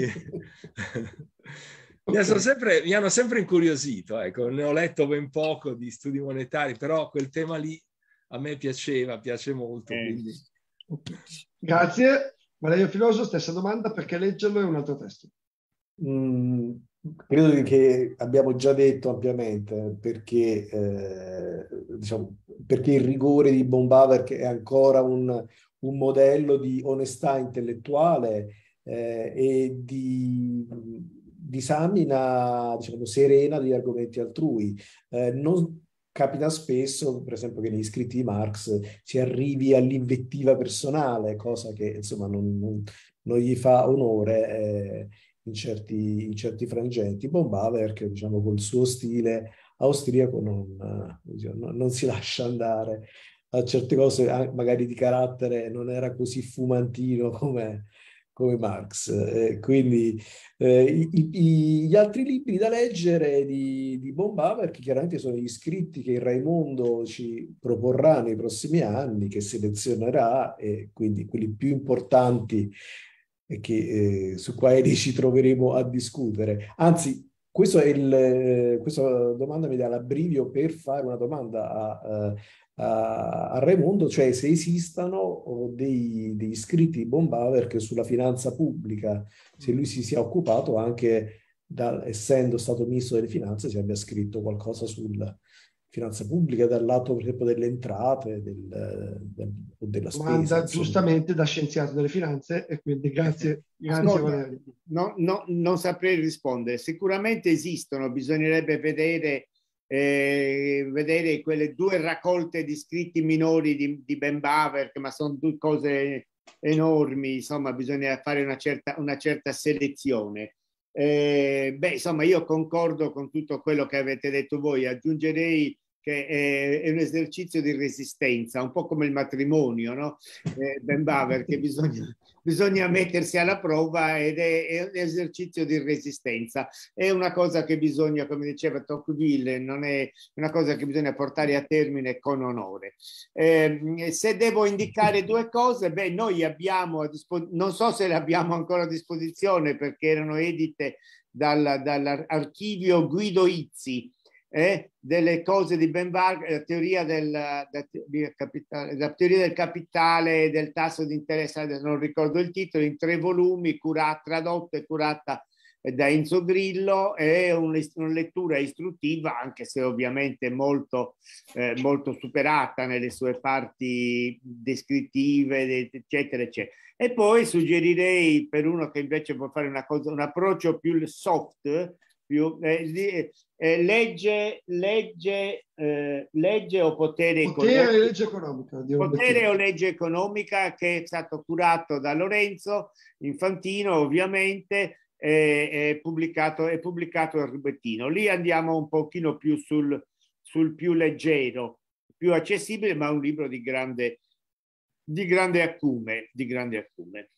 mi, hanno sempre, mi hanno sempre incuriosito, ecco, ne ho letto ben poco di studi monetari, però quel tema lì a me piaceva, piace molto. Eh. Quindi... Grazie. Valerio Filoso, stessa domanda, perché leggerlo è un altro testo? Mm, Credo che abbiamo già detto ampiamente perché, eh, diciamo, perché il rigore di Bombava è ancora un, un, modello di onestà intellettuale eh, e di disamina diciamo, serena degli argomenti altrui. Eh, non capita spesso, per esempio, che negli scritti di Marx si arrivi all'invettiva personale, cosa che insomma non, non, non gli fa onore. Eh, in certi, in certi frangenti. Bombaver che diciamo col suo stile austriaco non, eh, diciamo, non, non si lascia andare a certe cose, magari di carattere, non era così fumantino come, come Marx. Eh, quindi eh, i, i, gli altri libri da leggere di, di Bombaver, che chiaramente sono gli scritti che il Raimondo ci proporrà nei prossimi anni, che selezionerà, e quindi quelli più importanti e che, eh, su quali ci troveremo a discutere. Anzi, il, eh, questa domanda mi dà l'abbrivio per fare una domanda a, eh, a, a Raimondo, cioè se esistano dei, degli scritti di Bombaver che sulla finanza pubblica, se lui mm. si sia occupato anche, da, essendo stato ministro delle finanze, si abbia scritto qualcosa sul, finanza pubblica, dal lato per esempio delle entrate del, del, o della spesa. Domanda giustamente da scienziato delle finanze e quindi grazie, grazie Valerio. No, no, non saprei rispondere, sicuramente esistono, bisognerebbe vedere, eh, vedere quelle due raccolte di scritti minori di, di Ben Baver, ma sono due cose enormi, insomma bisogna fare una certa, una certa selezione. Eh, beh, insomma, io concordo con tutto quello che avete detto voi. Aggiungerei che è, è, un esercizio di resistenza, un po' come il matrimonio, no? Eh, ben Baver, che bisogna, bisogna mettersi alla prova ed è, è, un esercizio di resistenza. È una cosa che bisogna, come diceva Tocqueville, non è una cosa che bisogna portare a termine con onore. Eh, se devo indicare due cose, beh, noi abbiamo, a dispo- non so se le abbiamo ancora a disposizione perché erano edite dal, dall'archivio Guido Izzi, eh, delle cose di Ben Vargas, la eh, teoria del, eh, da, di capitale, teoria del capitale e del tasso di interesse, non ricordo il titolo, in tre volumi, curata, tradotta e curata eh, da Enzo Grillo è una lettura istruttiva, anche se ovviamente molto, eh, molto superata nelle sue parti descrittive, eccetera, eccetera. E poi suggerirei per uno che invece può fare cosa, un approccio più soft, più, eh, eh, legge, legge, eh, legge o potere, potere, legge economica, potere o legge economica che è stato curato da Lorenzo Infantino ovviamente è, è pubblicato, è pubblicato da Rubettino. Lì andiamo un pochino più sul, sul più leggero, più accessibile, ma un libro di grande, di grande, acume, di grande acume.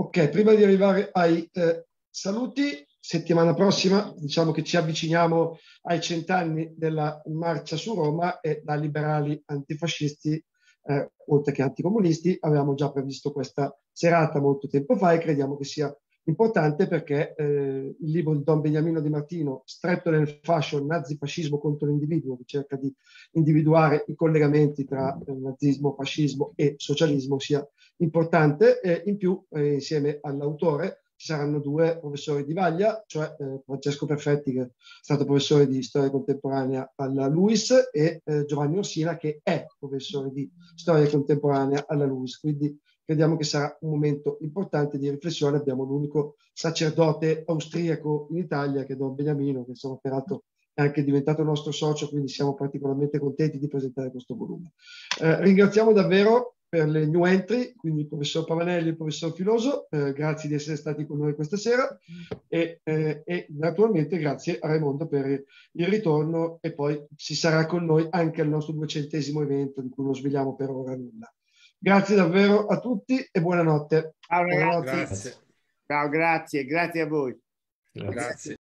Ok, prima di arrivare ai eh, saluti, settimana prossima diciamo che ci avviciniamo ai cent'anni della marcia su Roma e da liberali antifascisti, eh, oltre che anticomunisti, avevamo già previsto questa serata molto tempo fa e crediamo che sia importante perché eh, il libro di Don Beniamino Di Martino, Stretto nel fascio, nazifascismo contro l'individuo, che cerca di individuare i collegamenti tra eh, nazismo, fascismo e socialismo, sia importante. e eh, in più, eh, insieme all'autore, ci saranno due professori di vaglia, cioè eh, Francesco Perfetti che è stato professore di storia contemporanea alla LUIS e eh, Giovanni Orsina che è professore di storia contemporanea alla LUIS, quindi crediamo che sarà un momento importante di riflessione, abbiamo l'unico sacerdote austriaco in Italia che è Don Beniamino, che sono operato anche diventato nostro socio, quindi siamo particolarmente contenti di presentare questo volume. Eh, ringraziamo davvero per le new entry, quindi il professor Pavanelli e il professor Filoso, eh, grazie di essere stati con noi questa sera e, eh, e, naturalmente grazie a Raimondo per il ritorno e poi si sarà con noi anche al nostro duecentesimo evento di cui non svegliamo per ora nulla. Grazie davvero a tutti e buonanotte. Ciao, buonanotte. Grazie. Ciao, grazie, grazie a voi. Grazie. grazie.